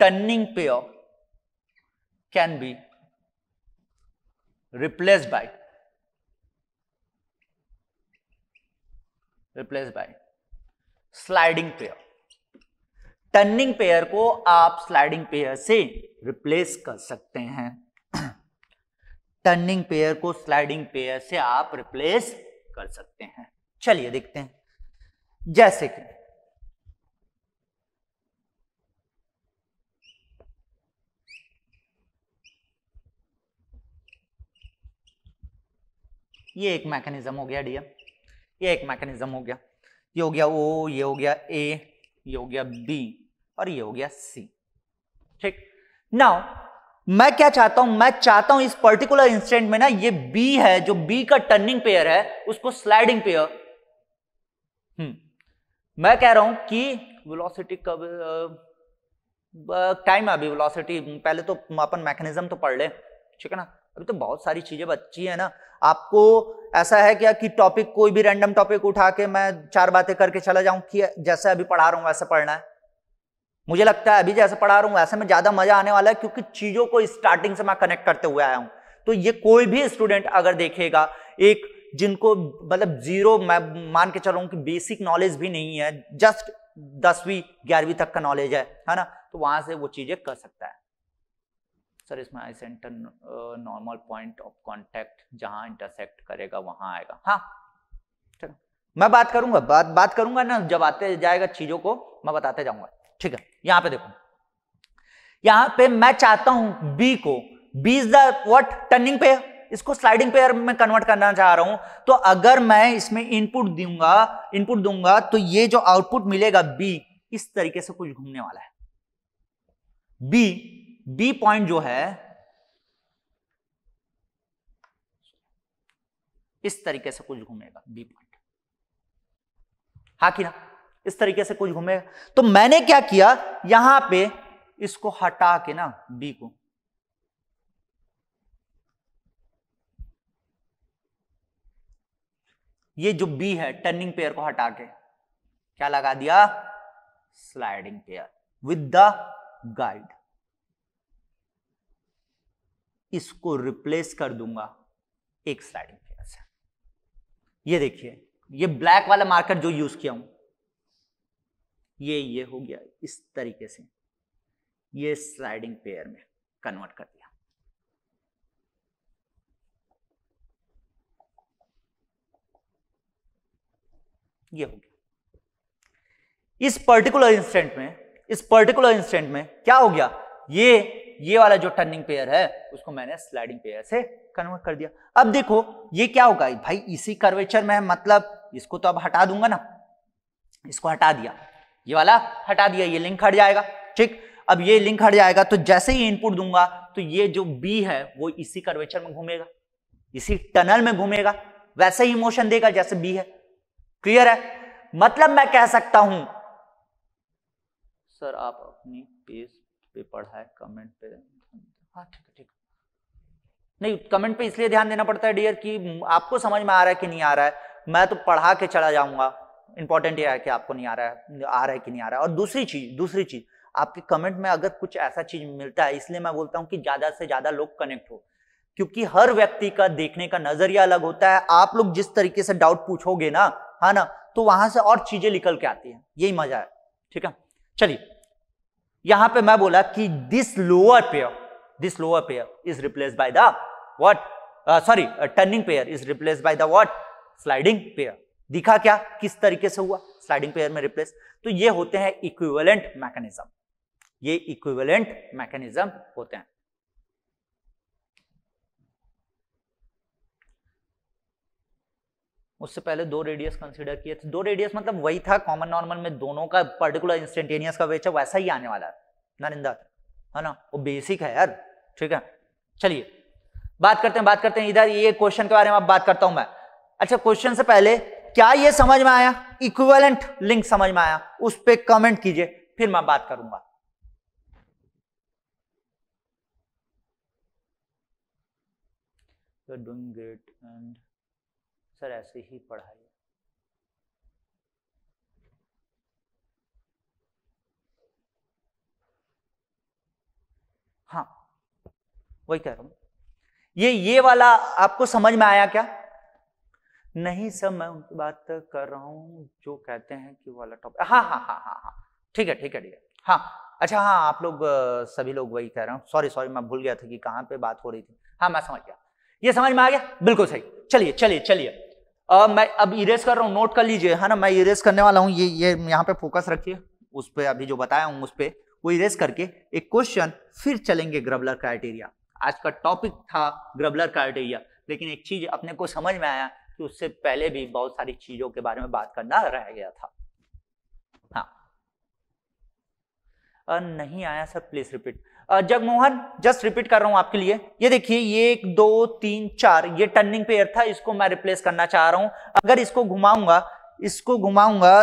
turning pair of can be replace by replace by sliding pair turning pair को आप स्लाइडिंग पेयर से रिप्लेस कर सकते हैं टर्निंग पेयर को स्लाइडिंग पेयर से आप रिप्लेस कर सकते हैं चलिए देखते हैं जैसे कि ये एक मैकेनिज्म हो गया डीएम ये एक मैकेनिज्म हो गया ये हो गया ओ ये हो गया ए ये हो गया बी और ये हो गया सी ठीक नाउ मैं क्या चाहता हूं मैं चाहता हूं इस पर्टिकुलर इंस्टेंट में ना ये बी है जो बी का टर्निंग पेयर है उसको स्लाइडिंग पेयर हम्म मैं कह रहा हूं कि वेलोसिटी कब टाइम है अभी वेलोसिटी पहले तो अपन मैकेनिज्म तो पढ़ ले ठीक है ना अभी तो बहुत सारी चीजें बच्ची है ना आपको ऐसा है क्या कि टॉपिक कोई भी रैंडम टॉपिक उठा के मैं चार बातें करके चला जाऊं कि जैसे अभी पढ़ा रहा हूं वैसे पढ़ना है मुझे लगता है अभी जैसे पढ़ा रहा हूं वैसे में ज्यादा मजा आने वाला है क्योंकि चीजों को स्टार्टिंग से मैं कनेक्ट करते हुए आया हूं तो ये कोई भी स्टूडेंट अगर देखेगा एक जिनको मतलब जीरो मैं मान के चल रहा हूं कि बेसिक नॉलेज भी नहीं है जस्ट दसवीं ग्यारहवीं तक का नॉलेज है है ना तो वहां से वो चीजें कर सकता है सर इसमें I center normal point of contact जहां इंटरसेक्ट करेगा वहां आएगा हाँ चलो मैं बात करूंगा बात बात करूंगा ना जब आते जाएगा चीजों को मैं बताते जाऊंगा ठीक है यहां पे देखो यहां पे मैं चाहता हूं बी को B is the what turning pair इसको स्लाइडिंग पेयर में कन्वर्ट करना चाह रहा हूं तो अगर मैं इसमें इनपुट दूंगा इनपुट दूंगा तो ये जो आउटपुट मिलेगा बी इस तरीके से कुछ घूमने वाला है बी बी पॉइंट जो है इस तरीके से कुछ घूमेगा बी पॉइंट हा कि ना इस तरीके से कुछ घूमेगा तो मैंने क्या किया यहां पे इसको हटा के ना बी को ये जो बी है टर्निंग पेयर को हटा के क्या लगा दिया sliding pair with the guide इसको रिप्लेस कर दूंगा एक स्लाइडिंग फेयर से ये देखिए ये ब्लैक वाला मार्कर जो यूज किया हूं ये ये हो गया इस तरीके से ये स्लाइडिंग पेयर में कन्वर्ट कर दिया ये हो गया इस पर्टिकुलर इंस्टेंट में इस पर्टिकुलर इंस्टेंट में क्या हो गया ये ये वाला जो टर्निंग पेयर है उसको मैंने स्लाइडिंग पेयर से कन्वर्ट कर दिया अब देखो ये क्या होगा भाई इसी कर्वेचर में मतलब इसको तो अब हटा दूंगा ना इसको हटा दिया ये वाला हटा दिया ये लिंक हट जाएगा ठीक अब ये लिंक हट जाएगा तो जैसे ही इनपुट दूंगा तो ये जो बी है वो इसी कर्वेचर में घूमेगा इसी टनल में घूमेगा वैसे ही मोशन देगा जैसे बी है क्लियर है मतलब मैं कह सकता हूं सर आप अपनी पेज पढ़ा है कमेंट पे हाँ ठीक है ठीक नहीं कमेंट पे इसलिए ध्यान देना पड़ता है डियर कि आपको समझ में आ रहा है कि नहीं आ रहा है मैं तो पढ़ा के चला जाऊंगा इंपॉर्टेंट यह है कि आपको नहीं आ रहा है आ रहा है कि नहीं आ रहा है और दूसरी चीज दूसरी चीज आपके कमेंट में अगर कुछ ऐसा चीज मिलता है इसलिए मैं बोलता हूँ कि ज्यादा से ज्यादा लोग कनेक्ट हो क्योंकि हर व्यक्ति का देखने का नजरिया अलग होता है आप लोग जिस तरीके से डाउट पूछोगे ना है हाँ ना तो वहां से और चीजें निकल के आती है यही मजा है ठीक है चलिए यहां पे मैं बोला कि this lower pair this lower pair is replace by the what sorry turning pair is replace by the what sliding pair दिखा क्या किस तरीके से हुआ स्लाइडिंग पेयर में रिप्लेस तो ये होते हैं इक्विवेलेंट मैकेनिज्म ये इक्विवेलेंट मैकेनिज्म होते हैं उससे पहले दो रेडियस कंसिडर किए थे तो दो रेडियस मतलब वही था कॉमन नॉर्मल में दोनों का पर्टिकुलर इंस्टेंटेनियस का वेच अच्छा है वैसा ही आने वाला है नरिंदा है ना वो बेसिक है यार ठीक है चलिए बात करते हैं बात करते हैं इधर ये क्वेश्चन के बारे में अब बात करता हूं मैं अच्छा क्वेश्चन से पहले क्या ये समझ में आया इक्विवेलेंट लिंक समझ में आया उस पर कमेंट कीजिए फिर मैं बात करूंगा You're ग्रेट एंड अक्सर ऐसे ही पढ़ाई हाँ वही कह रहा हूं ये ये वाला आपको समझ में आया क्या नहीं सर मैं उनकी बात कर रहा हूं जो कहते हैं कि वाला टॉपिक हाँ हाँ हाँ हाँ हाँ ठीक है ठीक है ठीक है हाँ अच्छा हाँ आप लोग सभी लोग वही कह रहे हो सॉरी सॉरी मैं भूल गया था कि कहां पे बात हो रही थी हाँ मैं समझ गया ये समझ में आ गया बिल्कुल सही चलिए चलिए चलिए अब मैं अब इरेज कर रहा हूँ नोट कर लीजिए है ना मैं इरेज करने वाला हूँ ये ये यहाँ पे फोकस रखिए उस पर अभी जो बताया हूँ उस पर वो इरेज करके एक क्वेश्चन फिर चलेंगे ग्रबलर क्राइटेरिया आज का टॉपिक था ग्रबलर क्राइटेरिया लेकिन एक चीज अपने को समझ में आया कि उससे पहले भी बहुत सारी चीजों के बारे में बात करना रह गया था हाँ नहीं आया sir please repeat Jagmohan just repeat कर रहा हूं आपके लिए ये देखिए ये एक दो तीन चार ये टर्निंग पेयर था इसको मैं रिप्लेस करना चाह रहा हूं अगर इसको घुमाऊंगा इसको घुमाऊंगा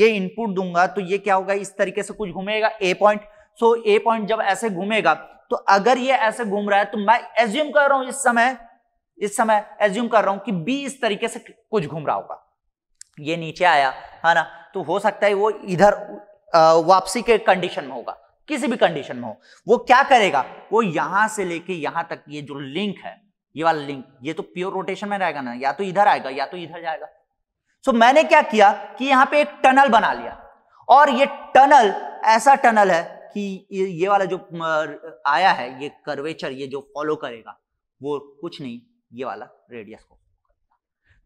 ये इनपुट दूंगा तो ये क्या होगा इस तरीके से कुछ घूमेगा ए पॉइंट सो ए पॉइंट जब ऐसे घूमेगा तो अगर ये ऐसे घूम रहा है तो मैं एज्यूम कर रहा हूं इस समय इस समय एज्यूम कर रहा हूं कि बी इस तरीके से कुछ घूम रहा होगा ये नीचे आया है ना तो हो सकता है वो इधर वापसी के कंडीशन में होगा किसी भी कंडीशन में हो वो क्या करेगा वो यहां से लेके यहां तक ये जो लिंक है ये वाला लिंक ये तो प्योर रोटेशन में रहेगा ना या तो इधर आएगा या तो इधर जाएगा सो so, मैंने क्या किया कि यहां पे एक टनल बना लिया और ये टनल ऐसा टनल है कि ये वाला जो आया है ये कर्वेचर ये जो फॉलो करेगा वो कुछ नहीं ये वाला रेडियस को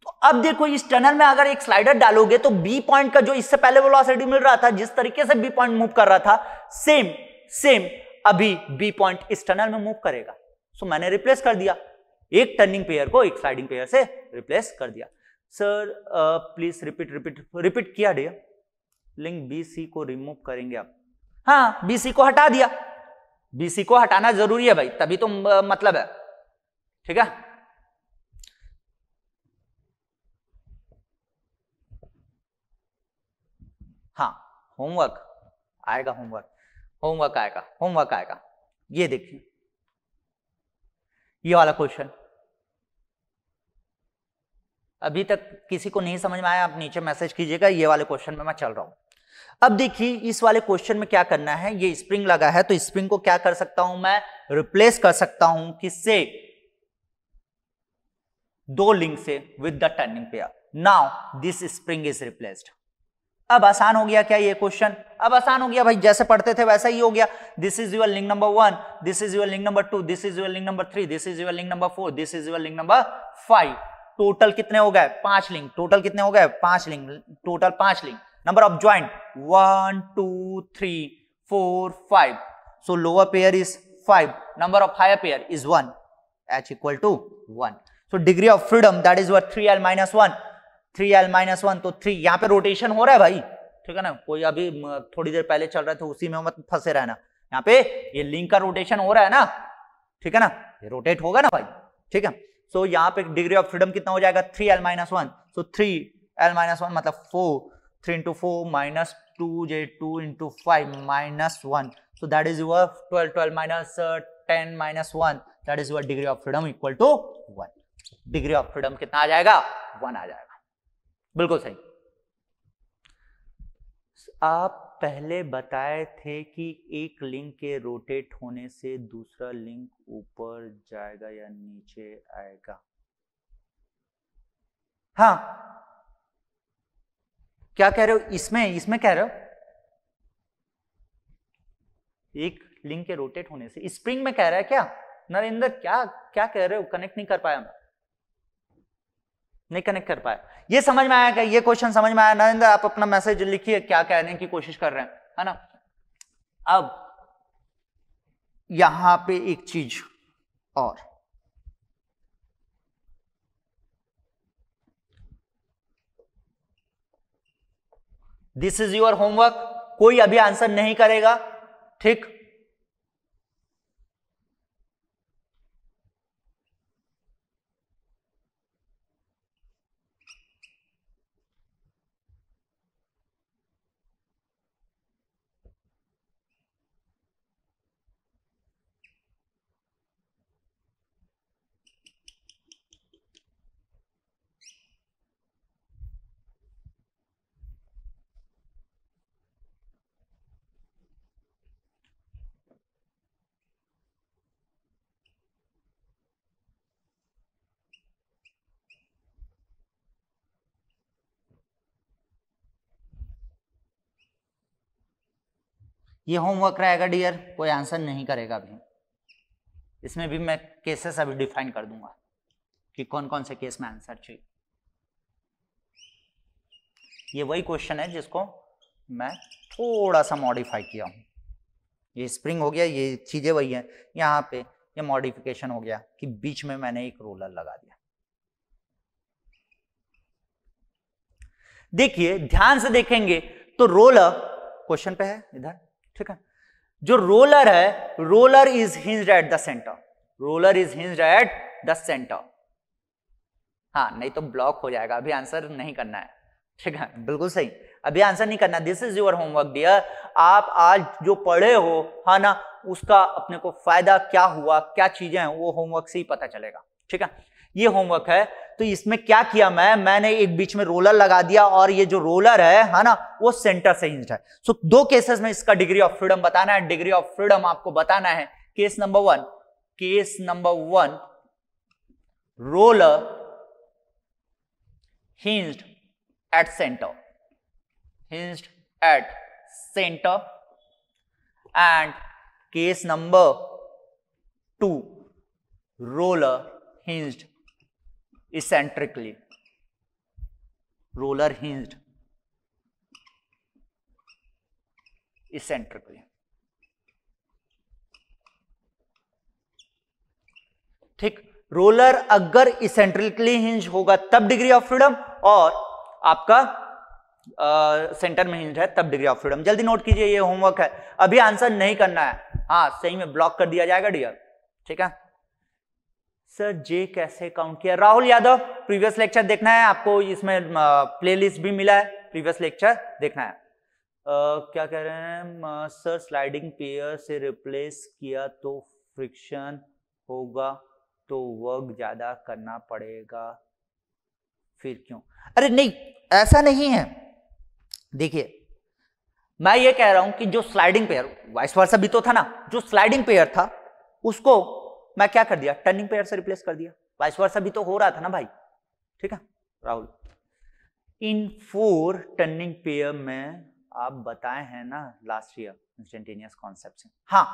तो अब देखो इस टनल में अगर एक स्लाइडर डालोगे तो बी पॉइंट का जो इससे पहले वेलोसिटी मिल रहा था जिस तरीके से बी पॉइंट मूव कर रहा था सेम सेम अभी बी पॉइंट इस टनल में मूव करेगा सो so, मैंने रिप्लेस कर दिया एक टर्निंग पेयर को एक स्लाइडिंग पेयर से रिप्लेस कर दिया sir please repeat repeat repeat किया डे लिंक बी सी को रिमूव करेंगे आप हाँ बी सी को हटा दिया बी सी को हटाना जरूरी है भाई तभी तो मतलब है ठीक है हाँ होमवर्क आएगा होमवर्क होमवर्क आएगा होमवर्क आएगा ये देखिए ये वाला क्वेश्चन अभी तक किसी को नहीं समझ में आया आप नीचे मैसेज कीजिएगा ये वाले क्वेश्चन में मैं चल रहा हूं अब देखिए इस वाले क्वेश्चन में क्या करना है ये स्प्रिंग लगा है तो स्प्रिंग को क्या कर सकता हूं मैं रिप्लेस कर सकता हूं किससे दो लिंक से with the turning pair now this spring is replaced अब आसान हो गया क्या ये क्वेश्चन अब आसान हो गया भाई जैसे पढ़ते थे वैसा ही हो गया this is your link number one this is your link number two this is your link number three this is your link number four this is your link number five total कितने हो गए पांच link total कितने हो गए पांच link total पांच link number of joint one two three four five so lower pair is five number of higher pair is one H equal to one degree of freedom that is where three L minus one three L minus one तो three यहाँ पे rotation हो रहा है भाई ठीक है ना कोई अभी थोड़ी देर पहले चल रहे थे तो उसी में मत फंसे रहना यहाँ पे ये लिंक का रोटेशन हो रहा है ना ठीक है ना ये रोटेट होगा ना भाई ठीक है सो so, यहाँ पे डिग्री ऑफ फ्रीडम कितना हो जाएगा three L minus one so three L minus one मतलब four three into four minus two J two into five minus one so that is your twelve twelve minus ten minus one that is your degree of freedom equal to one degree of freedom कितना आ जाएगा one आ जाएगा बिल्कुल सही आप पहले बताए थे कि एक लिंक के रोटेट होने से दूसरा लिंक ऊपर जाएगा या नीचे आएगा हाँ क्या कह रहे हो इसमें इसमें कह रहे हो एक लिंक के रोटेट होने से स्प्रिंग में कह रहा है क्या नरेंद्र क्या क्या कह रहे हो कनेक्ट नहीं कर पाया मैं नहीं कनेक्ट कर पाया ये समझ में आया क्या ये क्वेश्चन समझ में आया नरेंद्र आप अपना मैसेज लिखिए क्या कहने की कोशिश कर रहे हैं है ना अब यहां पे एक चीज और दिस इज योर होमवर्क कोई अभी आंसर नहीं करेगा ठीक ये होमवर्क रहेगा डियर कोई आंसर नहीं करेगा अभी इसमें भी मैं केसेस अभी डिफाइन कर दूंगा कि कौन कौन से केस में आंसर चाहिए ये वही क्वेश्चन है जिसको मैं थोड़ा सा मॉडिफाई किया हूं ये स्प्रिंग हो गया ये चीज़ें वही है यहां पे ये मॉडिफिकेशन हो गया कि बीच में मैंने एक रोलर लगा दिया देखिए ध्यान से देखेंगे तो रोलर क्वेश्चन पे है इधर ठीक है जो रोलर है roller is hinge at the center roller is hinge at the center हाँ नहीं तो ब्लॉक हो जाएगा अभी आंसर नहीं करना है ठीक है बिल्कुल सही अभी आंसर नहीं करना this is your homework dear आप आज जो पढ़े हो है हाँ ना उसका अपने को फायदा क्या हुआ क्या चीजें हैं वो होमवर्क से ही पता चलेगा ठीक है ये होमवर्क है तो इसमें क्या किया मैं मैंने एक बीच में रोलर लगा दिया और ये जो रोलर है है ना वो सेंटर से हिंज है सो so, दो केसेस में इसका डिग्री ऑफ फ्रीडम बताना है डिग्री ऑफ फ्रीडम आपको बताना है case number one case number one roller hinge at center hinged at center and case number two roller hinged eccentrically roller hinged eccentrically ठीक roller अगर eccentrically hinge होगा तब degree of freedom और आपका centre में हिंज है तब degree of freedom जल्दी नोट कीजिए ये होमवर्क है अभी आंसर नहीं करना है हाँ सही में ब्लॉक कर दिया जाएगा डियर ठीक है सर जे कैसे काउंट किया राहुल यादव प्रीवियस लेक्चर देखना है आपको इसमें प्लेलिस्ट भी मिला है प्रीवियस लेक्चर देखना है Uh, क्या कह रहे हैं सर स्लाइडिंग पेयर से रिप्लेस किया तो फ्रिक्शन होगा तो वर्क ज्यादा करना पड़ेगा फिर क्यों अरे नहीं ऐसा नहीं है देखिए मैं ये कह रहा हूं कि जो स्लाइडिंग पेयर वाइस वर्षा भी तो था ना जो स्लाइडिंग पेयर था उसको मैं क्या कर दिया टर्निंग पेयर से रिप्लेस कर दिया वाइस वर्सा भी तो हो रहा था ना भाई ठीक है Rahul in four turning pair में आप बताए हैं ना लास्ट ईयर इंस्टेंटेनियस कॉन्सेप्ट हाँ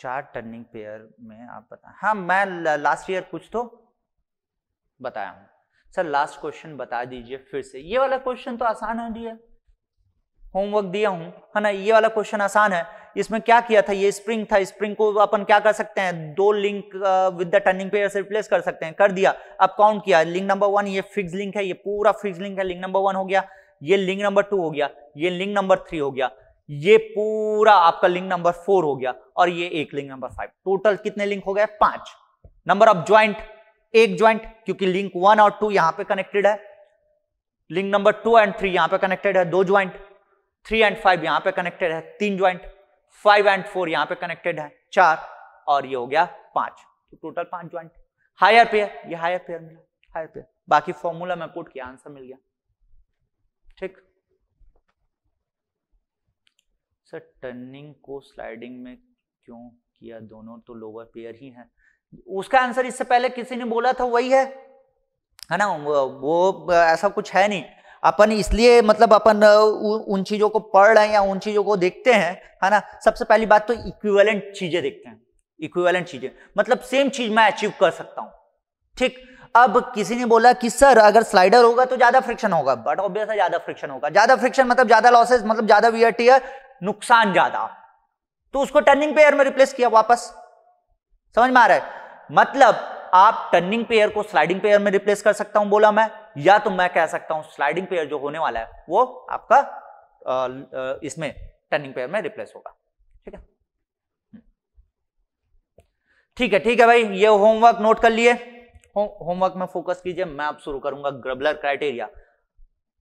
चार टर्निंग पेयर में आप बताए हाँ मैं लास्ट ईयर कुछ तो बताया हूं सर लास्ट क्वेश्चन बता दीजिए फिर से ये वाला क्वेश्चन तो आसान हो दिया होमवर्क दिया हूं है ना ये वाला क्वेश्चन आसान है इसमें क्या किया था ये स्प्रिंग था स्प्रिंग को अपन क्या कर सकते हैं दो link with the turning pair से रिप्लेस कर सकते हैं कर दिया अब काउंट किया लिंक नंबर वन ये फिक्स लिंक है ये पूरा फिक्स लिंक है लिंक नंबर वन हो गया ये लिंक नंबर टू हो गया ये लिंक नंबर थ्री हो गया ये पूरा आपका लिंक नंबर फोर हो गया और ये एक लिंक नंबर फाइव टोटल कितने लिंक हो गए पांच नंबर ऑफ ज्वाइंट एक ज्वाइंट क्योंकि लिंक वन और टू यहां पे कनेक्टेड है link number two and three यहां पे कनेक्टेड है दो ज्वाइंट थ्री एंड फाइव यहां पे कनेक्टेड है तीन ज्वाइंट फाइव एंड फोर यहां पे कनेक्टेड है चार और ये हो गया पांच तो टोटल पांच ज्वाइंट हायर पेयर ये हायर पेयर मिला हायर पेयर बाकी फॉर्मूला में पुट किया आंसर मिल गया ठीक सर टर्निंग को स्लाइडिंग में क्यों किया दोनों तो लोअर पेयर ही है उसका आंसर इससे पहले किसी ने बोला था वही है है ना वो, वो ऐसा कुछ है नहीं अपन इसलिए मतलब अपन उन चीज़ों को पढ़ रहे हैं या उन चीज़ों को देखते हैं है ना सबसे पहली बात तो इक्विवेलेंट चीज़ें देखते हैं इक्विवेलेंट चीज़ें मतलब सेम चीज़ मैं अचीव कर सकता हूं ठीक अब किसी ने बोला कि सर अगर स्लाइडर होगा तो ज्यादा फ्रिक्शन होगा बट ऑब्वियस है ज्यादा फ्रिक्शन होगा ज्यादा फ्रिक्शन मतलब ज्यादा लॉसेस मतलब ज्यादा वी टीयर नुकसान ज्यादा तो उसको टर्निंग पेयर में रिप्लेस किया वापस समझ में आ रहा है मतलब आप टर्निंग पेयर को स्लाइडिंग पेयर में रिप्लेस कर सकता हूं बोला मैं या तो मैं कह सकता हूं स्लाइडिंग पेयर जो होने वाला है वो आपका आ, आ, इसमें टर्निंग पेयर में रिप्लेस होगा ठीक है ठीक है ठीक है भाई ये होमवर्क नोट कर लिए हो, होमवर्क में फोकस कीजिए मैं आप शुरू करूंगा ग्रबलर क्राइटेरिया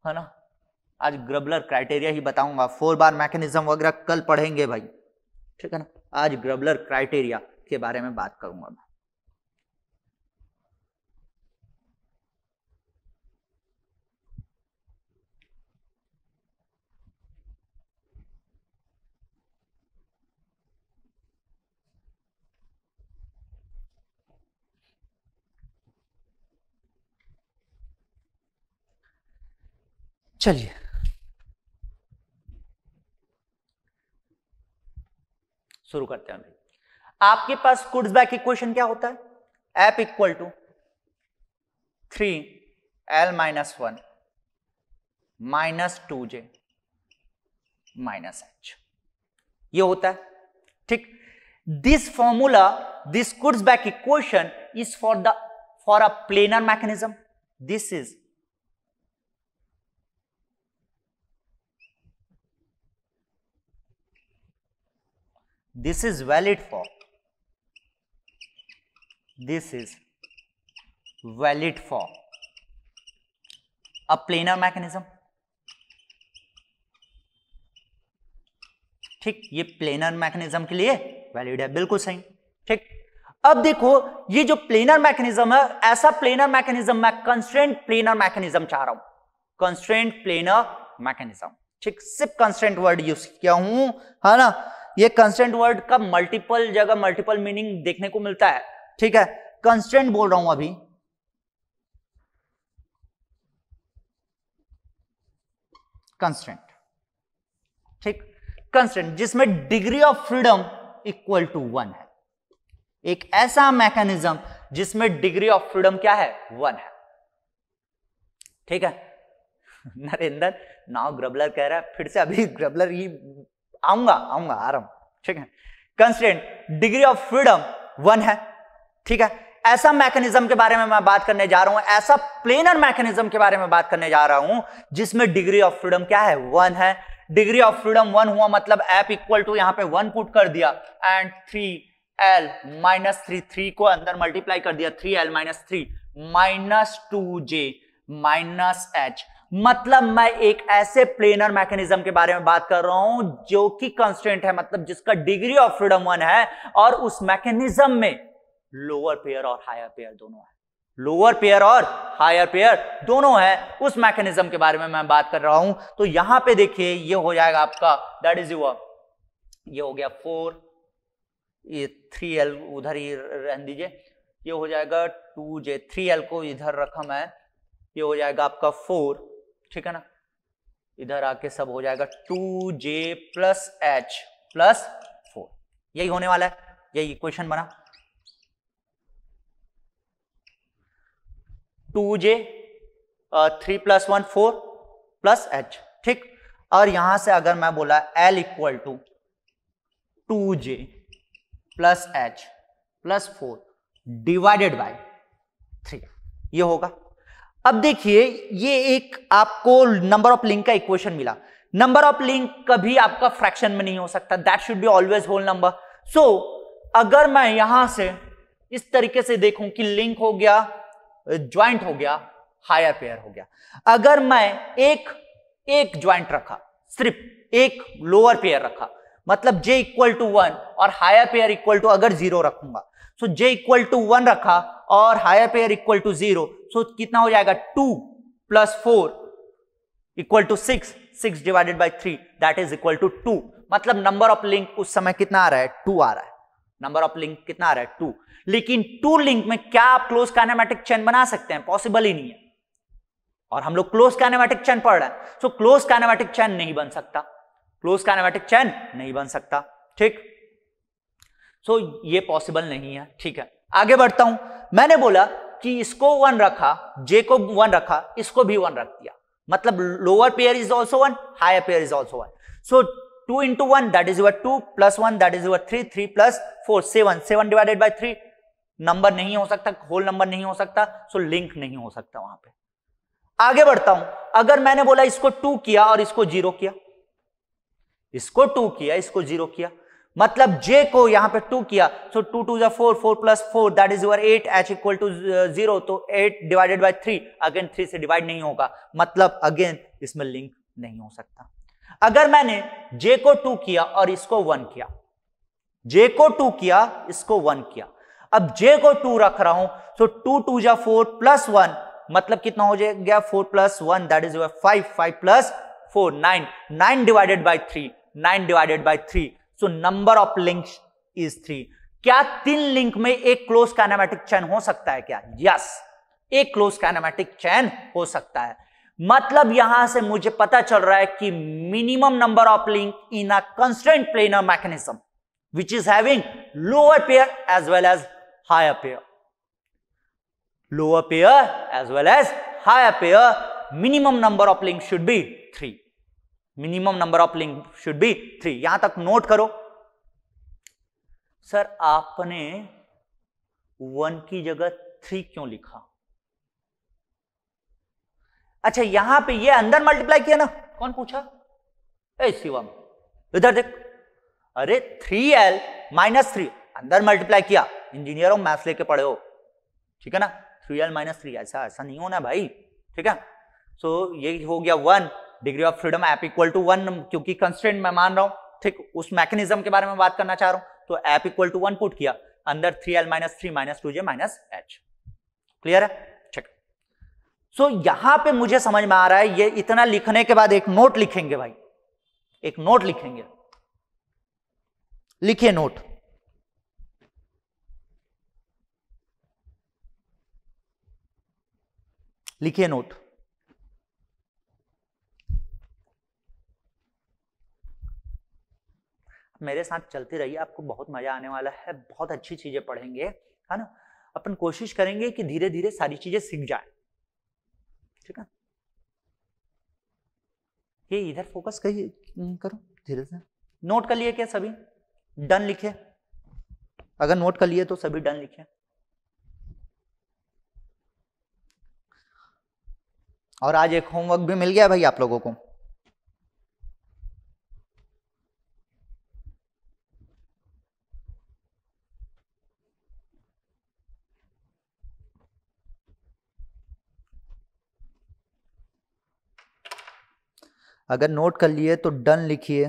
है ना आज ग्रबलर क्राइटेरिया ही बताऊंगा फोर बार मैकेनिज्म वगैरह कल पढ़ेंगे भाई ठीक है ना आज ग्रबलर क्राइटेरिया के बारे में बात करूंगा मैं चलिए शुरू करते हैं आपके पास बैक इक्वेशन क्या होता है F equal to three L minus one minus two J minus H ये होता है ठीक this formula this back equation is for the for a planar mechanism this is this is valid for this is valid for a planar mechanism ठीक ये planar mechanism के लिए valid है बिल्कुल सही ठीक अब देखो ये जो प्लेनर मैकेनिज्म है ऐसा प्लेनर मैकेनिज्म मैं कंस्ट्रेंट प्लेनर मैकेनिज्म चाह रहा हूं कंस्ट्रेंट प्लेनर मैकेनिज्म ठीक सिर्फ कंस्ट्रेंट वर्ड यूज किया हूं है ना ये कंस्टेंट वर्ड का मल्टीपल जगह मल्टीपल मीनिंग देखने को मिलता है ठीक है कंस्टेंट बोल रहा हूं अभी कंस्टेंट ठीक कंस्टेंट जिसमें degree of freedom equal to one है एक ऐसा मैकेनिज्म जिसमें डिग्री ऑफ फ्रीडम क्या है वन है ठीक है नरेंद्र नाउ ग्रबलर कह रहा है फिर से अभी ग्रबलर ही आऊंगा आऊंगा आराम ठीक है constant degree of freedom one है ठीक है ऐसा मैकेनिज्म के बारे में मैं बात करने जा रहा हूं ऐसा प्लेनर मैकेनिज्म के बारे में बात करने जा रहा हूं जिसमें डिग्री ऑफ फ्रीडम क्या है वन है डिग्री ऑफ फ्रीडम वन हुआ मतलब एप इक्वल टू यहां पे वन पुट कर दिया and three L minus three three को अंदर मल्टीप्लाई कर दिया three L minus three minus two J minus H मतलब मैं एक ऐसे प्लेनर मैकेनिज्म के बारे में बात कर रहा हूं जो कि कंस्टेंट है मतलब जिसका डिग्री ऑफ फ्रीडम वन है और उस मैकेनिज्म में लोअर पेयर और हायर पेयर दोनों है लोअर पेयर और हायर पेयर दोनों है उस मैकेनिज्म के बारे में मैं बात कर रहा हूं तो यहां पे देखिए ये हो जाएगा आपका दैट इज यूर ये हो गया फोर ये थ्री एल उधर ही रहन दीजिए ये हो जाएगा टू जे थ्री एल को इधर रखा मैं ये हो जाएगा आपका फोर ठीक है ना इधर आके सब हो जाएगा two J plus H plus four यही होने वाला है यही इक्वेशन बना two J three plus one four plus H ठीक और यहां से अगर मैं बोला L equal to two J plus H plus four divided by three ये होगा अब देखिए ये एक आपको नंबर ऑफ लिंक का इक्वेशन मिला नंबर ऑफ लिंक कभी आपका फ्रैक्शन में नहीं हो सकता that should be always whole number so अगर मैं यहां से इस तरीके से देखूं कि लिंक हो गया ज्वाइंट हो गया हायर पेयर हो गया अगर मैं एक एक ज्वाइंट रखा सिर्फ एक लोअर पेयर रखा मतलब जे इक्वल टू वन और हायर पेयर इक्वल टू अगर जीरो रखूंगा so J equal to one रखा और higher pair equal to zero so कितना हो जाएगा two plus four equal to six six divided by three that is equal to two मतलब number of link उस समय कितना आ रहा है टू आ रहा है नंबर ऑफ लिंक कितना आ रहा है टू लेकिन टू लिंक में क्या आप क्लोज काइनेमेटिक चेन बना सकते हैं पॉसिबल ही नहीं है और हम लोग क्लोज काइनेमेटिक चेन पढ़ रहे हैं सो क्लोज काइनेमेटिक चैन नहीं बन सकता क्लोज काइनेमेटिक चैन नहीं बन सकता ठीक सो ये पॉसिबल नहीं है ठीक है आगे बढ़ता हूं मैंने बोला कि इसको वन रखा जे को वन रखा इसको भी वन रख दिया मतलब lower pair is also one higher pair is also one so two into one that is your two plus one that is your three three plus four seven seven divided by three नंबर नहीं हो सकता whole number नहीं हो सकता सो so link नहीं हो सकता वहां पे आगे बढ़ता हूं अगर मैंने बोला इसको टू किया और इसको जीरो किया इसको टू किया इसको जीरो किया मतलब जे को यहां पे टू किया सो टू टू जो four four plus four that is your eight H equal to zero तो eight divided by three again three से डिवाइड नहीं होगा मतलब अगेन इसमें लिंक नहीं हो सकता अगर मैंने जे को टू किया और इसको वन किया जे को टू किया इसको वन किया अब जे को टू रख रहा हूं सो टू टू जा फोर प्लस वन मतलब कितना हो जाएगा four plus one that is five five plus four nine nine divided by three nine divided by three so number of links is three क्या तीन लिंक में एक close kinematic चैन हो सकता है क्या यस एक क्लोज काइनेमेटिक चैन हो सकता है मतलब यहां से मुझे पता चल रहा है कि minimum number of link in a constant planar mechanism which is having lower pair as well as higher pair lower pair as well as higher pair minimum number of link should be three minimum number of link should be three यहां तक note करो sir आपने one की जगह three क्यों लिखा अच्छा यहां पे ये अंदर मल्टीप्लाई किया ना कौन पूछा ए शिवम इधर देख अरे थ्री एल माइनस थ्री अंदर मल्टीप्लाई किया इंजीनियर हो मैथ्स लेके पढ़े हो ठीक है ना थ्री एल माइनस थ्री ऐसा ऐसा नहीं होना भाई ठीक है सो so, ये हो गया one degree of freedom F equal to one क्योंकि कंस्टेंट मैं मान रहा हूँ ठीक उस मैकेनिज्म के बारे में बात करना चाह रहा हूँ तो F equal to one put किया अंदर three L minus three minus two J minus H clear है ठीक सो so, यहां पे मुझे समझ में आ रहा है ये इतना लिखने के बाद एक नोट लिखेंगे भाई एक नोट लिखेंगे लिखिए नोट लिखिए नोट मेरे साथ चलते रहिए आपको बहुत मजा आने वाला है बहुत अच्छी चीजें पढ़ेंगे है ना अपन कोशिश करेंगे कि धीरे धीरे सारी चीजें सीख जाए ठीक है ये इधर फोकस करिए हम्म, करो धीरे से नोट कर लिए क्या सभी डन लिखे अगर नोट कर लिए तो सभी डन लिखे और आज एक होमवर्क भी मिल गया भाई आप लोगों को अगर नोट कर लिए तो डन लिखिए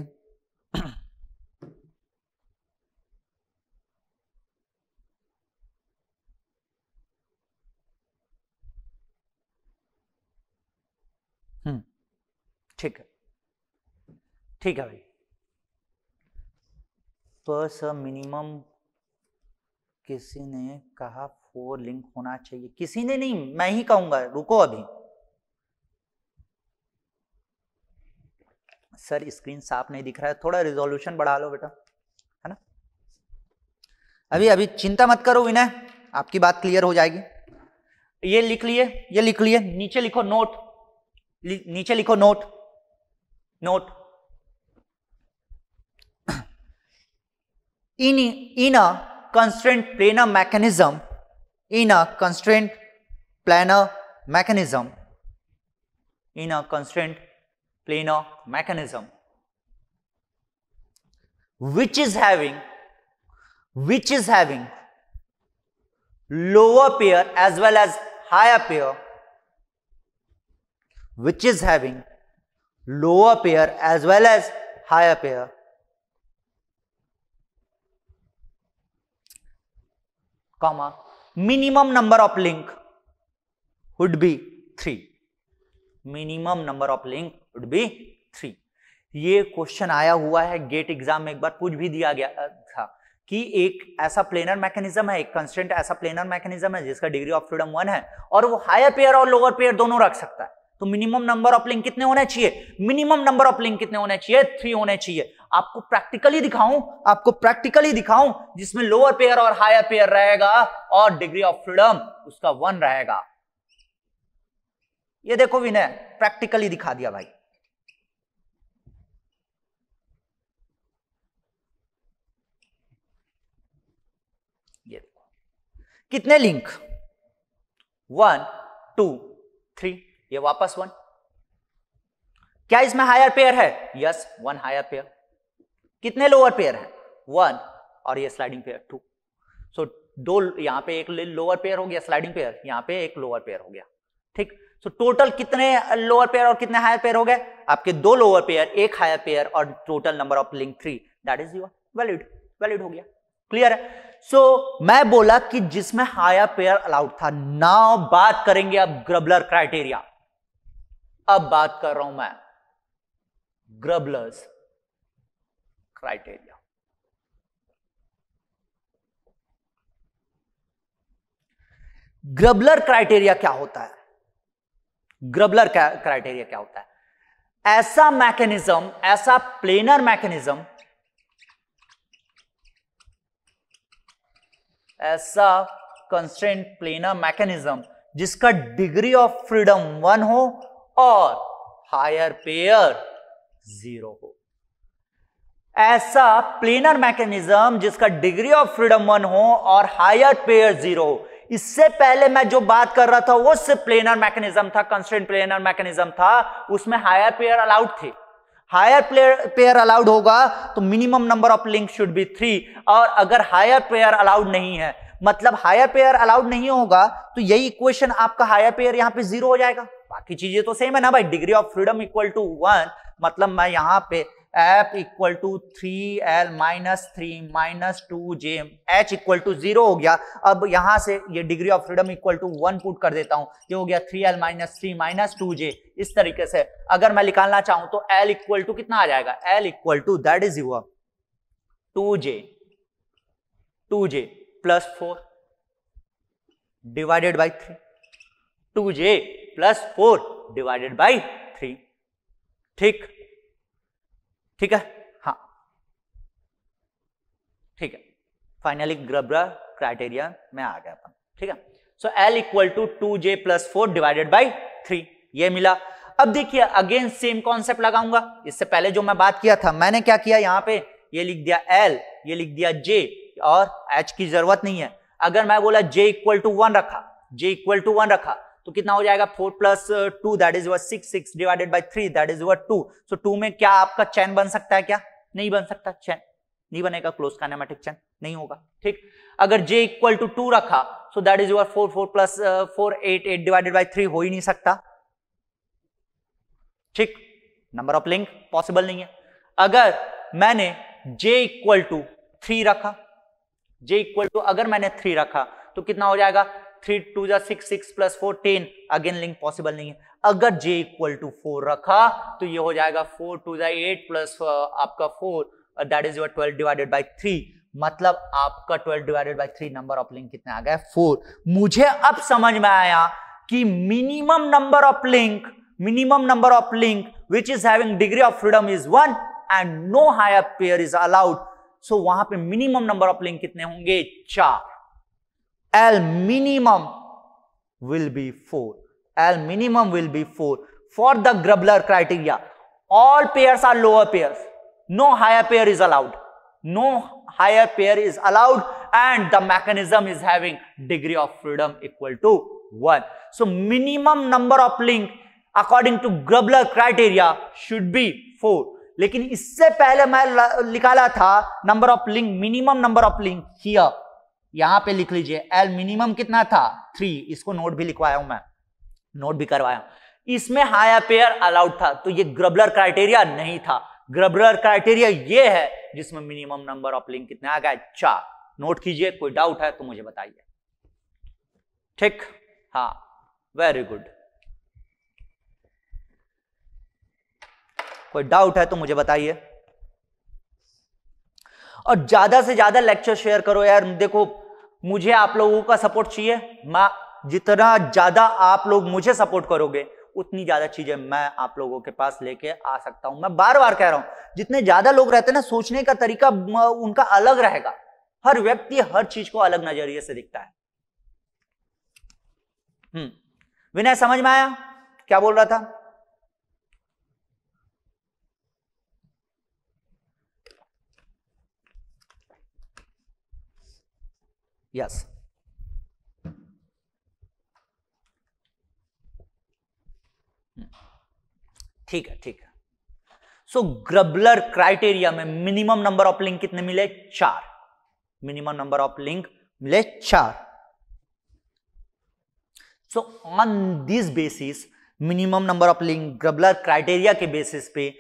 हम्म, ठीक है ठीक है भाई पर सर मिनिमम किसी ने कहा फोर लिंक होना चाहिए किसी ने नहीं मैं ही कहूंगा रुको अभी सर स्क्रीन साफ नहीं दिख रहा है थोड़ा रिजोल्यूशन बढ़ा लो बेटा है ना अभी अभी चिंता मत करो विनय आपकी बात क्लियर हो जाएगी ये लिख लिए ये लिख लिए नीचे लिखो नोट लि, नीचे लिखो note note in in a constant planar mechanism in a constant planar mechanism in a constant planar mechanism which is having which is having lower pair as well as higher pair which is having lower pair as well as higher pair comma minimum number of link would be 3 minimum number of link would be three ये question आया हुआ है gate exam में एक बार पूछ भी दिया गया था कि एक ऐसा प्लेनर मैकेनिज्म है एक कंस्टेंट ऐसा प्लेनर मैकेनिज्म है जिसका डिग्री ऑफ फ्रीडम वन है और वो हायर पेयर और लोअर पेयर दोनों रख सकता है तो मिनिमम नंबर ऑफ लिंक कितने होने चाहिए मिनिमम नंबर ऑफ लिंक कितने होने चाहिए थ्री होने चाहिए आपको प्रैक्टिकली दिखाऊं आपको प्रैक्टिकली दिखाऊं जिसमें लोअर पेयर और हायर पेयर रहेगा और डिग्री ऑफ फ्रीडम उसका वन रहेगा ये देखो विनय प्रैक्टिकली दिखा दिया भाई कितने लिंक वन टू थ्री ये वापस वन क्या इसमें हायर पेयर है यस वन हायर पेयर कितने लोअर पेयर है वन और ये स्लाइडिंग पेयर टू सो दो यहां पे एक लोअर पेयर हो गया स्लाइडिंग पेयर यहां पे एक लोअर पेयर हो गया ठीक सो so, टोटल कितने लोअर पेयर और कितने हायर पेयर हो गए आपके दो लोअर पेयर एक हायर पेयर और total number of link three that is your valid valid हो गया क्लियर है सो so, मैं बोला कि जिसमें हाया पेयर अलाउड था नाउ बात करेंगे अब ग्रबलर क्राइटेरिया अब बात कर रहा हूं मैं ग्रबलर्स क्राइटेरिया ग्रबलर क्राइटेरिया क्या होता है ग्रबलर क्राइटेरिया क्या होता है ऐसा मैकेनिज्म ऐसा प्लेनर मैकेनिज्म ऐसा कंस्टेंट प्लेनर मैकेनिज्म जिसका डिग्री ऑफ फ्रीडम वन हो और हायर पेयर जीरो हो ऐसा प्लेनर मैकेनिज्म जिसका डिग्री ऑफ फ्रीडम वन हो और हायर पेयर जीरो हो इससे पहले मैं जो बात कर रहा था वो सिर्फ प्लेनर मैकेनिज्म था कंस्टेंट प्लेनर मैकेनिज्म था उसमें हायर पेयर अलाउड थे हायर पेयर अलाउड होगा तो minimum number of link should be three और अगर हायर पेयर अलाउड नहीं है मतलब हायर पेयर अलाउड नहीं होगा तो यही इक्वेशन आपका हायर पेयर यहाँ पे जीरो हो जाएगा बाकी चीजें तो सेम है ना भाई degree of freedom equal to one मतलब मैं यहाँ पे F equal to three L minus three minus two J H equal to zero हो गया अब यहां से ये degree of freedom equal to one put कर देता हूं ये हो गया three L minus three minus two J इस तरीके से अगर मैं निकालना चाहूं तो एल इक्वल टू कितना आ जाएगा L equal to that is your two J two J plus four divided by three two J plus four divided by three ठीक ठीक है हाँ ठीक है फाइनली ग्रब्रा क्राइटेरिया में आ गया अपन ठीक है so L equal to two J plus four divided by three ये मिला अब देखिए अगेन सेम कॉन्सेप्ट लगाऊंगा इससे पहले जो मैं बात किया था मैंने क्या किया यहाँ पे ये लिख दिया एल ये लिख दिया जे और एच की जरूरत नहीं है अगर मैं बोला जे इक्वल टू वन रखा जे इक्वल टू वन रखा तो कितना हो जाएगा four plus two that is our six six divided by three that is our two so two में क्या आपका चैन बन सकता है क्या नहीं बन सकता चैन नहीं बनेगा क्लोज कानेमेटिक चैन नहीं होगा ठीक अगर जे इक्वल टू टू रखा so that is our four four plus four eight eight divided by three हो ही नहीं सकता ठीक नंबर ऑफ लिंक पॉसिबल नहीं है अगर मैंने जे इक्वल टू थ्री रखा जे इक्वल टू अगर मैंने थ्री रखा तो कितना हो जाएगा three two J six six plus four ten again link possible नहीं है अगर जे इक्वल टू फोर रखा तो ये हो जाएगा four two J eight plus आपका four that is your twelve divided by three मतलब आपका twelve divided by three number of link कितना आ गया फोर मुझे अब समझ में आया कि minimum number of link minimum number of link which is having degree of freedom is one and no higher pair is allowed so वहां पे मिनिमम नंबर ऑफ लिंक कितने होंगे चार L minimum will be 4. L minimum will be 4 for the Grubler criteria. All pairs are lower pairs. No higher pair is allowed. No higher pair is allowed and the mechanism is having degree of freedom equal to 1. So minimum number of link according to Grubler criteria should be 4. लेकिन इससे पहले मैं निकाला था number of link minimum number of link here यहां पे लिख लीजिए एल मिनिमम कितना था थ्री इसको नोट भी लिखवाया हूं मैं नोट भी करवाया इसमें हाया पेयर अलाउड था तो ये ग्रबलर क्राइटेरिया नहीं था ग्रबलर क्राइटेरिया ये है जिसमें मिनिमम नंबर ऑफ लिंक कितने आ गए चार नोट कीजिए कोई डाउट है तो मुझे बताइए ठीक हा वेरी गुड कोई डाउट है तो मुझे बताइए और ज्यादा से ज्यादा लेक्चर शेयर करो यार देखो मुझे आप लोगों का सपोर्ट चाहिए मैं जितना ज्यादा आप लोग मुझे सपोर्ट करोगे उतनी ज्यादा चीजें मैं आप लोगों के पास लेके आ सकता हूं मैं बार बार कह रहा हूं जितने ज्यादा लोग रहते हैं ना सोचने का तरीका उनका अलग रहेगा हर व्यक्ति हर चीज को अलग नजरिए से दिखता है हम्म। विनय समझ में आया क्या बोल रहा था Yes. ठीक है ठीक है सो ग्रबलर क्राइटेरिया में मिनिमम नंबर ऑफ लिंक कितने मिले चार मिनिमम नंबर ऑफ लिंक मिले चार so on this basis minimum number of link Grubler criteria के बेसिस पे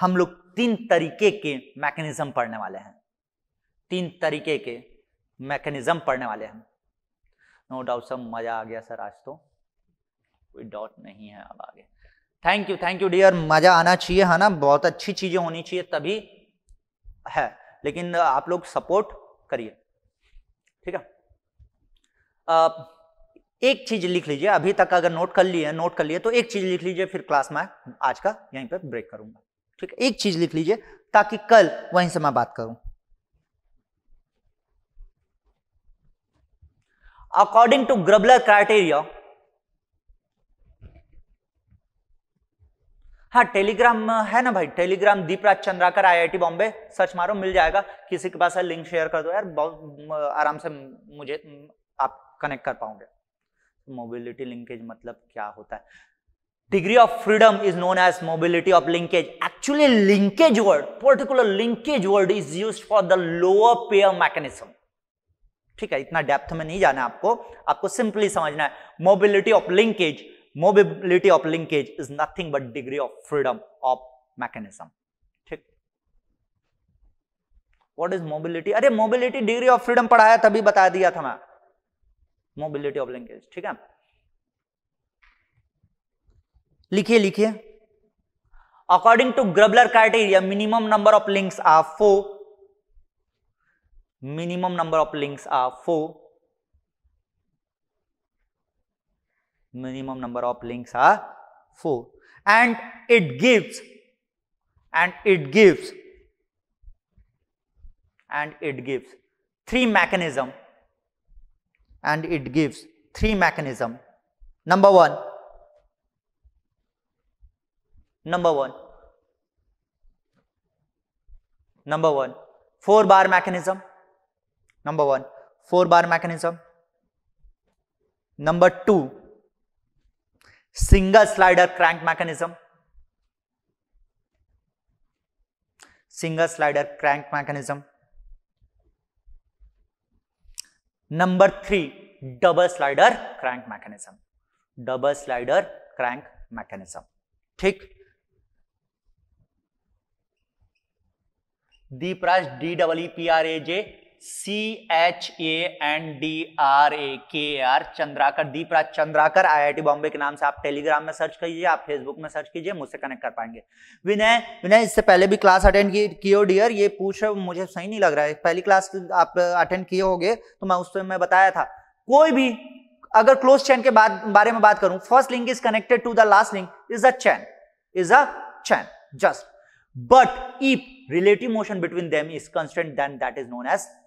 हम लोग तीन तरीके के मैकेनिज्म पढ़ने वाले हैं तीन तरीके के मैकेनिज्म पढ़ने वाले हम नो डाउट सब मज़ा आ गया सर आज तो कोई डाउट नहीं है अब आगे thank you thank you dear मज़ा आना चाहिए है ना बहुत अच्छी चीज़ें होनी चाहिए तभी है लेकिन आप लोग सपोर्ट करिए ठीक है आप एक चीज़ लिख लीजिए अभी तक अगर नोट कर लिए नोट कर लिए तो एक चीज़ लिख लीजिए फिर क्लास में आज का यहीं पर ब्रेक करूंगा ठीक है एक चीज़ लिख लीजिए ताकि कल वहीं से मैं बात करूं अकॉर्डिंग टू ग्रबलर क्राइटेरिया हाँ टेलीग्राम है ना भाई Telegram Deepraj Chandrakar I I T Bombay search मारो मिल जाएगा किसी के पास है लिंक शेयर कर दो यार बहुत आराम से मुझे आप कनेक्ट कर पाओगे मोबिलिटी लिंकेज मतलब क्या होता है degree of freedom is known as mobility of linkage actually linkage word particular linkage word is use for the lower pair mechanism ठीक है इतना डेप्थ में नहीं जाना आपको आपको सिंपली समझना है mobility of linkage mobility of linkage is nothing but degree of freedom of mechanism What is is mobility अरे मोबिलिटी डिग्री ऑफ फ्रीडम पढ़ाया तभी बता दिया था मैं मोबिलिटी ऑफ लिंकेज ठीक है लिखिए लिखिए according to Grubler criteria minimum number of links are four minimum number of links are 4 minimum number of links are 4 and it gives and it gives and it gives three mechanism and it gives three mechanism number 1 number 1 number 1 four bar mechanism Number one, 4 bar mechanism. Number two, single slider crank mechanism. Single slider crank mechanism. Number three, double slider crank mechanism. Double slider crank mechanism. ठीक दी प्राइस D double C H A N D R A K R Chandrakar Deepraj Chandrakar T Bombay के नाम से आप Telegram में search कीजिए आप फेसबुक में सर्च कीजिए मुझसे कनेक्ट कर पाएंगे विनय विनय इससे पहले भी क्लास अटेंड की कियो डियर ये पूछ मुझे सही नहीं लग रहा है पहली क्लास आप अटेंड किए होंगे तो मैं उस समय बताया था कोई भी अगर क्लोज चैन के बाद बारे में बात करूं first link is connected to the last link is a chain is a chain just but if relative motion between them is constant then that is known as